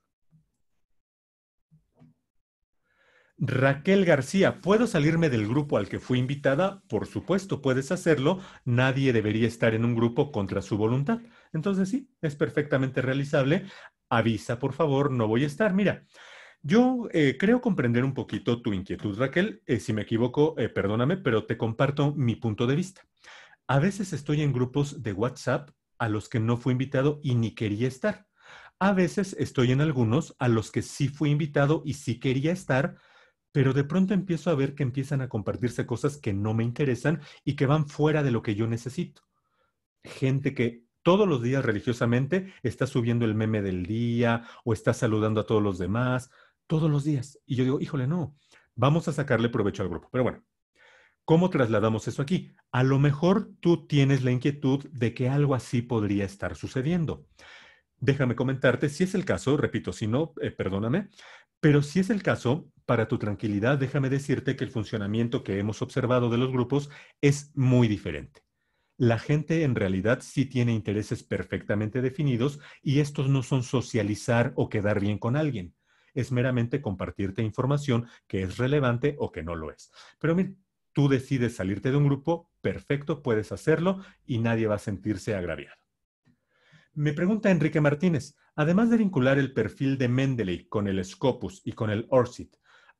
Raquel García, ¿puedo salirme del grupo al que fui invitada? Por supuesto, puedes hacerlo. Nadie debería estar en un grupo contra su voluntad. Entonces sí, es perfectamente realizable. Avisa, por favor, no voy a estar. Mira, yo eh, creo comprender un poquito tu inquietud, Raquel. Eh, si me equivoco, eh, perdóname, pero te comparto mi punto de vista. A veces estoy en grupos de WhatsApp a los que no fui invitado y ni quería estar. A veces estoy en algunos a los que sí fui invitado y sí quería estar, pero de pronto empiezo a ver que empiezan a compartirse cosas que no me interesan y que van fuera de lo que yo necesito. Gente que todos los días religiosamente está subiendo el meme del día o está saludando a todos los demás todos los días. Y yo digo, híjole, no, vamos a sacarle provecho al grupo. Pero bueno, ¿cómo trasladamos eso aquí? A lo mejor tú tienes la inquietud de que algo así podría estar sucediendo. Déjame comentarte, si es el caso, repito, si no, eh, perdóname, pero si es el caso, para tu tranquilidad, déjame decirte que el funcionamiento que hemos observado de los grupos es muy diferente. La gente en realidad sí tiene intereses perfectamente definidos y estos no son socializar o quedar bien con alguien es meramente compartirte información que es relevante o que no lo es. Pero mira, tú decides salirte de un grupo, perfecto, puedes hacerlo y nadie va a sentirse agraviado. Me pregunta Enrique Martínez, además de vincular el perfil de Mendeley con el Scopus y con el ORCID,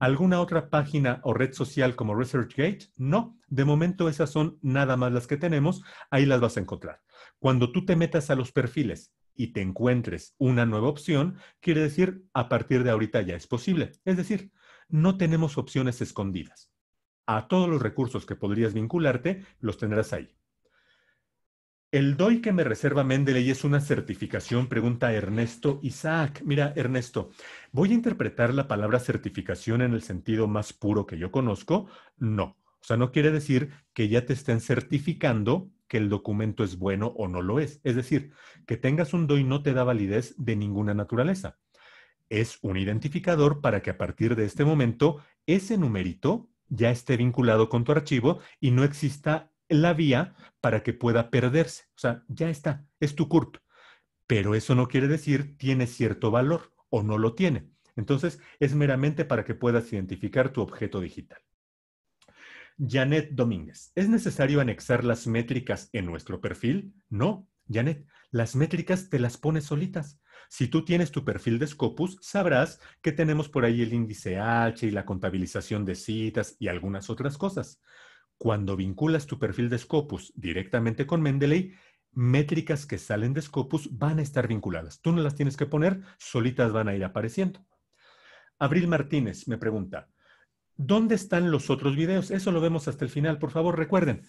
¿alguna otra página o red social como ResearchGate? No, de momento esas son nada más las que tenemos, ahí las vas a encontrar. Cuando tú te metas a los perfiles y te encuentres una nueva opción, quiere decir a partir de ahorita ya es posible. Es decir, no tenemos opciones escondidas. A todos los recursos que podrías vincularte, los tendrás ahí. El DOI que me reserva Mendeley es una certificación, pregunta Ernesto Isaac. Mira, Ernesto, ¿voy a interpretar la palabra certificación en el sentido más puro que yo conozco? No. O sea, no quiere decir que ya te estén certificando que el documento es bueno o no lo es. Es decir, que tengas un DOI no te da validez de ninguna naturaleza. Es un identificador para que a partir de este momento ese numerito ya esté vinculado con tu archivo y no exista la vía para que pueda perderse. O sea, ya está, es tu curto. Pero eso no quiere decir tiene cierto valor o no lo tiene. Entonces, es meramente para que puedas identificar tu objeto digital. Janet Domínguez, ¿es necesario anexar las métricas en nuestro perfil? No, Janet, las métricas te las pones solitas. Si tú tienes tu perfil de Scopus, sabrás que tenemos por ahí el índice H y la contabilización de citas y algunas otras cosas. Cuando vinculas tu perfil de Scopus directamente con Mendeley, métricas que salen de Scopus van a estar vinculadas. Tú no las tienes que poner, solitas van a ir apareciendo. Abril Martínez me pregunta, ¿Dónde están los otros videos? Eso lo vemos hasta el final. Por favor, recuerden,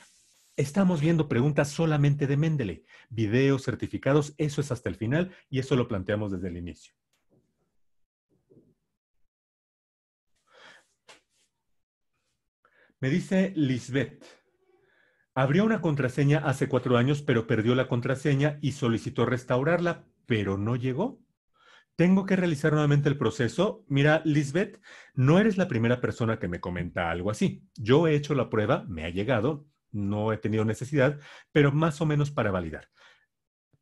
estamos viendo preguntas solamente de Mendeley. Videos, certificados, eso es hasta el final y eso lo planteamos desde el inicio. Me dice Lisbeth, abrió una contraseña hace cuatro años, pero perdió la contraseña y solicitó restaurarla, pero no llegó. Tengo que realizar nuevamente el proceso. Mira, Lisbeth, no eres la primera persona que me comenta algo así. Yo he hecho la prueba, me ha llegado, no he tenido necesidad, pero más o menos para validar.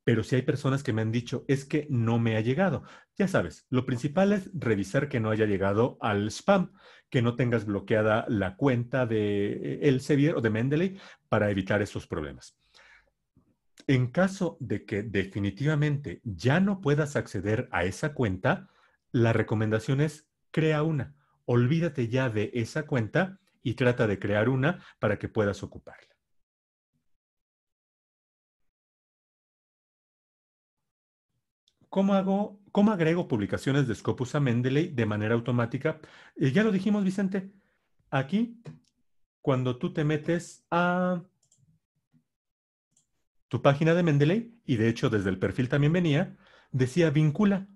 Pero si hay personas que me han dicho, es que no me ha llegado. Ya sabes, lo principal es revisar que no haya llegado al spam, que no tengas bloqueada la cuenta de eh, Elsevier o de Mendeley para evitar esos problemas. En caso de que definitivamente ya no puedas acceder a esa cuenta, la recomendación es crea una. Olvídate ya de esa cuenta y trata de crear una para que puedas ocuparla. ¿Cómo, hago, ¿Cómo agrego publicaciones de Scopus a Mendeley de manera automática? Eh, ya lo dijimos, Vicente. Aquí, cuando tú te metes a tu página de Mendeley, y de hecho desde el perfil también venía, decía vincula.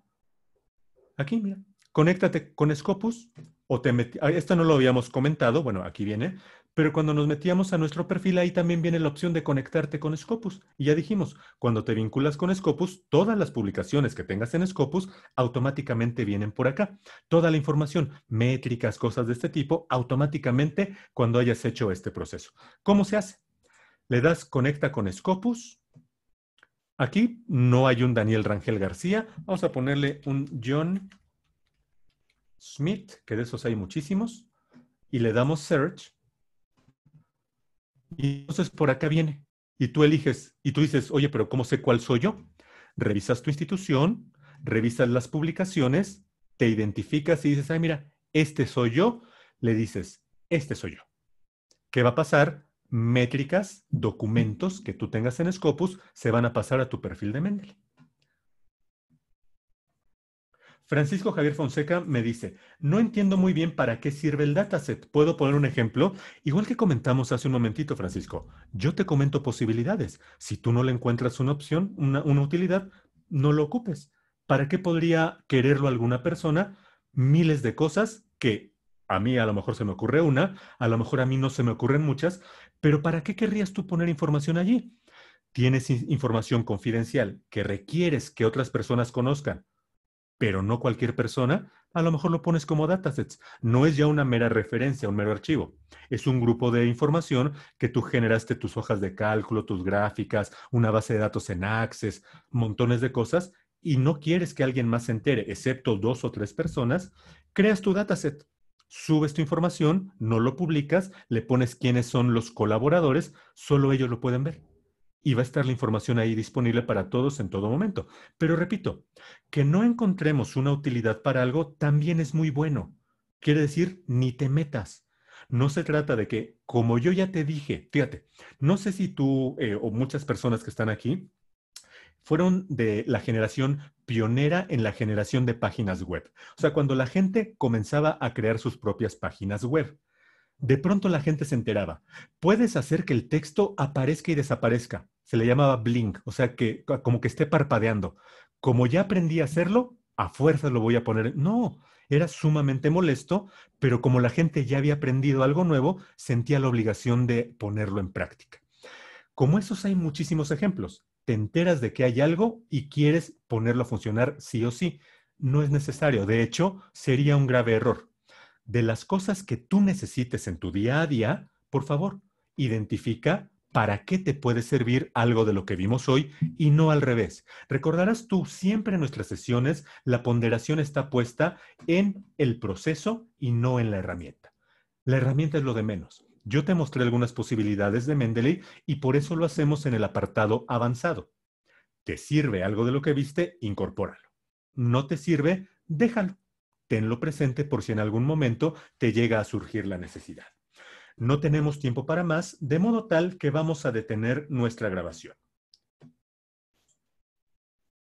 Aquí, mira, conéctate con Scopus o te ah, Esto no lo habíamos comentado, bueno, aquí viene, pero cuando nos metíamos a nuestro perfil ahí también viene la opción de conectarte con Scopus. Y ya dijimos, cuando te vinculas con Scopus, todas las publicaciones que tengas en Scopus automáticamente vienen por acá. Toda la información, métricas, cosas de este tipo, automáticamente cuando hayas hecho este proceso. ¿Cómo se hace? Le das conecta con Scopus. Aquí no hay un Daniel Rangel García. Vamos a ponerle un John Smith, que de esos hay muchísimos. Y le damos search. Y entonces por acá viene. Y tú eliges. Y tú dices, oye, pero ¿cómo sé cuál soy yo? Revisas tu institución, revisas las publicaciones, te identificas y dices, ay, mira, este soy yo. Le dices, este soy yo. ¿Qué va a pasar? métricas, documentos que tú tengas en Scopus se van a pasar a tu perfil de Mendeley. Francisco Javier Fonseca me dice, no entiendo muy bien para qué sirve el dataset. ¿Puedo poner un ejemplo? Igual que comentamos hace un momentito, Francisco, yo te comento posibilidades. Si tú no le encuentras una opción, una, una utilidad, no lo ocupes. ¿Para qué podría quererlo alguna persona? Miles de cosas que a mí a lo mejor se me ocurre una, a lo mejor a mí no se me ocurren muchas, pero ¿para qué querrías tú poner información allí? Tienes información confidencial que requieres que otras personas conozcan, pero no cualquier persona, a lo mejor lo pones como datasets. No es ya una mera referencia, un mero archivo. Es un grupo de información que tú generaste tus hojas de cálculo, tus gráficas, una base de datos en Access, montones de cosas, y no quieres que alguien más se entere, excepto dos o tres personas, creas tu dataset subes tu información, no lo publicas, le pones quiénes son los colaboradores, solo ellos lo pueden ver. Y va a estar la información ahí disponible para todos en todo momento. Pero repito, que no encontremos una utilidad para algo también es muy bueno. Quiere decir, ni te metas. No se trata de que, como yo ya te dije, fíjate, no sé si tú eh, o muchas personas que están aquí fueron de la generación pionera en la generación de páginas web. O sea, cuando la gente comenzaba a crear sus propias páginas web, de pronto la gente se enteraba. Puedes hacer que el texto aparezca y desaparezca. Se le llamaba blink, o sea, que como que esté parpadeando. Como ya aprendí a hacerlo, a fuerza lo voy a poner. No, era sumamente molesto, pero como la gente ya había aprendido algo nuevo, sentía la obligación de ponerlo en práctica. Como esos hay muchísimos ejemplos te enteras de que hay algo y quieres ponerlo a funcionar sí o sí. No es necesario. De hecho, sería un grave error. De las cosas que tú necesites en tu día a día, por favor, identifica para qué te puede servir algo de lo que vimos hoy y no al revés. Recordarás tú siempre en nuestras sesiones, la ponderación está puesta en el proceso y no en la herramienta. La herramienta es lo de menos. Yo te mostré algunas posibilidades de Mendeley y por eso lo hacemos en el apartado avanzado. ¿Te sirve algo de lo que viste? Incorpóralo. ¿No te sirve? Déjalo. Tenlo presente por si en algún momento te llega a surgir la necesidad. No tenemos tiempo para más, de modo tal que vamos a detener nuestra grabación.